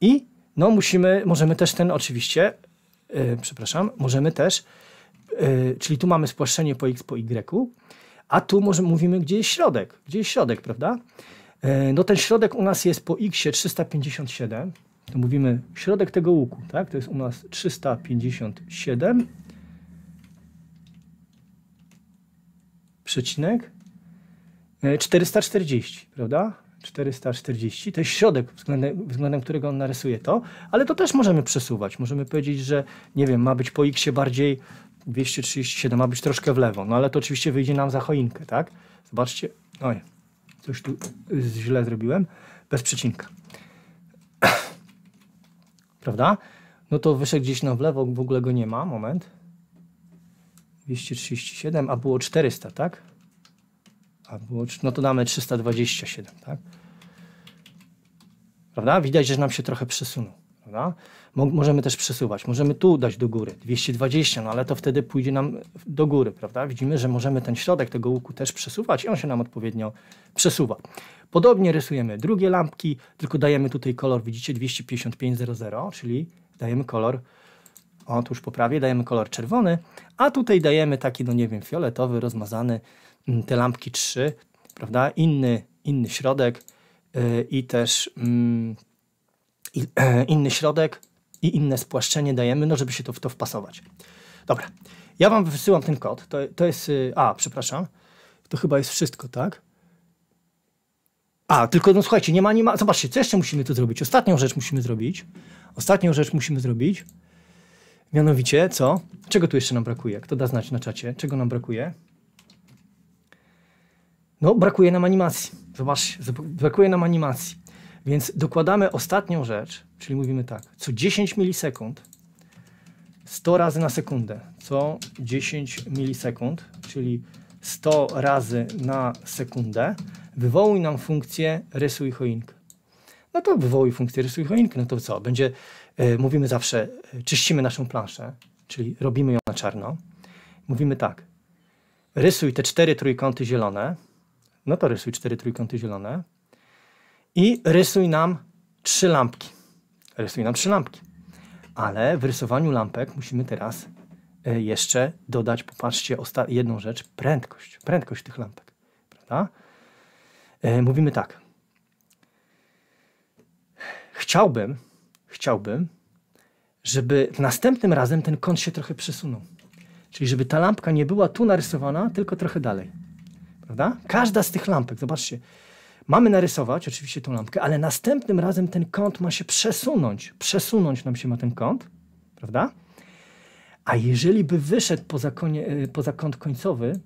I no musimy, możemy też ten oczywiście, y przepraszam, możemy też, y czyli tu mamy spłaszczenie po x, po y, a tu może mówimy, gdzie jest środek, gdzie jest środek, prawda? Y, no ten środek u nas jest po x 357, to mówimy środek tego łuku, tak? To jest u nas 357 przecinek 440, e, prawda? 440, to jest środek, względem, względem, którego on narysuje to, ale to też możemy przesuwać. Możemy powiedzieć, że nie wiem, ma być po x bardziej 237, ma być troszkę w lewo, no ale to oczywiście wyjdzie nam za choinkę, tak? Zobaczcie, oj, coś tu y, źle zrobiłem, bez przecinka. Prawda? No to wyszedł gdzieś na w lewo, w ogóle go nie ma, moment. 237, a było 400, tak? A było, no to damy 327, tak? Prawda? Widać, że nam się trochę przesunął. Prawda? Możemy też przesuwać. Możemy tu dać do góry 220, no ale to wtedy pójdzie nam do góry, prawda? Widzimy, że możemy ten środek tego łuku też przesuwać i on się nam odpowiednio przesuwa. Podobnie rysujemy drugie lampki, tylko dajemy tutaj kolor, widzicie, 25500, czyli dajemy kolor o tuż po prawie dajemy kolor czerwony, a tutaj dajemy taki, no nie wiem, fioletowy, rozmazany, mm, te lampki 3, prawda, inny, inny środek yy, i też yy, inny środek i inne spłaszczenie dajemy, no żeby się to w to wpasować. Dobra, ja Wam wysyłam ten kod, to, to jest, y, a przepraszam, to chyba jest wszystko, tak? A, tylko no słuchajcie, nie ma, nie ma. Zobaczcie, co jeszcze musimy tu zrobić? Ostatnią rzecz musimy zrobić. Ostatnią rzecz musimy zrobić. Mianowicie co? Czego tu jeszcze nam brakuje? Kto da znać na czacie? Czego nam brakuje? No, brakuje nam animacji. Zobacz, brakuje nam animacji. Więc dokładamy ostatnią rzecz, czyli mówimy tak, co 10 milisekund 100 razy na sekundę, co 10 milisekund, czyli 100 razy na sekundę, wywołuj nam funkcję rysuj choinkę. No to wywołuj funkcję rysuj choinkę, no to co? Będzie E, mówimy zawsze, e, czyścimy naszą planszę, czyli robimy ją na czarno. Mówimy tak, rysuj te cztery trójkąty zielone, no to rysuj cztery trójkąty zielone i rysuj nam trzy lampki. Rysuj nam trzy lampki. Ale w rysowaniu lampek musimy teraz e, jeszcze dodać, popatrzcie, jedną rzecz, prędkość. Prędkość tych lampek, prawda? Mówimy tak. Chciałbym, chciałbym, żeby następnym razem ten kąt się trochę przesunął. Czyli żeby ta lampka nie była tu narysowana, tylko trochę dalej. Prawda? Każda z tych lampek, zobaczcie, mamy narysować oczywiście tą lampkę, ale następnym razem ten kąt ma się przesunąć. Przesunąć nam się ma ten kąt, prawda? A jeżeli by wyszedł poza, konie, y, poza kąt końcowy,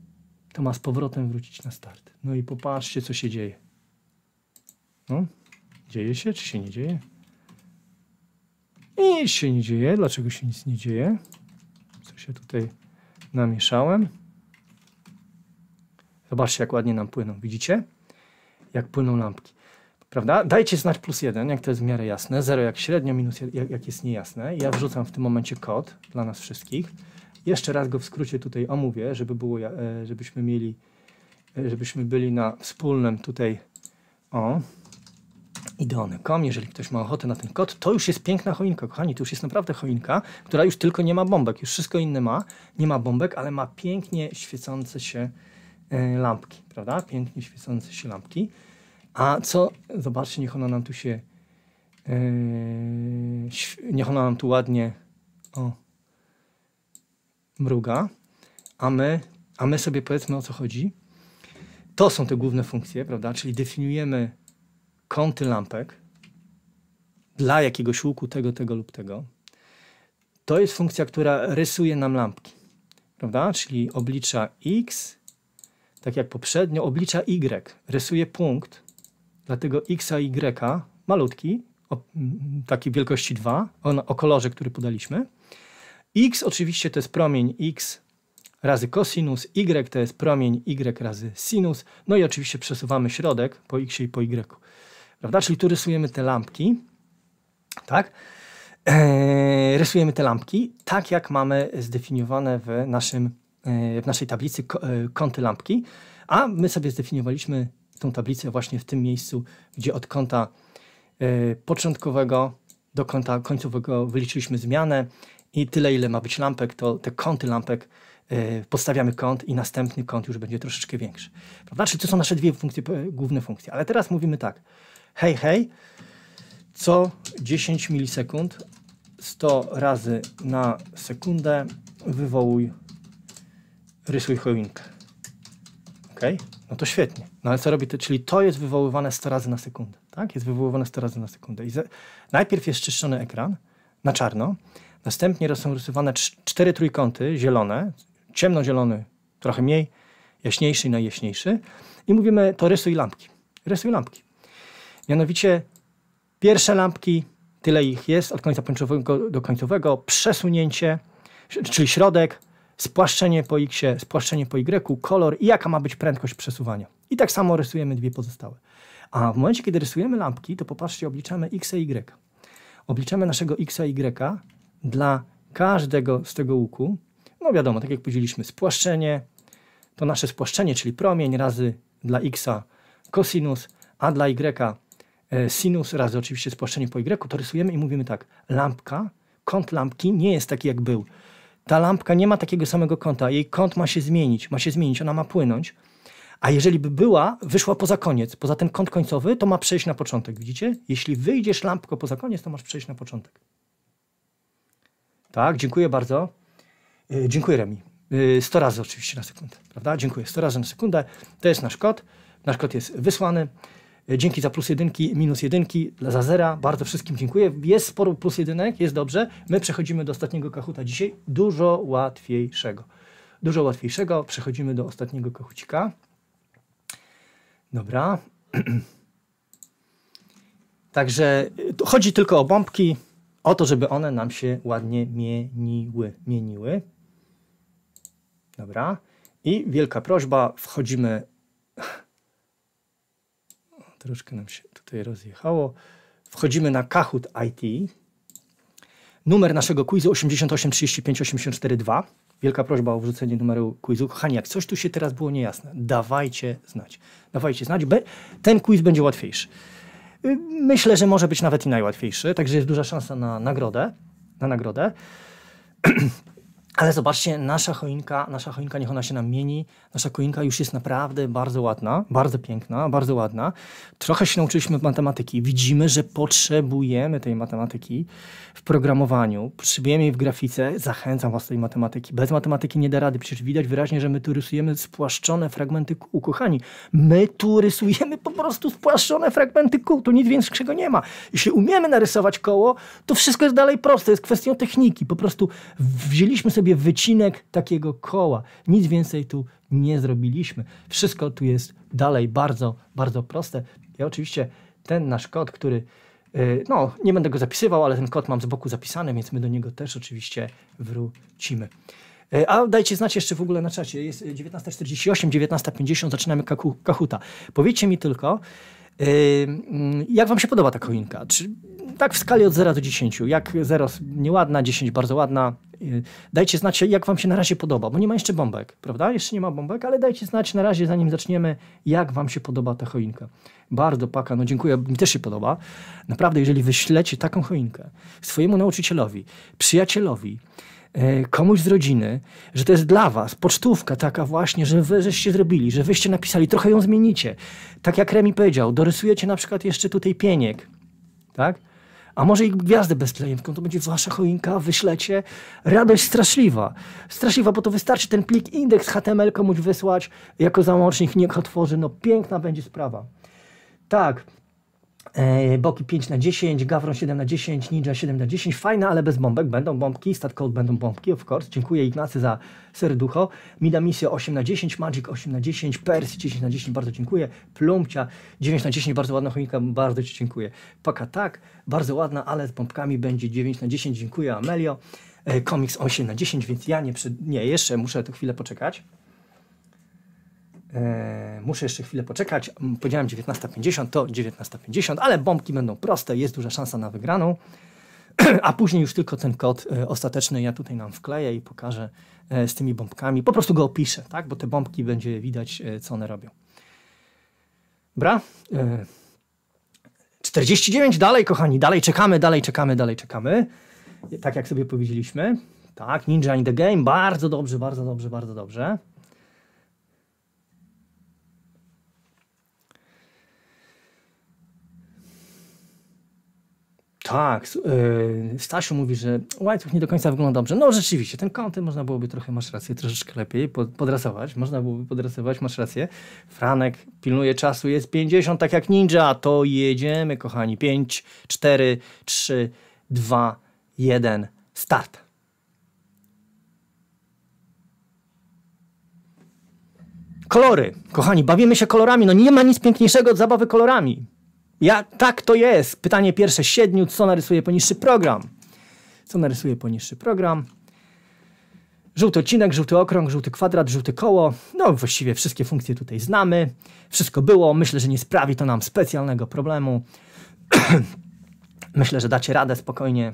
to ma z powrotem wrócić na start. No i popatrzcie, co się dzieje. No, dzieje się, czy się nie dzieje? I nic się nie dzieje. Dlaczego się nic nie dzieje? Co się tutaj namieszałem? Zobaczcie, jak ładnie nam płyną. Widzicie? Jak płyną lampki. Prawda? Dajcie znać plus jeden, jak to jest w miarę jasne. Zero jak średnio, minus jak, jak jest niejasne. Ja wrzucam w tym momencie kod dla nas wszystkich. Jeszcze raz go w skrócie tutaj omówię, żeby było, e, żebyśmy mieli, e, żebyśmy byli na wspólnym tutaj, o, ideony.com, jeżeli ktoś ma ochotę na ten kod, to już jest piękna choinka, kochani, to już jest naprawdę choinka, która już tylko nie ma bombek, już wszystko inne ma, nie ma bombek, ale ma pięknie świecące się e, lampki, prawda? Pięknie świecące się lampki. A co, zobaczcie, niech ona nam tu się, yy, niech ona nam tu ładnie, o, mruga, a my, a my sobie powiedzmy o co chodzi. To są te główne funkcje, prawda? Czyli definiujemy kąty lampek dla jakiegoś łuku tego, tego lub tego. To jest funkcja, która rysuje nam lampki, prawda? Czyli oblicza x, tak jak poprzednio, oblicza y. Rysuje punkt, dlatego x, a y malutki, o, takiej wielkości 2, o, o kolorze, który podaliśmy. x oczywiście to jest promień x razy cosinus y to jest promień y razy sinus, no i oczywiście przesuwamy środek po x i po y prawda? Czyli tu rysujemy te lampki, tak? E, rysujemy te lampki tak, jak mamy zdefiniowane w, naszym, e, w naszej tablicy e, kąty lampki, a my sobie zdefiniowaliśmy tą tablicę właśnie w tym miejscu, gdzie od kąta e, początkowego do kąta końcowego wyliczyliśmy zmianę i tyle, ile ma być lampek, to te kąty lampek e, postawiamy kąt i następny kąt już będzie troszeczkę większy. Prawda? Czyli to są nasze dwie funkcje, główne funkcje. Ale teraz mówimy tak, hej, hej, co 10 milisekund 100 razy na sekundę wywołuj, rysuj choinkę. Ok? No to świetnie. No ale co robi to? Czyli to jest wywoływane 100 razy na sekundę. Tak? Jest wywoływane 100 razy na sekundę. I Najpierw jest czyszczony ekran na czarno, następnie są rysowane cztery trójkąty zielone, ciemnozielony trochę mniej, jaśniejszy i najjaśniejszy i mówimy to rysuj lampki. Rysuj lampki. Mianowicie pierwsze lampki, tyle ich jest, od końca pończowego do końcowego, przesunięcie, czyli środek, spłaszczenie po x, spłaszczenie po y, kolor i jaka ma być prędkość przesuwania. I tak samo rysujemy dwie pozostałe. A w momencie, kiedy rysujemy lampki, to popatrzcie, obliczamy x i y. Obliczamy naszego x i y dla każdego z tego łuku. No wiadomo, tak jak powiedzieliśmy, spłaszczenie, to nasze spłaszczenie, czyli promień razy dla x cosinus a dla y E, sinus razy oczywiście spłaszczenie po y, to rysujemy i mówimy tak, lampka, kąt lampki nie jest taki jak był. Ta lampka nie ma takiego samego kąta, jej kąt ma się zmienić, ma się zmienić, ona ma płynąć. A jeżeli by była, wyszła poza koniec, poza ten kąt końcowy, to ma przejść na początek, widzicie? Jeśli wyjdziesz lampko poza koniec, to masz przejść na początek. Tak, dziękuję bardzo. Yy, dziękuję Remi. Yy, e, 100 razy oczywiście na sekundę, prawda? Dziękuję, 100 razy na sekundę. To jest nasz kod. Nasz kod jest wysłany. E, dzięki za plus jedynki, minus jedynki, za zera. Bardzo wszystkim dziękuję. Jest sporo plus jedynek, jest dobrze. My przechodzimy do ostatniego kahuta dzisiaj, dużo łatwiejszego. Dużo łatwiejszego. Przechodzimy do ostatniego kahucika. Dobra. Także e, chodzi tylko o bombki, o to, żeby one nam się ładnie mieniły. mieniły. Dobra. I wielka prośba, wchodzimy Troszkę nam się tutaj rozjechało. Wchodzimy na Kahoot IT. Numer naszego quizu 8835842. Wielka prośba o wrzucenie numeru quizu. Kochani, jak coś tu się teraz było niejasne, dawajcie znać. Dawajcie znać. Ten quiz będzie łatwiejszy. Y, myślę, że może być nawet i najłatwiejszy, także jest duża szansa na nagrodę. Na nagrodę. Ale zobaczcie, nasza choinka, nasza choinka, niech ona się nam mieni. Nasza choinka już jest naprawdę bardzo ładna, bardzo piękna, bardzo ładna. Trochę się nauczyliśmy matematyki. Widzimy, że potrzebujemy tej matematyki w programowaniu. Potrzebujemy jej w grafice. Zachęcam Was do tej matematyki. Bez matematyki nie da rady. Przecież widać wyraźnie, że my tu rysujemy spłaszczone fragmenty kół. Kochani, my tu rysujemy po prostu spłaszczone fragmenty kół. Tu nic większego nie ma. Jeśli umiemy narysować koło, to wszystko jest dalej proste. Jest kwestią techniki. Po prostu wzięliśmy sobie sobie wycinek takiego koła. Nic więcej tu nie zrobiliśmy. Wszystko tu jest dalej bardzo, bardzo proste. Ja oczywiście ten nasz kod, który y, no, nie będę go zapisywał, ale ten kod mam z boku zapisany, więc my do niego też oczywiście wrócimy. Y, a dajcie znać jeszcze w ogóle na czacie. Jest 19.48, y, 19.50, zaczynamy kahuta. Powiedzcie mi tylko, jak wam się podoba ta choinka, Czy tak w skali od 0 do 10? Jak 0 nieładna, 10 bardzo ładna? Yy, dajcie znać, jak wam się na razie podoba, bo nie ma jeszcze bombek, prawda? Jeszcze nie ma bombek, ale dajcie znać na razie, zanim zaczniemy, jak wam się podoba ta choinka. Bardzo paka, no dziękuję, mi też się podoba. Naprawdę, jeżeli wyślecie taką choinkę swojemu nauczycielowi, przyjacielowi, E, komuś z rodziny, że to jest dla was pocztówka taka właśnie, że wy żeście zrobili, że wyście napisali, trochę ją zmienicie. Tak jak Remi powiedział, dorysujecie na przykład jeszcze tutaj pieniek, tak? A może i gwiazdę bezplejemką, to będzie wasza choinka, wyślecie. Radość straszliwa. Straszliwa, bo to wystarczy ten plik indeks HTML komuś wysłać jako załącznik, niech otworzy. No piękna będzie sprawa. Tak, E, boki 5 na 10, Gawron 7 na 10, Ninja 7 na 10. Fajne, ale bez bombek. Będą bombki, Statcode będą bombki, of course. Dziękuję Ignacy za serducho. Mida Misja 8 na 10, Magic 8 na 10, Pers 10 na 10, bardzo dziękuję. Plumcia 9 na 10, bardzo ładna choinka, bardzo Ci dziękuję. Paka tak, bardzo ładna, ale z bombkami będzie 9 na 10, dziękuję Amelio. E, komiks 8 na 10, więc ja nie, przy... nie jeszcze muszę tu chwilę poczekać. E, muszę jeszcze chwilę poczekać. Mm, powiedziałem 19.50, to 19.50, ale bombki będą proste, jest duża szansa na wygraną. A później już tylko ten kod e, ostateczny ja tutaj nam wkleję i pokażę e, z tymi bombkami. Po prostu go opiszę, tak? bo te bombki będzie widać, co one robią. Bra? 49 dalej, kochani, dalej czekamy, dalej czekamy, dalej czekamy. Tak jak sobie powiedzieliśmy. Tak, Ninja in the Game, bardzo dobrze, bardzo dobrze, bardzo dobrze. tak, yy, Stasiu mówi, że łańcuch nie do końca wygląda dobrze. No rzeczywiście, ten kąty można byłoby trochę, masz rację, troszeczkę lepiej pod, podrasować. Można byłoby podrasować, masz rację. Franek pilnuje czasu, jest 50, tak jak ninja. To jedziemy, kochani. 5, 4, 3, 2, 1, start. Kolory. Kochani, bawimy się kolorami. No nie ma nic piękniejszego od zabawy kolorami. Ja, tak to jest. Pytanie pierwsze siedmiu, co narysuje poniższy program? Co narysuje poniższy program? Żółty odcinek, żółty okrąg, żółty kwadrat, żółte koło. No właściwie wszystkie funkcje tutaj znamy. Wszystko było. Myślę, że nie sprawi to nam specjalnego problemu. Myślę, że dacie radę spokojnie.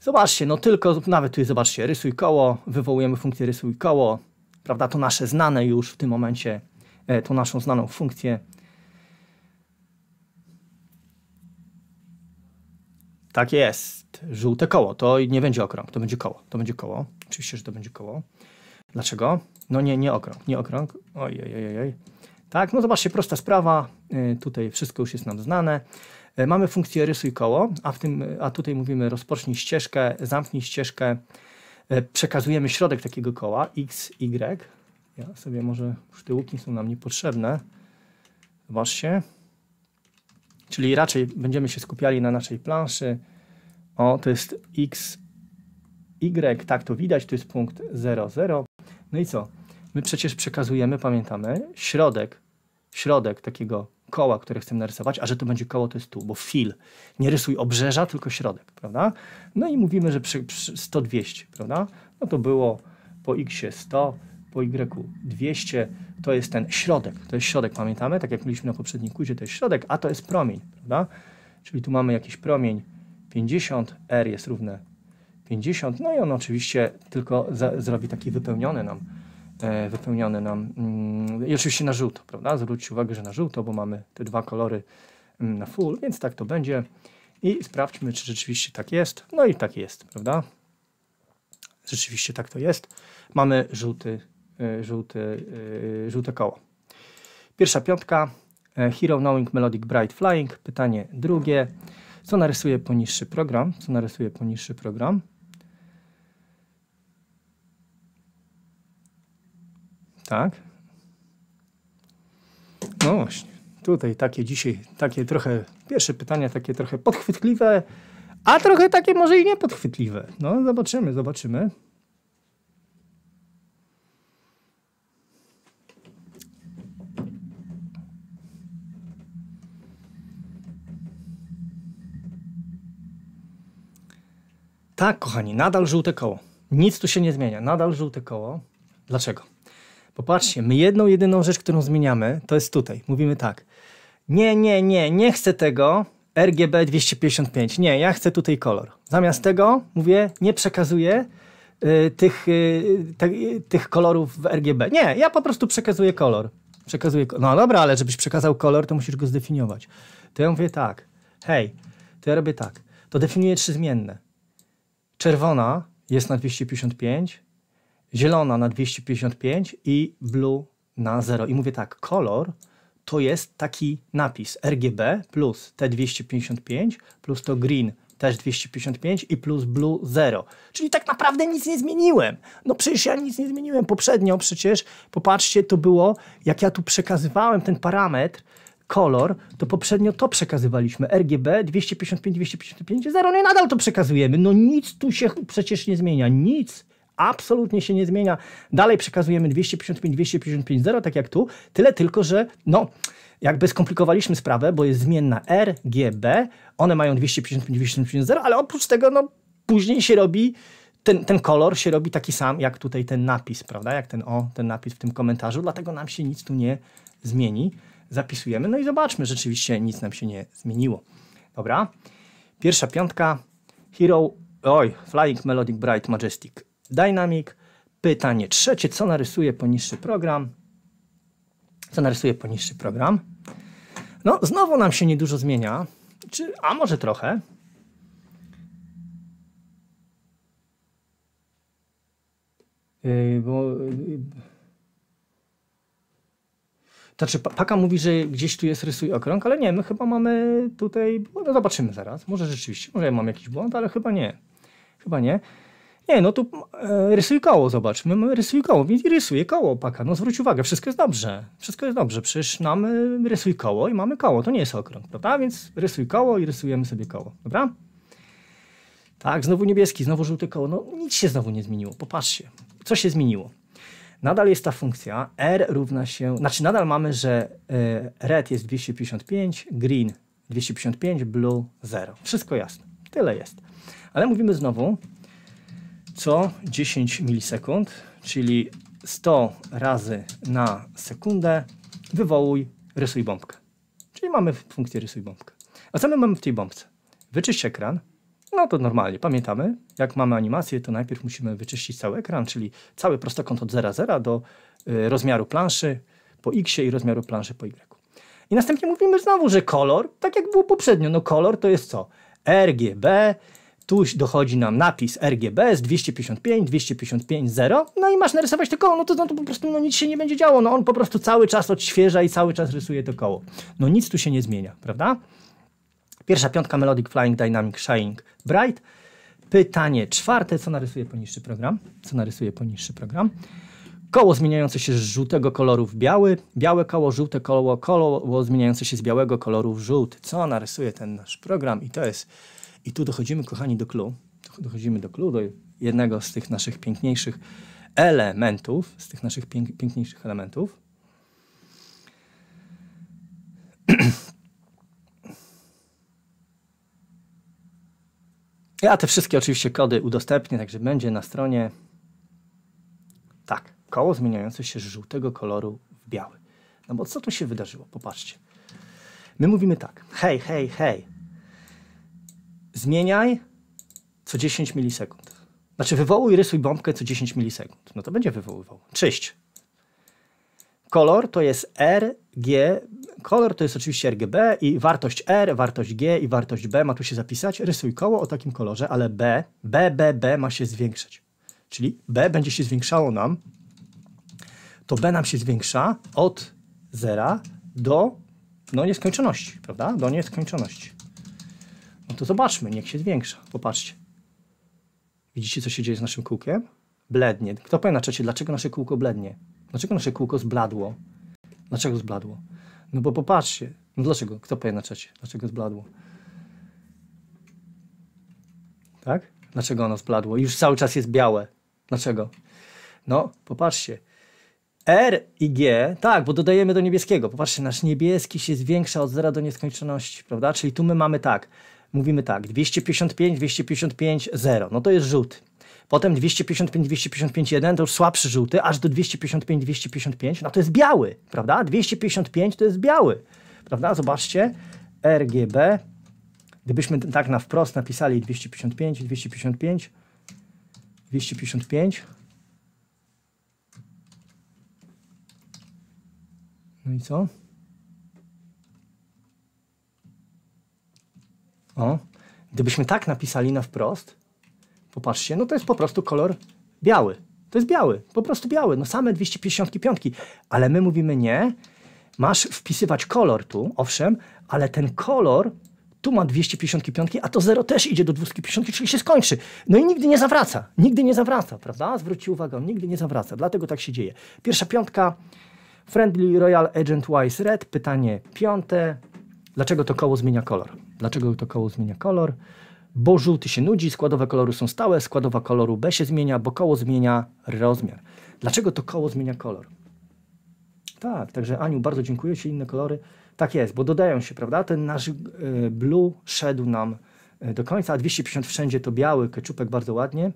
Zobaczcie, no tylko nawet tu jest, zobaczcie, rysuj koło, wywołujemy funkcję rysuj koło, prawda, to nasze znane już w tym momencie, e, tą naszą znaną funkcję. Tak jest. Żółte koło. To nie będzie okrąg, to będzie koło. To będzie koło. Oczywiście, że to będzie koło. Dlaczego? No nie, nie okrąg, nie okrąg. Oj, oj, oj, oj. Tak, no zobaczcie, prosta sprawa. Y, tutaj wszystko już jest nam znane. Y, mamy funkcję rysuj koło, a, w tym, a tutaj mówimy rozpocznij ścieżkę, zamknij ścieżkę. Y, przekazujemy środek takiego koła, x, y. Ja sobie może już te łuki są nam niepotrzebne. Zobaczcie. Czyli raczej będziemy się skupiali na naszej planszy. O, to jest x, y, tak to widać, to jest punkt 0, 0. No i co? My przecież przekazujemy, pamiętamy, środek, środek takiego koła, które chcemy narysować, a że to będzie koło, to jest tu, bo fil. Nie rysuj obrzeża, tylko środek, prawda? No i mówimy, że przy, przy 100-200, prawda? No to było po x 100, po Y200 to jest ten środek. To jest środek, pamiętamy? Tak jak mówiliśmy na poprzednim kursie, to jest środek, a to jest promień, prawda? Czyli tu mamy jakiś promień 50, R jest równe 50, no i on oczywiście tylko za, zrobi taki wypełniony nam, e, wypełniony nam, mm, i oczywiście na żółto, prawda? Zwróćcie uwagę, że na żółto, bo mamy te dwa kolory mm, na full, więc tak to będzie. I sprawdźmy, czy rzeczywiście tak jest. No i tak jest, prawda? Rzeczywiście tak to jest. Mamy żółty E, żółte, e, żółte koło. Pierwsza piątka, e, Hero Knowing Melodic Bright Flying. Pytanie drugie, co narysuje poniższy program? Co narysuje poniższy program? Tak. No właśnie, tutaj takie dzisiaj, takie trochę, pierwsze pytania takie trochę podchwytliwe, a trochę takie może i niepodchwytliwe. No zobaczymy, zobaczymy. Tak, kochani, nadal żółte koło. Nic tu się nie zmienia. Nadal żółte koło. Dlaczego? Popatrzcie, my jedną, jedyną rzecz, którą zmieniamy, to jest tutaj. Mówimy tak. Nie, nie, nie, nie chcę tego RGB 255. Nie, ja chcę tutaj kolor. Zamiast tego, mówię, nie przekazuję y, tych, y, te, y, tych kolorów w RGB. Nie, ja po prostu przekazuję kolor. Przekazuję, no dobra, ale żebyś przekazał kolor, to musisz go zdefiniować. To ja mówię tak. Hej, to ja robię tak. To definiuję trzy zmienne Czerwona jest na 255, zielona na 255 i blue na 0. I mówię tak, kolor to jest taki napis RGB plus T255 plus to green też 255 i plus blue 0. Czyli tak naprawdę nic nie zmieniłem. No przecież ja nic nie zmieniłem poprzednio, przecież popatrzcie, to było, jak ja tu przekazywałem ten parametr, kolor, to poprzednio to przekazywaliśmy. RGB 255, 255, 0, no i nadal to przekazujemy. No nic tu się przecież nie zmienia, nic. Absolutnie się nie zmienia. Dalej przekazujemy 255, 255, 0, tak jak tu, tyle tylko, że no jakby skomplikowaliśmy sprawę, bo jest zmienna RGB, one mają 255, 255, 0, ale oprócz tego no później się robi ten, ten kolor się robi taki sam, jak tutaj ten napis, prawda? Jak ten o, ten napis w tym komentarzu, dlatego nam się nic tu nie zmieni zapisujemy. No i zobaczmy, rzeczywiście nic nam się nie zmieniło. Dobra, pierwsza piątka, Hero, oj, Flying Melodic Bright Majestic Dynamic. Pytanie trzecie, co narysuje poniższy program? Co narysuje poniższy program? No, znowu nam się niedużo zmienia, czy, a może trochę. Yy, bo, yy, znaczy, Paka mówi, że gdzieś tu jest rysuj okrąg, ale nie, my chyba mamy tutaj, no zobaczymy zaraz, może rzeczywiście, może ja mam jakiś błąd, ale chyba nie, chyba nie. Nie, no tu e, rysuj koło, zobaczmy, mamy rysuj koło, więc rysuje koło Paka, no zwróć uwagę, wszystko jest dobrze, wszystko jest dobrze, przecież nam e, rysuj koło i mamy koło, to nie jest okrąg, prawda, więc rysuj koło i rysujemy sobie koło, dobra? Tak, znowu niebieski, znowu żółte koło, no nic się znowu nie zmieniło, popatrzcie, co się zmieniło? Nadal jest ta funkcja R równa się, znaczy nadal mamy, że e, red jest 255, green 255, blue 0. Wszystko jasne. Tyle jest. Ale mówimy znowu co 10 milisekund, czyli 100 razy na sekundę wywołuj, rysuj bombkę. Czyli mamy funkcję rysuj bombkę. A co my mamy w tej bombce? Wyczyść ekran, no to normalnie, pamiętamy, jak mamy animację, to najpierw musimy wyczyścić cały ekran, czyli cały prostokąt od 0, 0 do y, rozmiaru planszy po x i rozmiaru planszy po y. I następnie mówimy znowu, że kolor, tak jak było poprzednio, no kolor to jest co? RGB, tu dochodzi nam napis RGB z 255, 255, 0, no i masz narysować to koło, no to, no to po prostu no nic się nie będzie działo, no on po prostu cały czas odświeża i cały czas rysuje to koło. No nic tu się nie zmienia, prawda? Pierwsza piątka Melodic Flying Dynamic Shining Bright. Pytanie czwarte, co narysuje poniższy program? Co narysuje poniższy program? Koło zmieniające się z żółtego koloru w biały, białe koło, żółte koło, koło zmieniające się z białego koloru w żółty. Co narysuje ten nasz program? I to jest, i tu dochodzimy, kochani, do clue. Dochodzimy do clue, do jednego z tych naszych piękniejszych elementów, z tych naszych pięk piękniejszych elementów. Ja te wszystkie oczywiście kody udostępnię, także będzie na stronie. Tak, koło zmieniające się z żółtego koloru w biały. No bo co tu się wydarzyło? Popatrzcie. My mówimy tak. Hej, hej, hej. Zmieniaj co 10 milisekund. Znaczy wywołuj, rysuj bombkę co 10 milisekund. No to będzie wywoływał. Czyść kolor to jest R, G, kolor to jest oczywiście RGB i wartość R, wartość G i wartość B ma tu się zapisać. Rysuj koło o takim kolorze, ale B, B, B, B ma się zwiększać. Czyli B będzie się zwiększało nam, to B nam się zwiększa od zera do no, nieskończoności, prawda? Do nieskończoności. No to zobaczmy, niech się zwiększa. Popatrzcie. Widzicie, co się dzieje z naszym kółkiem? Blednie. Kto powie na czacie, dlaczego nasze kółko blednie? Dlaczego nasze kółko zbladło? Dlaczego zbladło? No bo popatrzcie, no dlaczego? Kto powie na czacie? Dlaczego zbladło? Tak? Dlaczego ono zbladło? Już cały czas jest białe. Dlaczego? No, popatrzcie. R i G, tak, bo dodajemy do niebieskiego. Popatrzcie, nasz niebieski się zwiększa od zera do nieskończoności, prawda? Czyli tu my mamy tak, mówimy tak, 255, 255, 0. No to jest rzut potem 255, 255, 1 to już słabszy żółty, aż do 255, 255, no to jest biały, prawda? 255 to jest biały, prawda? Zobaczcie, RGB, gdybyśmy tak na wprost napisali 255, 255, 255, no i co? O, gdybyśmy tak napisali na wprost, popatrzcie, no to jest po prostu kolor biały. To jest biały, po prostu biały, no same 255, ale my mówimy nie, masz wpisywać kolor tu, owszem, ale ten kolor tu ma 255, a to 0 też idzie do 250, czyli się skończy. No i nigdy nie zawraca, nigdy nie zawraca, prawda? Zwróćcie uwagę, on nigdy nie zawraca, dlatego tak się dzieje. Pierwsza piątka, Friendly Royal Agent Wise Red, pytanie piąte. Dlaczego to koło zmienia kolor? Dlaczego to koło zmienia kolor? bo żółty się nudzi, składowe koloru są stałe, składowa koloru B się zmienia, bo koło zmienia rozmiar. Dlaczego to koło zmienia kolor? Tak, także Aniu, bardzo dziękuję Ci, inne kolory. Tak jest, bo dodają się, prawda? Ten nasz y, blue szedł nam y, do końca, a 250 wszędzie to biały, keczupek bardzo ładnie.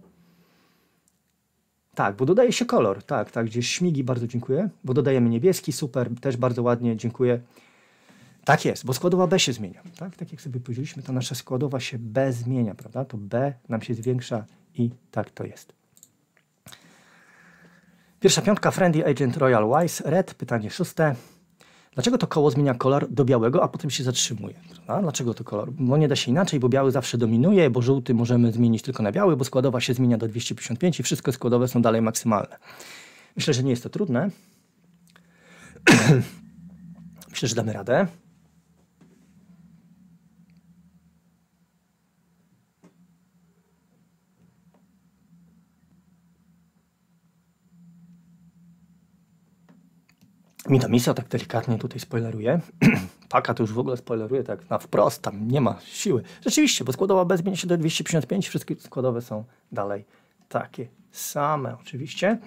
Tak, bo dodaje się kolor, tak, tak, gdzieś śmigi, bardzo dziękuję, bo dodajemy niebieski, super, też bardzo ładnie, dziękuję. Tak jest, bo składowa B się zmienia. Tak, tak jak sobie powiedzieliśmy, ta nasza składowa się B zmienia, prawda? To B nam się zwiększa i tak to jest. Pierwsza piątka, Friendly Agent Royal Wise, Red, pytanie szóste. Dlaczego to koło zmienia kolor do białego, a potem się zatrzymuje? Prawda? Dlaczego to kolor? Bo nie da się inaczej, bo biały zawsze dominuje, bo żółty możemy zmienić tylko na biały, bo składowa się zmienia do 255 i wszystkie składowe są dalej maksymalne. Myślę, że nie jest to trudne. Myślę, że damy radę. misja tak delikatnie tutaj spoileruje. Paka to już w ogóle spoileruje tak na wprost, tam nie ma siły. Rzeczywiście, bo składowa B zmienia się do 255, wszystkie składowe są dalej takie same oczywiście.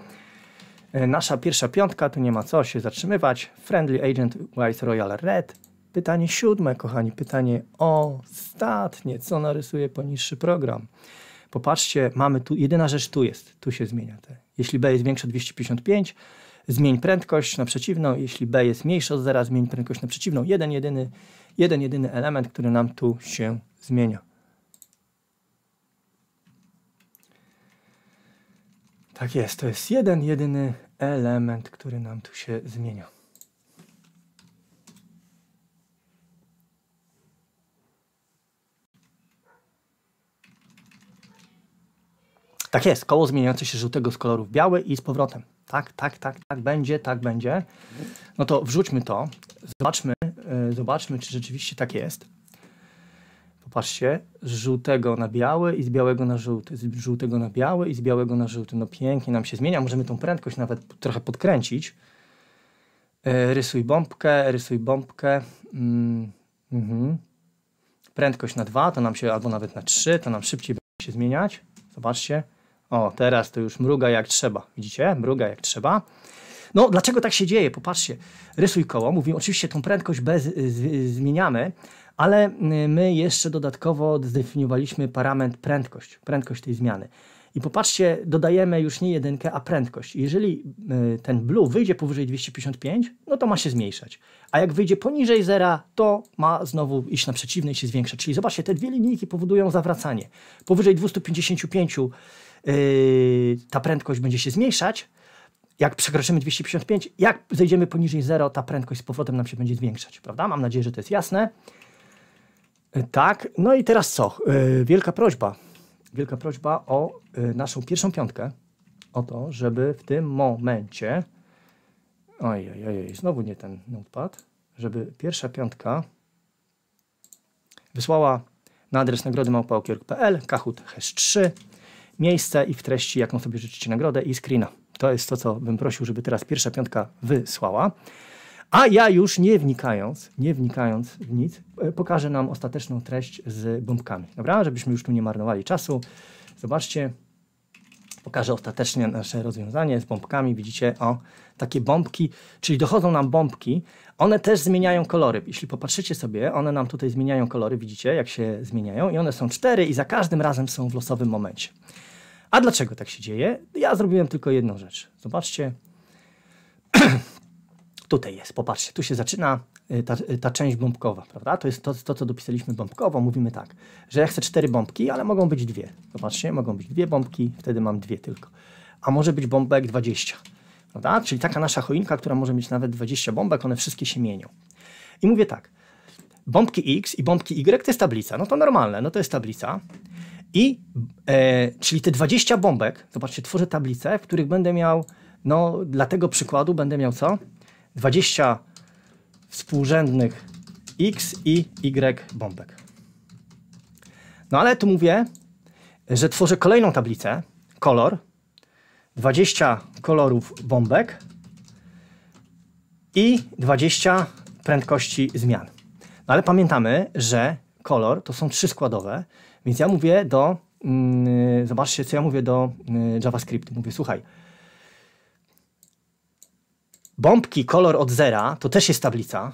E, nasza pierwsza piątka, tu nie ma co się zatrzymywać. Friendly Agent Wise Royal Red. Pytanie siódme, kochani, pytanie ostatnie. Co narysuje poniższy program? Popatrzcie, mamy tu, jedyna rzecz tu jest, tu się zmienia. Te. Jeśli B jest większe 255, zmień prędkość na przeciwną. Jeśli B jest mniejsze od zera, zmień prędkość na przeciwną. Jeden jedyny, jeden jedyny element, który nam tu się zmienia. Tak jest, to jest jeden jedyny element, który nam tu się zmienia. Tak jest, koło zmieniające się żółtego z kolorów biały i z powrotem tak, tak, tak, tak będzie, tak będzie, no to wrzućmy to, zobaczmy, e, zobaczmy, czy rzeczywiście tak jest. Popatrzcie, z żółtego na biały i z białego na żółty, z żółtego na biały i z białego na żółty. No pięknie nam się zmienia, możemy tą prędkość nawet trochę podkręcić. E, rysuj bombkę, rysuj bombkę. Mm, mhm. Prędkość na 2 to nam się, albo nawet na 3, to nam szybciej będzie się zmieniać. Zobaczcie. O, teraz to już mruga jak trzeba. Widzicie? Mruga jak trzeba. No, dlaczego tak się dzieje? Popatrzcie. Rysuj koło. Mówimy, oczywiście tą prędkość bez, y, z, y, zmieniamy, ale y, my jeszcze dodatkowo zdefiniowaliśmy parametr prędkość, prędkość tej zmiany. I popatrzcie, dodajemy już nie jedynkę, a prędkość. Jeżeli ten blue wyjdzie powyżej 255, no to ma się zmniejszać. A jak wyjdzie poniżej zera, to ma znowu iść na przeciwne i się zwiększać. Czyli zobaczcie, te dwie linijki powodują zawracanie. Powyżej 255 Y, ta prędkość będzie się zmniejszać. Jak przekroczymy 255, jak zejdziemy poniżej 0, ta prędkość z powrotem nam się będzie zwiększać, prawda? Mam nadzieję, że to jest jasne. Y, tak, no i teraz co? Y, wielka prośba. Wielka prośba o naszą pierwszą piątkę. O to, żeby w tym momencie. Oj, oj, oj, znowu nie ten notepad. Żeby pierwsza piątka wysłała na adres nagrody małpaokierk.pl, kahut hash 3 miejsce i w treści, jaką sobie życzycie nagrodę i screena. To jest to, co bym prosił, żeby teraz pierwsza piątka wysłała. A ja już nie wnikając, nie wnikając w nic, e, pokażę nam ostateczną treść z bombkami. Dobra, żebyśmy już tu nie marnowali czasu. Zobaczcie, pokażę ostatecznie nasze rozwiązanie z bombkami. Widzicie, o, takie bombki, czyli dochodzą nam bombki. One też zmieniają kolory. Jeśli popatrzycie sobie, one nam tutaj zmieniają kolory, widzicie, jak się zmieniają i one są cztery i za każdym razem są w losowym momencie. A dlaczego tak się dzieje? Ja zrobiłem tylko jedną rzecz. Zobaczcie. Tutaj jest, popatrzcie, tu się zaczyna y, ta, y, ta, część bombkowa, prawda? To jest to, to, co dopisaliśmy bombkowo. Mówimy tak, że ja chcę cztery bombki, ale mogą być dwie. Zobaczcie, mogą być dwie bombki, wtedy mam dwie tylko. A może być bombek 20, prawda? Czyli taka nasza choinka, która może mieć nawet 20 bombek, one wszystkie się mienią. I mówię tak, bombki X i bombki Y to jest tablica. No to normalne, no to jest tablica. I e, czyli te 20 bombek, zobaczcie, tworzę tablicę, w których będę miał, no dla tego przykładu będę miał co? 20 współrzędnych x i y bombek. No ale tu mówię, że tworzę kolejną tablicę, kolor, 20 kolorów bombek i 20 prędkości zmian. No ale pamiętamy, że kolor to są trzy składowe, więc ja mówię do, yy, zobaczcie, co ja mówię do yy, Mówię, słuchaj, bombki kolor od zera to też jest tablica,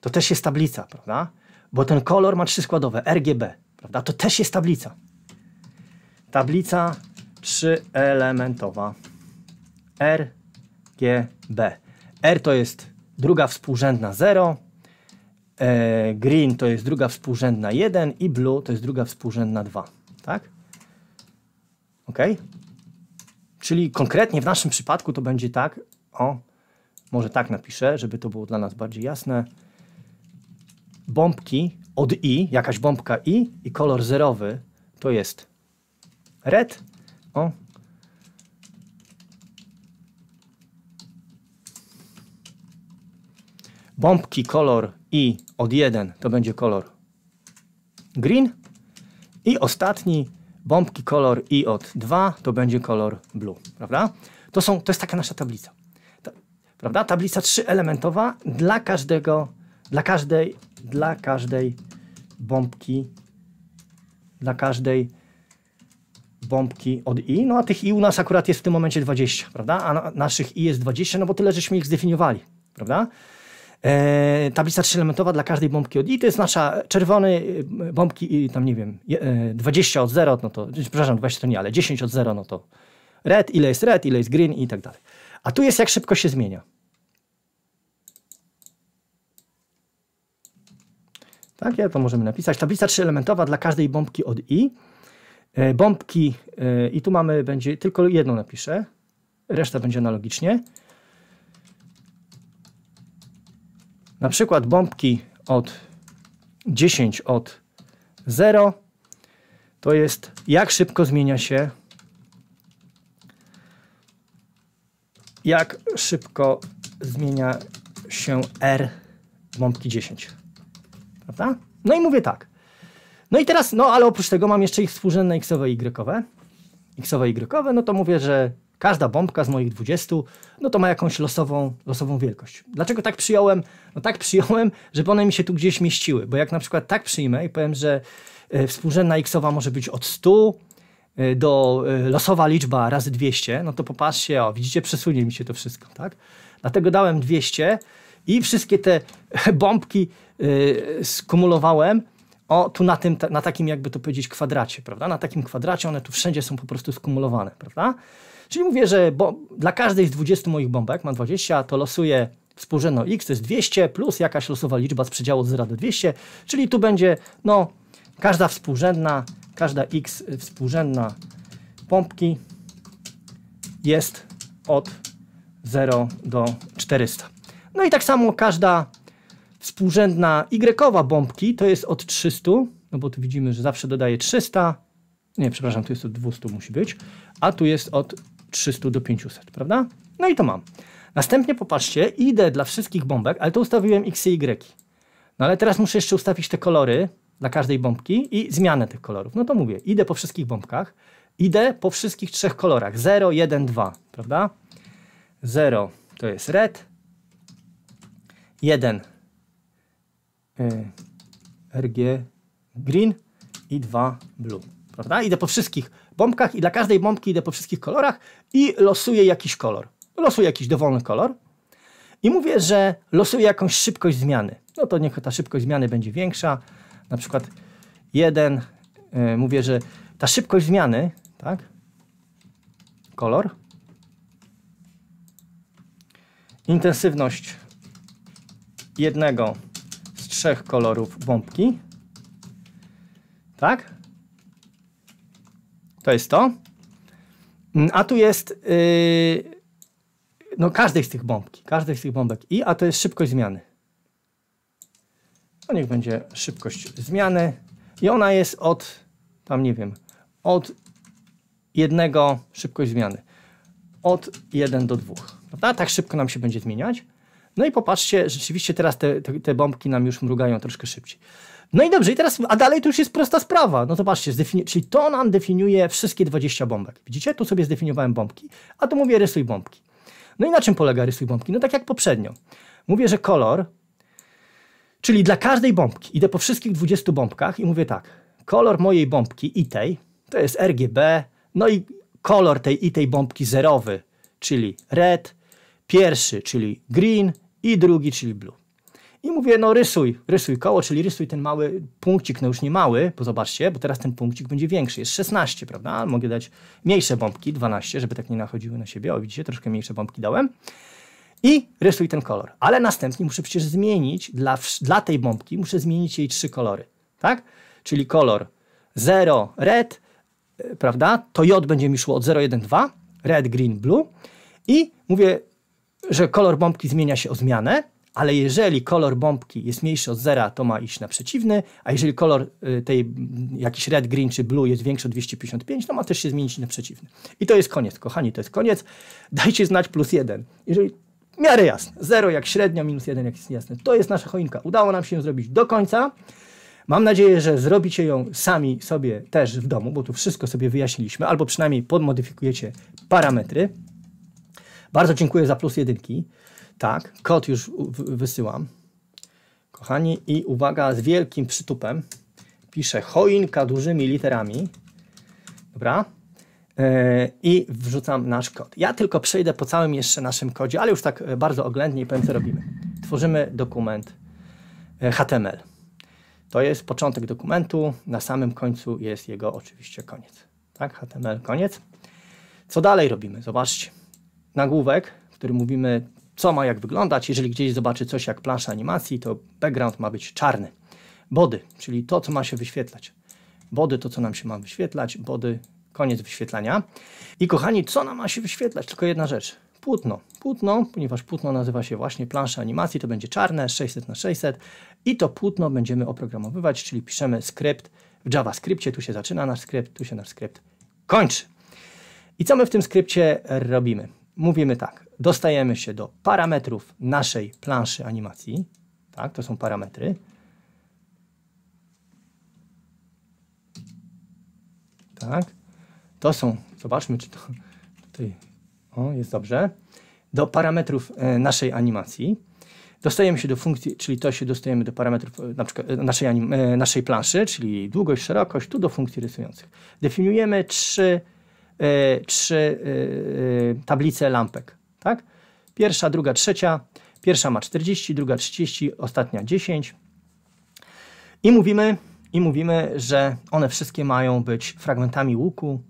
to też jest tablica, prawda? Bo ten kolor ma trzy składowe, RGB, prawda? To też jest tablica. Tablica trzyelementowa. RGB. R to jest druga współrzędna 0, E, green to jest druga współrzędna 1 i blue to jest druga współrzędna 2, tak? Ok? Czyli konkretnie w naszym przypadku to będzie tak, o, może tak napiszę, żeby to było dla nas bardziej jasne. Bombki od i, jakaś bombka i i kolor zerowy to jest red, o, bombki kolor i od 1 to będzie kolor green. I ostatni bombki kolor i od 2 to będzie kolor blue, prawda? To, są, to jest taka nasza tablica. Ta, prawda? Tablica trzyelementowa dla każdego, dla każdej, dla każdej bombki, dla każdej bombki od i, no a tych i u nas akurat jest w tym momencie 20, prawda? A na, naszych i jest 20, no bo tyle żeśmy ich zdefiniowali, prawda? E, tablica trzyelementowa dla każdej bombki od i to jest nasza czerwony e, bombki i tam nie wiem, 20 e, od 0, no to, przepraszam, 20 to nie, ale 10 od 0, no to red, ile jest red, ile jest green i tak dalej. A tu jest jak szybko się zmienia. Tak, ja to możemy napisać. Tablica trzyelementowa dla każdej bombki od i. E, bombki, e, i tu mamy, będzie, tylko jedną napiszę, reszta będzie analogicznie. Na przykład bombki od 10 od 0 to jest jak szybko zmienia się jak szybko zmienia się R bombki 10. Prawda? No i mówię tak. No i teraz, no ale oprócz tego mam jeszcze ich współrzędne xowe i y. xowe i y, no to mówię, że Każda bombka z moich 20, no to ma jakąś losową, losową wielkość. Dlaczego tak przyjąłem? No tak przyjąłem, żeby one mi się tu gdzieś mieściły, bo jak na przykład tak przyjmę i powiem, że e, współrzędna xowa może być od 100 e, do e, losowa liczba razy 200, no to popatrzcie, o, widzicie, przesunie mi się to wszystko, tak? Dlatego dałem 200 i wszystkie te bombki skumulowałem o, tu na, tym, na takim, jakby to powiedzieć, kwadracie, prawda? Na takim kwadracie one tu wszędzie są po prostu skumulowane, prawda? Czyli mówię, że dla każdej z 20 moich bombek, mam 20, to losuję współrzędną x, to jest 200 plus jakaś losowa liczba z przedziału od 0 do 200, czyli tu będzie, no, każda współrzędna, każda x współrzędna pompki jest od 0 do 400. No i tak samo każda współrzędna y bombki to jest od 300, no bo tu widzimy, że zawsze dodaje 300, nie, przepraszam, tu jest od 200 musi być, a tu jest od 300 do 500, prawda? No i to mam. Następnie popatrzcie, idę dla wszystkich bombek, ale to ustawiłem x i y. No ale teraz muszę jeszcze ustawić te kolory dla każdej bombki i zmianę tych kolorów. No to mówię, idę po wszystkich bombkach, idę po wszystkich trzech kolorach. 0, 1, 2, prawda? 0 to jest red, 1 y, RG green i 2 blue, prawda? Idę po wszystkich bombkach i dla każdej bombki idę po wszystkich kolorach i losuję jakiś kolor. Losuję jakiś dowolny kolor i mówię, że losuję jakąś szybkość zmiany. No to niech ta szybkość zmiany będzie większa. Na przykład jeden. yy, mówię, że ta szybkość zmiany, tak, kolor, intensywność jednego z trzech kolorów bombki, tak, to jest to. Mm, a tu jest yy, no każdej z tych bombki, każdej z tych bombek i, a to jest szybkość zmiany. To no, niech będzie szybkość zmiany i ona jest od, tam nie wiem, od jednego szybkość zmiany. Od 1 do 2. Prawda? Tak szybko nam się będzie zmieniać. No i popatrzcie, rzeczywiście teraz te, te, te bombki nam już mrugają troszkę szybciej. No i dobrze, i teraz, a dalej to już jest prosta sprawa. No to patrzcie, czyli to nam definiuje wszystkie 20 bombek. Widzicie? Tu sobie zdefiniowałem bombki, a tu mówię rysuj bombki. No i na czym polega rysuj bombki? No tak jak poprzednio. Mówię, że kolor, czyli dla każdej bombki, idę po wszystkich 20 bombkach i mówię tak, kolor mojej bombki i tej, to jest RGB, no i kolor tej i tej bombki zerowy, czyli red, pierwszy, czyli green i drugi, czyli blue. I mówię, no rysuj, rysuj koło, czyli rysuj ten mały punkcik, no już nie mały, bo zobaczcie, bo teraz ten punkcik będzie większy, jest 16, prawda? Mogę dać mniejsze bombki, 12, żeby tak nie nachodziły na siebie. O, widzicie, troszkę mniejsze bombki dałem. I rysuj ten kolor. Ale następnie muszę przecież zmienić, dla, dla tej bombki muszę zmienić jej trzy kolory, tak? Czyli kolor 0, red, e, prawda? To J będzie mi szło od 0, 1, 2, red, green, blue. I mówię, że kolor bombki zmienia się o zmianę, ale jeżeli kolor bombki jest mniejszy od zera, to ma iść na przeciwny, a jeżeli kolor y, tej jakiś red, green czy blue jest większy od 255, to ma też się zmienić na przeciwny. I to jest koniec, kochani, to jest koniec. Dajcie znać plus jeden. Jeżeli miary miarę jasne, 0 jak średnia, minus 1 jak jest jasne. To jest nasza choinka. Udało nam się ją zrobić do końca. Mam nadzieję, że zrobicie ją sami sobie też w domu, bo tu wszystko sobie wyjaśniliśmy, albo przynajmniej podmodyfikujecie parametry. Bardzo dziękuję za plus jedynki. Tak, kod już wysyłam. Kochani, i uwaga, z wielkim przytupem piszę choinka dużymi literami. Dobra? E, I wrzucam nasz kod. Ja tylko przejdę po całym jeszcze naszym kodzie, ale już tak e, bardzo oględnie i powiem, co robimy. Tworzymy dokument e, HTML. To jest początek dokumentu, na samym końcu jest jego oczywiście koniec. Tak, HTML, koniec. Co dalej robimy? Zobaczcie. Nagłówek, który mówimy co ma jak wyglądać. Jeżeli gdzieś zobaczy coś jak plansza animacji, to background ma być czarny. Body, czyli to, co ma się wyświetlać. Body to, co nam się ma wyświetlać. Body, koniec wyświetlania. I kochani, co nam ma się wyświetlać? Tylko jedna rzecz. Płótno. Płótno, ponieważ płótno nazywa się właśnie plansza animacji, to będzie czarne, 600 na 600 i to płótno będziemy oprogramowywać, czyli piszemy skrypt w JavaScriptie. Tu się zaczyna nasz skrypt, tu się nasz skrypt kończy. I co my w tym skrypcie robimy? Mówimy tak, dostajemy się do parametrów naszej planszy animacji. Tak, to są parametry. Tak, to są, zobaczmy, czy to tutaj, o, jest dobrze. Do parametrów e, naszej animacji. Dostajemy się do funkcji, czyli to się dostajemy do parametrów e, na przykład, e, naszej, anim, e, naszej planszy, czyli długość, szerokość, tu do funkcji rysujących. Definiujemy trzy, e, trzy e, tablice lampek tak? Pierwsza, druga, trzecia. Pierwsza ma 40, druga 30, ostatnia 10. I mówimy, i mówimy, że one wszystkie mają być fragmentami łuku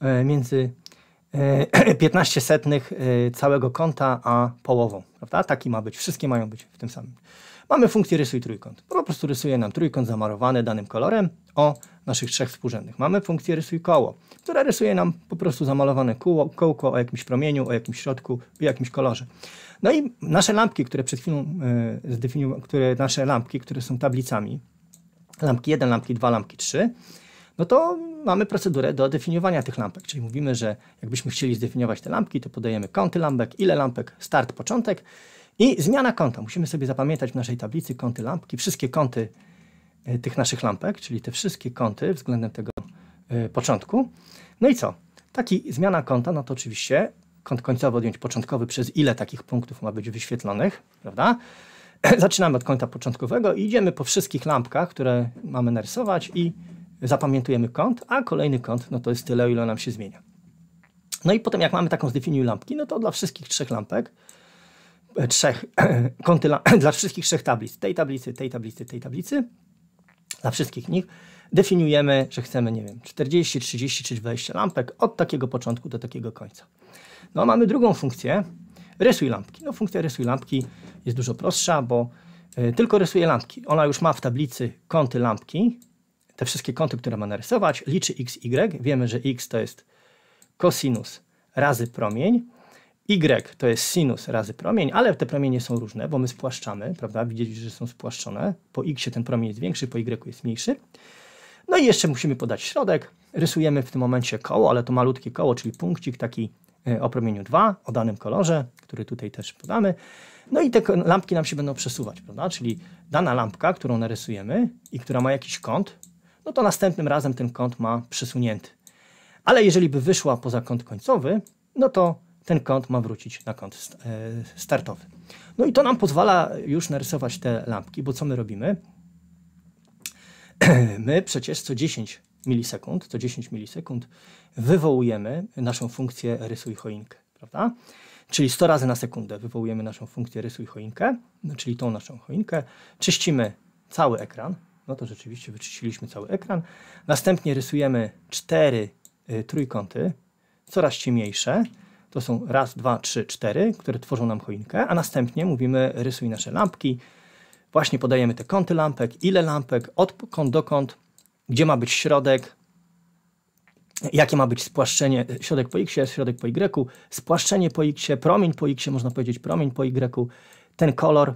e, między 15 e, setnych e, całego kąta a połową, prawda? Taki ma być, wszystkie mają być w tym samym. Mamy funkcję rysuj trójkąt. Po prostu rysuje nam trójkąt zamarowany danym kolorem o naszych trzech współrzędnych. Mamy funkcję rysuj koło, która rysuje nam po prostu zamalowane koło kołko o jakimś promieniu, o jakimś środku, o jakimś kolorze. No i nasze lampki, które przed chwilą y, e, zdefiniowałem, które nasze lampki, które są tablicami, lampki 1, lampki 2, lampki 3, no to mamy procedurę do definiowania tych lampek. Czyli mówimy, że jakbyśmy chcieli zdefiniować te lampki, to podajemy kąty lampek, ile lampek, start, początek i zmiana kąta. Musimy sobie zapamiętać w naszej tablicy kąty lampki, wszystkie kąty e, tych naszych lampek, czyli te wszystkie kąty względem tego e, początku. No i co? Taki zmiana kąta, no to oczywiście kąt końcowy odjąć początkowy przez ile takich punktów ma być wyświetlonych, prawda? Zaczynamy od kąta początkowego i idziemy po wszystkich lampkach, które mamy narysować i zapamiętujemy kąt, a kolejny kąt, no to jest tyle, ile nam się zmienia. No i potem jak mamy taką zdefiniuj lampki, no to dla wszystkich trzech lampek trzech kontyla, dla wszystkich trzech tablic, tej tablicy, tej tablicy, tej tablicy, dla wszystkich nich, definiujemy, że chcemy, nie wiem, 40, 30 czy 20 lampek od takiego początku do takiego końca. No mamy drugą funkcję, rysuj lampki. No funkcja rysuj lampki jest dużo prostsza, bo y, tylko rysuje lampki. Ona już ma w tablicy kąty lampki, te wszystkie kąty, które ma narysować, liczy x, y. Wiemy, że x to jest kosinus razy promień, Y to jest sinus razy promień, ale te promienie są różne, bo my spłaszczamy, prawda? Widzicie, że są spłaszczone. Po x ten promień jest większy, po y jest mniejszy. No i jeszcze musimy podać środek. Rysujemy w tym momencie koło, ale to malutkie koło, czyli punkcik taki e, o promieniu 2, o danym kolorze, który tutaj też podamy. No i te lampki nam się będą przesuwać, prawda? Czyli dana lampka, którą narysujemy i która ma jakiś kąt, no to następnym razem ten kąt ma przesunięty. Ale jeżeli by wyszła poza kąt końcowy, no to ten kąt ma wrócić na kąt e, startowy. No i to nam pozwala już narysować te lampki, bo co my robimy? My przecież co 10 milisekund, co 10 milisekund wywołujemy naszą funkcję rysuj choinkę, prawda? Czyli 100 razy na sekundę wywołujemy naszą funkcję rysuj choinkę, no, czyli tą naszą choinkę, czyścimy cały ekran, no to rzeczywiście wyczyściliśmy cały ekran. Następnie rysujemy cztery y, trójkąty, coraz ciemniejsze, to są raz, dwa, trzy, cztery, które tworzą nam choinkę, a następnie mówimy rysuj nasze lampki, właśnie podajemy te kąty lampek, ile lampek, od kąt do kąt, gdzie ma być środek, jakie ma być spłaszczenie, środek po x, środek po y, spłaszczenie po x, promień po x, można powiedzieć promień po y, ten kolor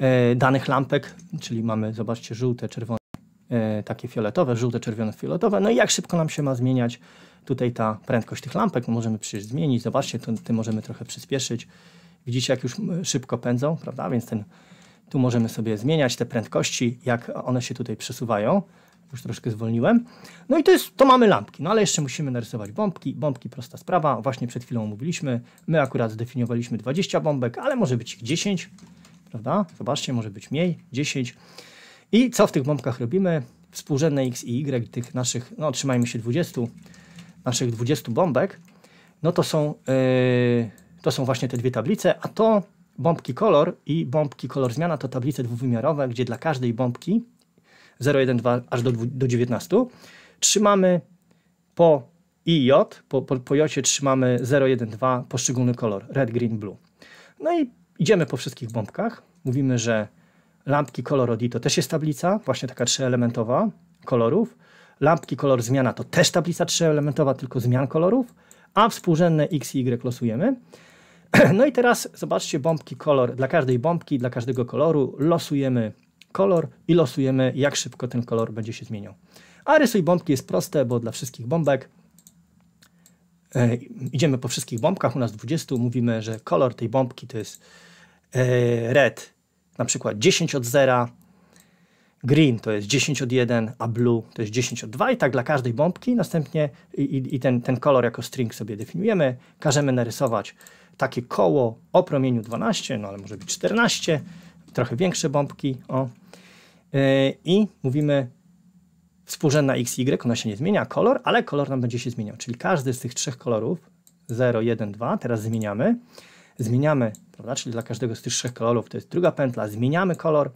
e, danych lampek, czyli mamy, zobaczcie, żółte, czerwone, e, takie fioletowe, żółte, czerwone, fioletowe, no i jak szybko nam się ma zmieniać Tutaj ta prędkość tych lampek możemy przecież zmienić. Zobaczcie, to, możemy trochę przyspieszyć. Widzicie, jak już szybko pędzą, prawda? Więc ten, tu możemy sobie zmieniać te prędkości, jak one się tutaj przesuwają. Już troszkę zwolniłem. No i to, jest, to mamy lampki, no ale jeszcze musimy narysować bombki. Bombki prosta sprawa, właśnie przed chwilą mówiliśmy. My akurat zdefiniowaliśmy 20 bombek, ale może być ich 10, prawda? Zobaczcie, może być mniej, 10. I co w tych bombkach robimy? Współrzędne x i y tych naszych, no trzymajmy się 20, naszych 20 bombek, no to są, yy, to są właśnie te dwie tablice, a to bombki kolor i bombki kolor zmiana to tablice dwuwymiarowe, gdzie dla każdej bombki 0, 1, 2 aż do, do 19 trzymamy po IJ, po, po, po jocie trzymamy 0, 1, 2 poszczególny kolor, red, green, blue. No i idziemy po wszystkich bombkach, mówimy, że lampki kolor od I to też jest tablica, właśnie taka trzyelementowa kolorów, lampki kolor zmiana to też tablica trzyelementowa, tylko zmian kolorów, a współrzędne x i y losujemy. No i teraz zobaczcie bombki kolor. Dla każdej bombki, dla każdego koloru losujemy kolor i losujemy jak szybko ten kolor będzie się zmieniał. A rysuj bombki jest proste, bo dla wszystkich bombek e, idziemy po wszystkich bombkach, u nas 20, mówimy, że kolor tej bombki to jest e, red, na przykład 10 od 0, green to jest 10 od 1, a blue to jest 10 od 2 i tak dla każdej bombki. Następnie i, i ten, ten kolor jako string sobie definiujemy. Każemy narysować takie koło o promieniu 12, no ale może być 14, trochę większe bombki. O. Yy, I mówimy współrzędna x, y, ona się nie zmienia, kolor, ale kolor nam będzie się zmieniał. Czyli każdy z tych trzech kolorów, 0, 1, 2, teraz zmieniamy. Zmieniamy, prawda? Czyli dla każdego z tych trzech kolorów to jest druga pętla, zmieniamy kolor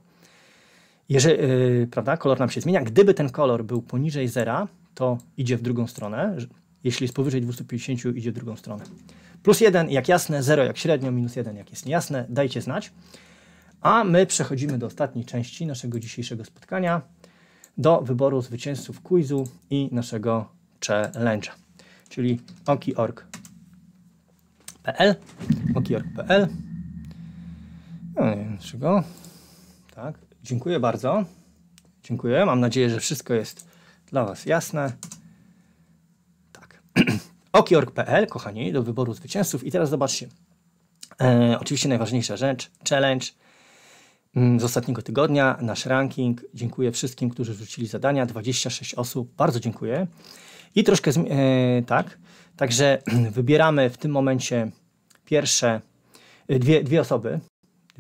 jeżeli, yy, prawda, kolor nam się zmienia. Gdyby ten kolor był poniżej zera, to idzie w drugą stronę. Jeśli jest powyżej 250, idzie w drugą stronę. Plus 1 jak jasne, 0 jak średnio, minus 1 jak jest niejasne. Dajcie znać. A my przechodzimy do ostatniej części naszego dzisiejszego spotkania, do wyboru zwycięzców quizu i naszego challenge'a, czyli oki.org.pl oki.org.pl no nie wiem dlaczego, tak, Dziękuję bardzo. Dziękuję. Mam nadzieję, że wszystko jest dla Was jasne. Tak. Okiorg.pl, kochani, do wyboru zwycięzców. I teraz zobaczcie. E, oczywiście najważniejsza rzecz, challenge mm, z ostatniego tygodnia, nasz ranking. Dziękuję wszystkim, którzy wrzucili zadania. 26 osób, bardzo dziękuję. I troszkę e, tak. Także wybieramy w tym momencie pierwsze e, dwie, dwie osoby,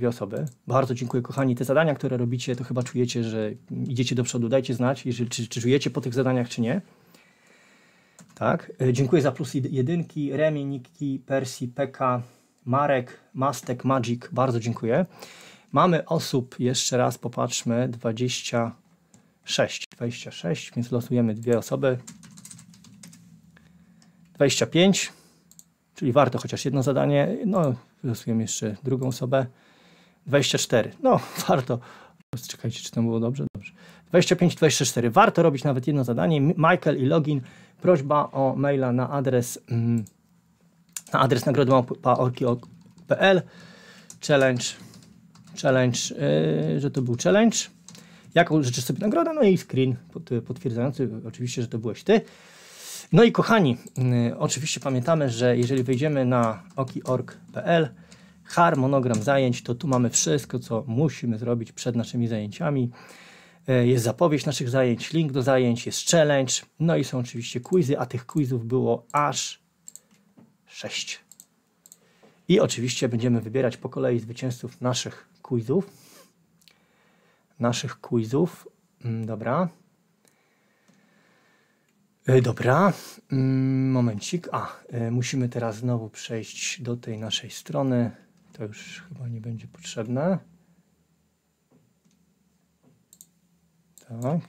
dwie osoby. Bardzo dziękuję, kochani. Te zadania, które robicie, to chyba czujecie, że idziecie do przodu. Dajcie znać, jeżeli, czy, czy czujecie po tych zadaniach, czy nie. Tak. E, dziękuję za plus jedynki. Remi, Nikki, Persi, Peka, Marek, Mastek, Magic. Bardzo dziękuję. Mamy osób, jeszcze raz popatrzmy, 26. 26, więc losujemy dwie osoby. 25, czyli warto chociaż jedno zadanie. No, losujemy jeszcze drugą osobę. 24. No, warto. Czekajcie, czy to było dobrze? Dobrze. 25, 24. Warto robić nawet jedno zadanie. Michael i login. Prośba o maila na adres mm, na adres nagrodymapa.orki.pl Challenge. Challenge, yy, że to był challenge. Jaką życzysz sobie nagrodę? No i screen potwierdzający oczywiście, że to byłeś ty. No i kochani, yy, oczywiście pamiętamy, że jeżeli wejdziemy na oki.org.pl harmonogram zajęć, to tu mamy wszystko, co musimy zrobić przed naszymi zajęciami. E, jest zapowiedź naszych zajęć, link do zajęć, jest challenge, no i są oczywiście quizy, a tych quizów było aż 6. I oczywiście będziemy wybierać po kolei zwycięzców naszych quizów. Naszych quizów. Mm, dobra. E, dobra, mm, momencik. A, e, musimy teraz znowu przejść do tej naszej strony. To już chyba nie będzie potrzebne. Tak.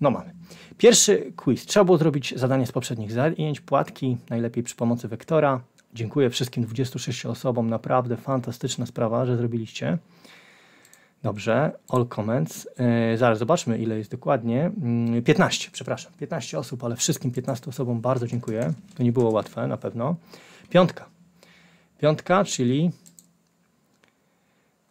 No mamy. Pierwszy quiz. Trzeba było zrobić zadanie z poprzednich zajęć, płatki, najlepiej przy pomocy wektora. Dziękuję wszystkim 26 osobom, naprawdę fantastyczna sprawa, że zrobiliście. Dobrze, all comments. E, zaraz zobaczmy, ile jest dokładnie. 15, mm, przepraszam, 15 osób, ale wszystkim 15 osobom bardzo dziękuję. To nie było łatwe na pewno. Piątka. Piątka, czyli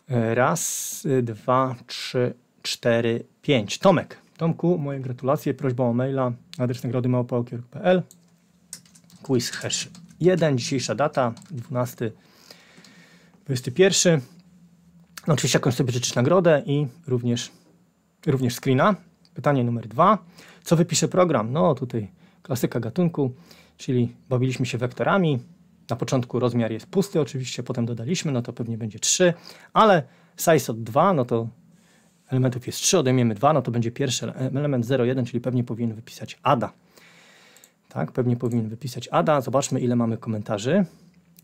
e, raz, dwa, trzy, cztery, pięć. Tomek. Tomku, moje gratulacje. Prośba o maila. Adres nagrody małpa.pl. Quiz hash 1. Dzisiejsza data 12 21. No, oczywiście jakąś sobie życzysz nagrodę i również, również screena. Pytanie numer dwa. Co wypisze program? No tutaj klasyka gatunku, czyli bawiliśmy się wektorami, na początku rozmiar jest pusty oczywiście, potem dodaliśmy, no to pewnie będzie 3, ale size od 2, no to elementów jest 3, odejmiemy 2, no to będzie pierwszy element 0,1, czyli pewnie powinien wypisać ADA. Tak, pewnie powinien wypisać ADA. Zobaczmy, ile mamy komentarzy.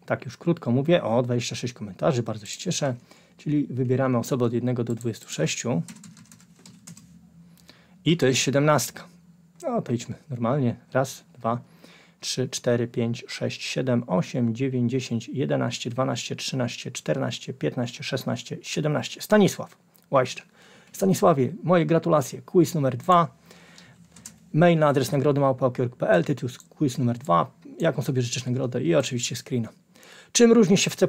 Tak już krótko mówię, o 26 komentarzy, bardzo się cieszę. Czyli wybieramy osobę od 1 do 26. I to jest 17. No to idźmy normalnie. Raz, dwa, trzy. 3, 4, 5, 6, 7, 8, 9, 10, 11, 12, 13, 14, 15, 16, 17. Stanisław Łajszczak. Stanisławie, moje gratulacje. Quiz numer 2. Mail na adres nagrody małpa.pl, tytuł quiz numer 2. Jaką sobie życzysz nagrodę i oczywiście screena. Czym różni się w C++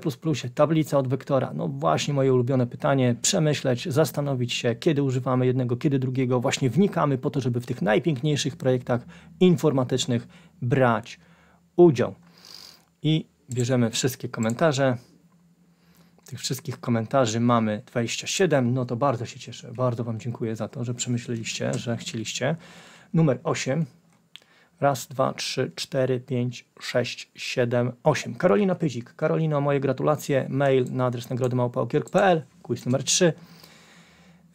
tablica od wektora? No właśnie moje ulubione pytanie. Przemyśleć, zastanowić się, kiedy używamy jednego, kiedy drugiego. Właśnie wnikamy po to, żeby w tych najpiękniejszych projektach informatycznych brać udział. I bierzemy wszystkie komentarze. Tych wszystkich komentarzy mamy 27. No to bardzo się cieszę. Bardzo Wam dziękuję za to, że przemyśleliście, że chcieliście. Numer 8 Raz, dwa, trzy, cztery, pięć, sześć, siedem, osiem. Karolina Pyzik. Karolina moje gratulacje. Mail na adres nagrody małpaokierk.pl. Quiz numer 3.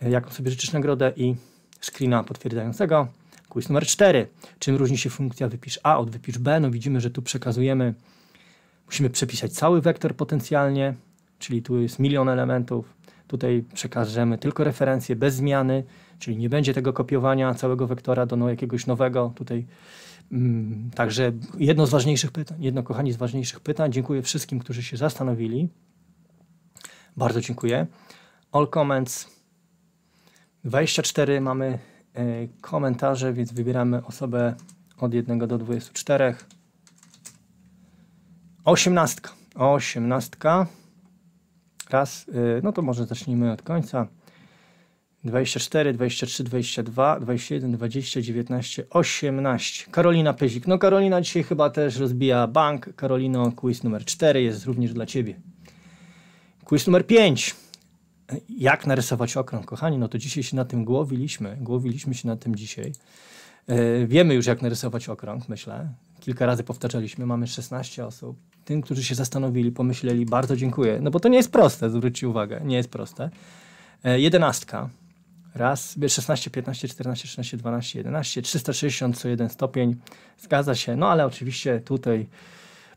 Jaką sobie życzysz nagrodę i screena potwierdzającego. Quiz numer 4. Czym różni się funkcja wypisz A od wypisz B? No widzimy, że tu przekazujemy, musimy przepisać cały wektor potencjalnie, czyli tu jest milion elementów. Tutaj przekażemy tylko referencję bez zmiany, czyli nie będzie tego kopiowania całego wektora do no jakiegoś nowego. Tutaj Mm, także jedno z ważniejszych pytań, jedno kochani z ważniejszych pytań. Dziękuję wszystkim, którzy się zastanowili. Bardzo dziękuję. All comments 24 mamy e, komentarze, więc wybieramy osobę od 1 do 24. 18. 18. Raz, e, no to może zacznijmy od końca. 24, 23, 22, 21, 20, 19, 18. Karolina Pyzik. No Karolina dzisiaj chyba też rozbija bank. Karolino, quiz numer 4 jest również dla Ciebie. Quiz numer 5. Jak narysować okrąg? Kochani, no to dzisiaj się na tym głowiliśmy. Głowiliśmy się na tym dzisiaj. E, wiemy już, jak narysować okrąg, myślę. Kilka razy powtarzaliśmy, mamy 16 osób. Tym, którzy się zastanowili, pomyśleli, bardzo dziękuję. No bo to nie jest proste, zwróćcie uwagę, nie jest proste. E, jedenastka raz, 16, 15, 14, 13 12, 11, 360 co jeden stopień, zgadza się, no ale oczywiście tutaj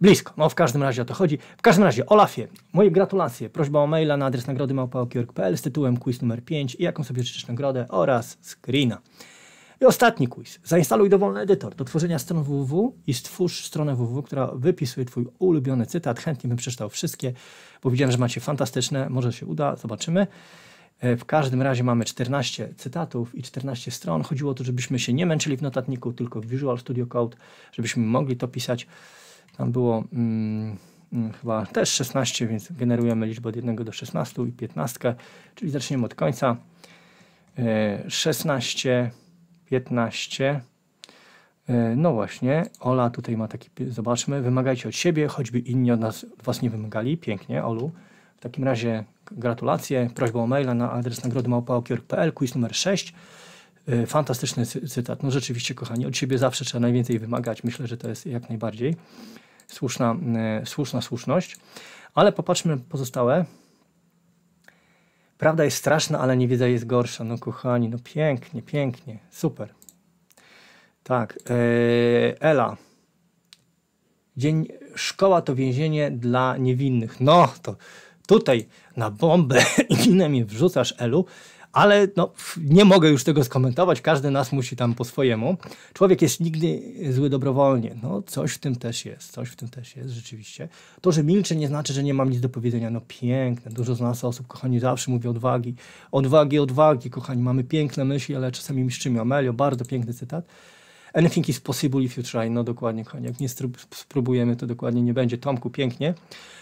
blisko, no w każdym razie o to chodzi. W każdym razie, Olafie, moje gratulacje, prośba o maila na adres nagrody małpa.org.pl z tytułem quiz numer 5 i jaką sobie życzysz nagrodę oraz screena. I ostatni quiz. Zainstaluj dowolny edytor do tworzenia stron www i stwórz stronę www, która wypisuje Twój ulubiony cytat. Chętnie bym przeczytał wszystkie, bo widziałem, że macie fantastyczne. Może się uda, zobaczymy. E, w każdym razie mamy 14 cytatów i 14 stron. Chodziło o to, żebyśmy się nie męczyli w notatniku, tylko w Visual Studio Code, żebyśmy mogli to pisać. Tam było mm, mm chyba też 16, więc generujemy liczbę od 1 do 16 i 15, czyli zaczniemy od końca. 16, e, 15. E, no właśnie, Ola tutaj ma taki, zobaczmy, wymagajcie od siebie, choćby inni od nas was nie wymagali. Pięknie, Olu takim razie gratulacje, prośba o maila na adres nagrodymałpa.pl, quiz numer 6. E, fantastyczny cytat. No rzeczywiście, kochani, od siebie zawsze trzeba najwięcej wymagać. Myślę, że to jest jak najbardziej słuszna, e, słuszna słuszność. Ale popatrzmy pozostałe. Prawda jest straszna, ale niewiedza jest gorsza. No kochani, no pięknie, pięknie, super. Tak, e, Ela. Dzień, szkoła to więzienie dla niewinnych. No to tutaj na bombę i mi wrzucasz, Elu, ale no, nie mogę już tego skomentować, każdy nas musi tam po swojemu. Człowiek jest nigdy zły dobrowolnie. No, coś w tym też jest, coś w tym też jest rzeczywiście. To, że milczę nie znaczy, że nie mam nic do powiedzenia. No piękne, dużo z nas osób, kochani, zawsze mówią odwagi, odwagi, odwagi, kochani, mamy piękne myśli, ale czasami mistrzymi Amelio, bardzo piękny cytat. Anything is possible if you try. No dokładnie, koniec. Jak nie spróbujemy, to dokładnie nie będzie. Tomku, pięknie.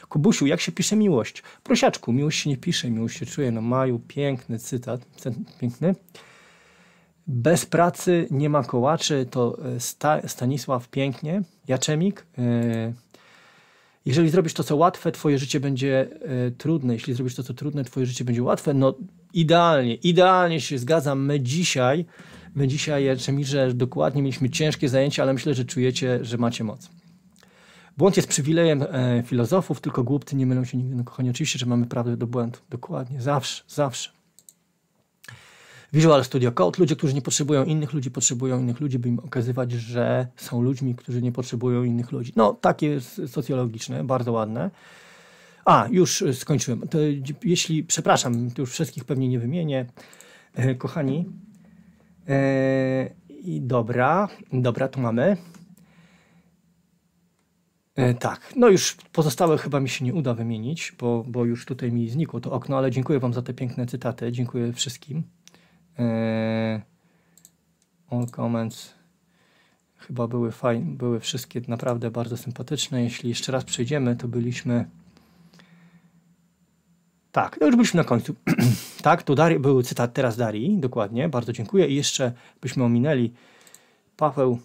Kubusiu, jak się pisze miłość? Prosiaczku, miłość się nie pisze, miłość się czuje. No Maju, piękny cytat. Piękny. Bez pracy nie ma kołaczy, to e, Sta Stanisław pięknie, Jaczemik. E, jeżeli zrobisz to, co łatwe, twoje życie będzie e, trudne. Jeśli zrobisz to, co trudne, twoje życie będzie łatwe. No idealnie, idealnie się zgadzam. My dzisiaj My dzisiaj, Jędrzemirze, dokładnie mieliśmy ciężkie zajęcia, ale myślę, że czujecie, że macie moc. Błąd jest przywilejem e, filozofów, tylko głupcy nie mylą się nigdy. No kochani, oczywiście, że mamy prawdę do błędu. Dokładnie, zawsze, zawsze. Visual Studio Code. Ludzie, którzy nie potrzebują innych ludzi, potrzebują innych ludzi, by im okazywać, że są ludźmi, którzy nie potrzebują innych ludzi. No, takie jest socjologiczne, bardzo ładne. A, już e, skończyłem. To, jeśli, przepraszam, to już wszystkich pewnie nie wymienię. E, kochani, E, I dobra, dobra, tu mamy. E, tak, no już pozostałe chyba mi się nie uda wymienić, bo, bo już tutaj mi znikło to okno, ale dziękuję Wam za te piękne cytaty. Dziękuję wszystkim. E, all comments chyba były fajne, były wszystkie naprawdę bardzo sympatyczne. Jeśli jeszcze raz przejdziemy, to byliśmy tak, no już byliśmy na końcu. tak, to Dari, był cytat teraz Darii, dokładnie, bardzo dziękuję. I jeszcze byśmy ominęli Paweł,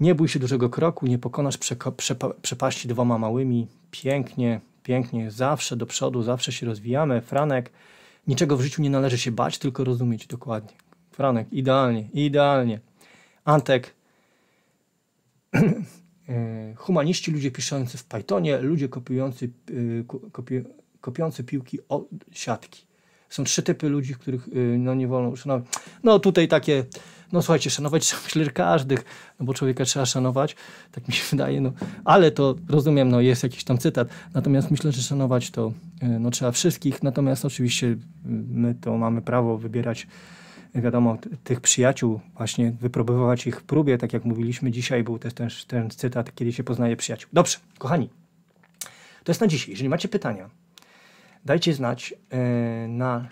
nie bój się dużego kroku, nie pokonasz przeko- przepa- przepaści dwoma małymi. Pięknie, pięknie, zawsze do przodu, zawsze się rozwijamy. Franek, niczego w życiu nie należy się bać, tylko rozumieć dokładnie. Franek, idealnie, idealnie. Antek, e, humaniści, ludzie piszący w Pythonie, ludzie kopiujący, y, kopiący piłki siatki. Są trzy typy ludzi, których y, no, nie wolno uszanować. No tutaj takie, no słuchajcie, szanować trzeba myślę każdych, no bo człowieka trzeba szanować, tak mi się wydaje, no. Ale to rozumiem, no jest jakiś tam cytat. Natomiast myślę, że szanować to y, no, trzeba wszystkich. Natomiast oczywiście y, my to mamy prawo wybierać wiadomo, tych przyjaciół, właśnie wypróbować ich w próbie, tak jak mówiliśmy dzisiaj, był też ten, ten cytat, kiedy się poznaje przyjaciół. Dobrze, kochani, to jest na dzisiaj. Jeżeli macie pytania, Dajcie znać yy, na.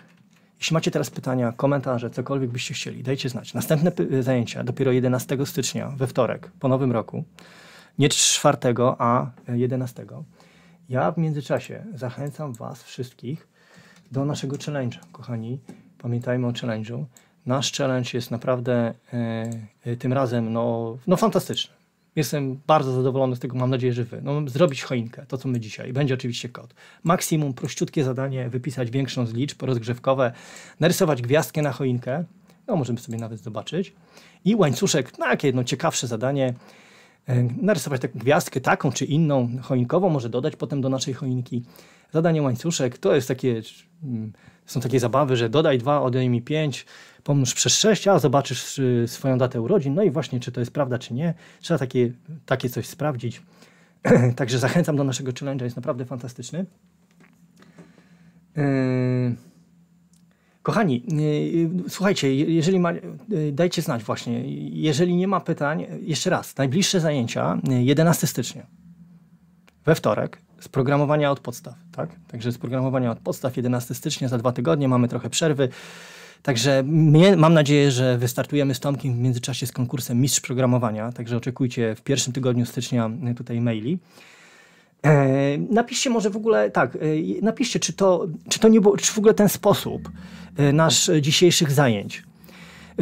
Jeśli macie teraz pytania, komentarze, cokolwiek byście chcieli, dajcie znać. Następne e, zajęcia dopiero 11 stycznia, we wtorek, po nowym roku. Nie 4, a 11. E, ja w międzyczasie zachęcam Was wszystkich do naszego challenge'a, kochani. Pamiętajmy o challenge'u. Nasz challenge jest naprawdę tym razem no, no fantastyczny. Jestem bardzo zadowolony z tego, mam nadzieję, że wy. No, zrobić choinkę, to co my dzisiaj. Będzie oczywiście kod. Maksimum, prościutkie zadanie, wypisać większą z liczb, rozgrzewkowe, narysować gwiazdkę na choinkę, no możemy sobie nawet zobaczyć. I łańcuszek, no jakie jedno ciekawsze zadanie, e, narysować taką gwiazdkę, taką czy inną, choinkową, może dodać potem do naszej choinki. Zadanie łańcuszek to jest takie, mm, są takie zabawy, że dodaj dwa, odejmij pięć, pomnóż przez 6, a zobaczysz y, swoją datę urodzin. No i właśnie, czy to jest prawda, czy nie. Trzeba takie, takie coś sprawdzić. Także zachęcam do naszego challenge'a, jest naprawdę fantastyczny. Yy, kochani, yy, yy, słuchajcie, jeżeli ma, dajcie znać właśnie, jeżeli nie ma pytań, jeszcze raz, najbliższe zajęcia 11 stycznia, we wtorek, z programowania od podstaw, tak? Także z programowania od podstaw 11 stycznia, za dwa tygodnie mamy trochę przerwy. Także mnie, mam nadzieję, że wystartujemy z Tomkiem w międzyczasie z konkursem Mistrz Programowania, także oczekujcie w pierwszym tygodniu stycznia tutaj maili. E, napiszcie może w ogóle, tak, e, napiszcie, czy to, czy to nie było, czy w ogóle ten sposób e, nasz dzisiejszych zajęć,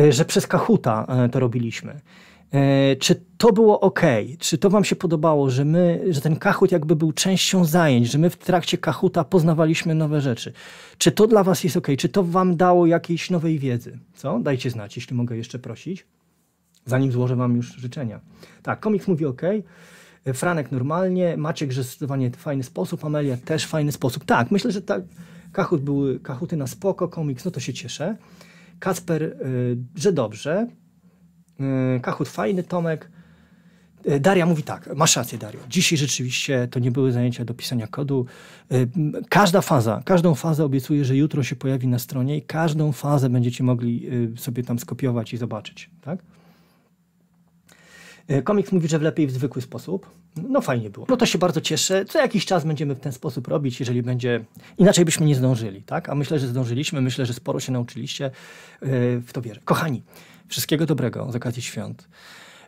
że przez Kahuta to robiliśmy. E, czy to było ok? Czy to Wam się podobało, że my, że ten kachut jakby był częścią zajęć, że my w trakcie kachuta poznawaliśmy nowe rzeczy? Czy to dla Was jest ok? Czy to Wam dało jakiejś nowej wiedzy? Co? Dajcie znać, jeśli mogę jeszcze prosić, zanim złożę Wam już życzenia. Tak, komiks mówi ok. E, Franek normalnie, Maciek, że zdecydowanie fajny sposób, Amelia też fajny sposób. Tak, myślę, że tak. Kahut były, kahuty na spoko, komiks, no to się cieszę. Kasper, e, że dobrze. E, Kachut fajny, Tomek. E, Daria mówi tak, masz rację Dario, dzisiaj rzeczywiście to nie były zajęcia do pisania kodu. E, każda faza, każdą fazę obiecuję, że jutro się pojawi na stronie i każdą fazę będziecie mogli sobie tam skopiować i zobaczyć, tak? Komiks mówi, że w lepiej w zwykły sposób. No fajnie było. No to się bardzo cieszę. Co jakiś czas będziemy w ten sposób robić, jeżeli będzie... Inaczej byśmy nie zdążyli, tak? A myślę, że zdążyliśmy. Myślę, że sporo się nauczyliście. W to wierzę. Kochani, Wszystkiego dobrego z okazji świąt.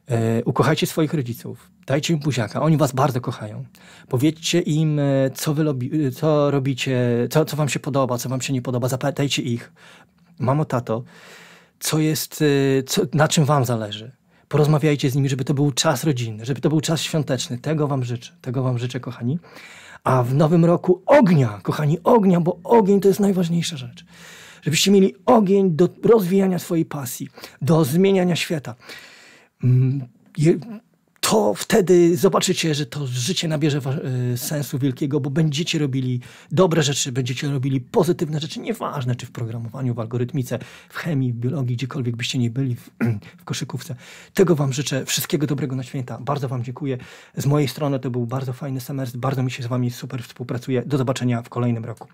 E, ukochajcie swoich rodziców, dajcie im buziaka, oni was bardzo kochają. Powiedzcie im, e, co wy e, co robicie, co, co wam się podoba, co wam się nie podoba, zapytajcie ich, mamo, tato, co jest, e, co, na czym wam zależy. Porozmawiajcie z nimi, żeby to był czas rodzinny, żeby to był czas świąteczny. Tego wam życzę, tego wam życzę, kochani. A w nowym roku ognia, kochani, ognia, bo ogień to jest najważniejsza rzecz żebyście mieli ogień do rozwijania swojej pasji, do zmieniania świata. Mm, to wtedy zobaczycie, że to życie nabierze e, sensu wielkiego, bo będziecie robili dobre rzeczy, będziecie robili pozytywne rzeczy, nieważne czy w programowaniu, w algorytmice, w chemii, w biologii, gdziekolwiek byście nie byli, w, w koszykówce. Tego Wam życzę. Wszystkiego dobrego na święta. Bardzo Wam dziękuję. Z mojej strony to był bardzo fajny semestr. Bardzo mi się z Wami super współpracuje. Do zobaczenia w kolejnym roku.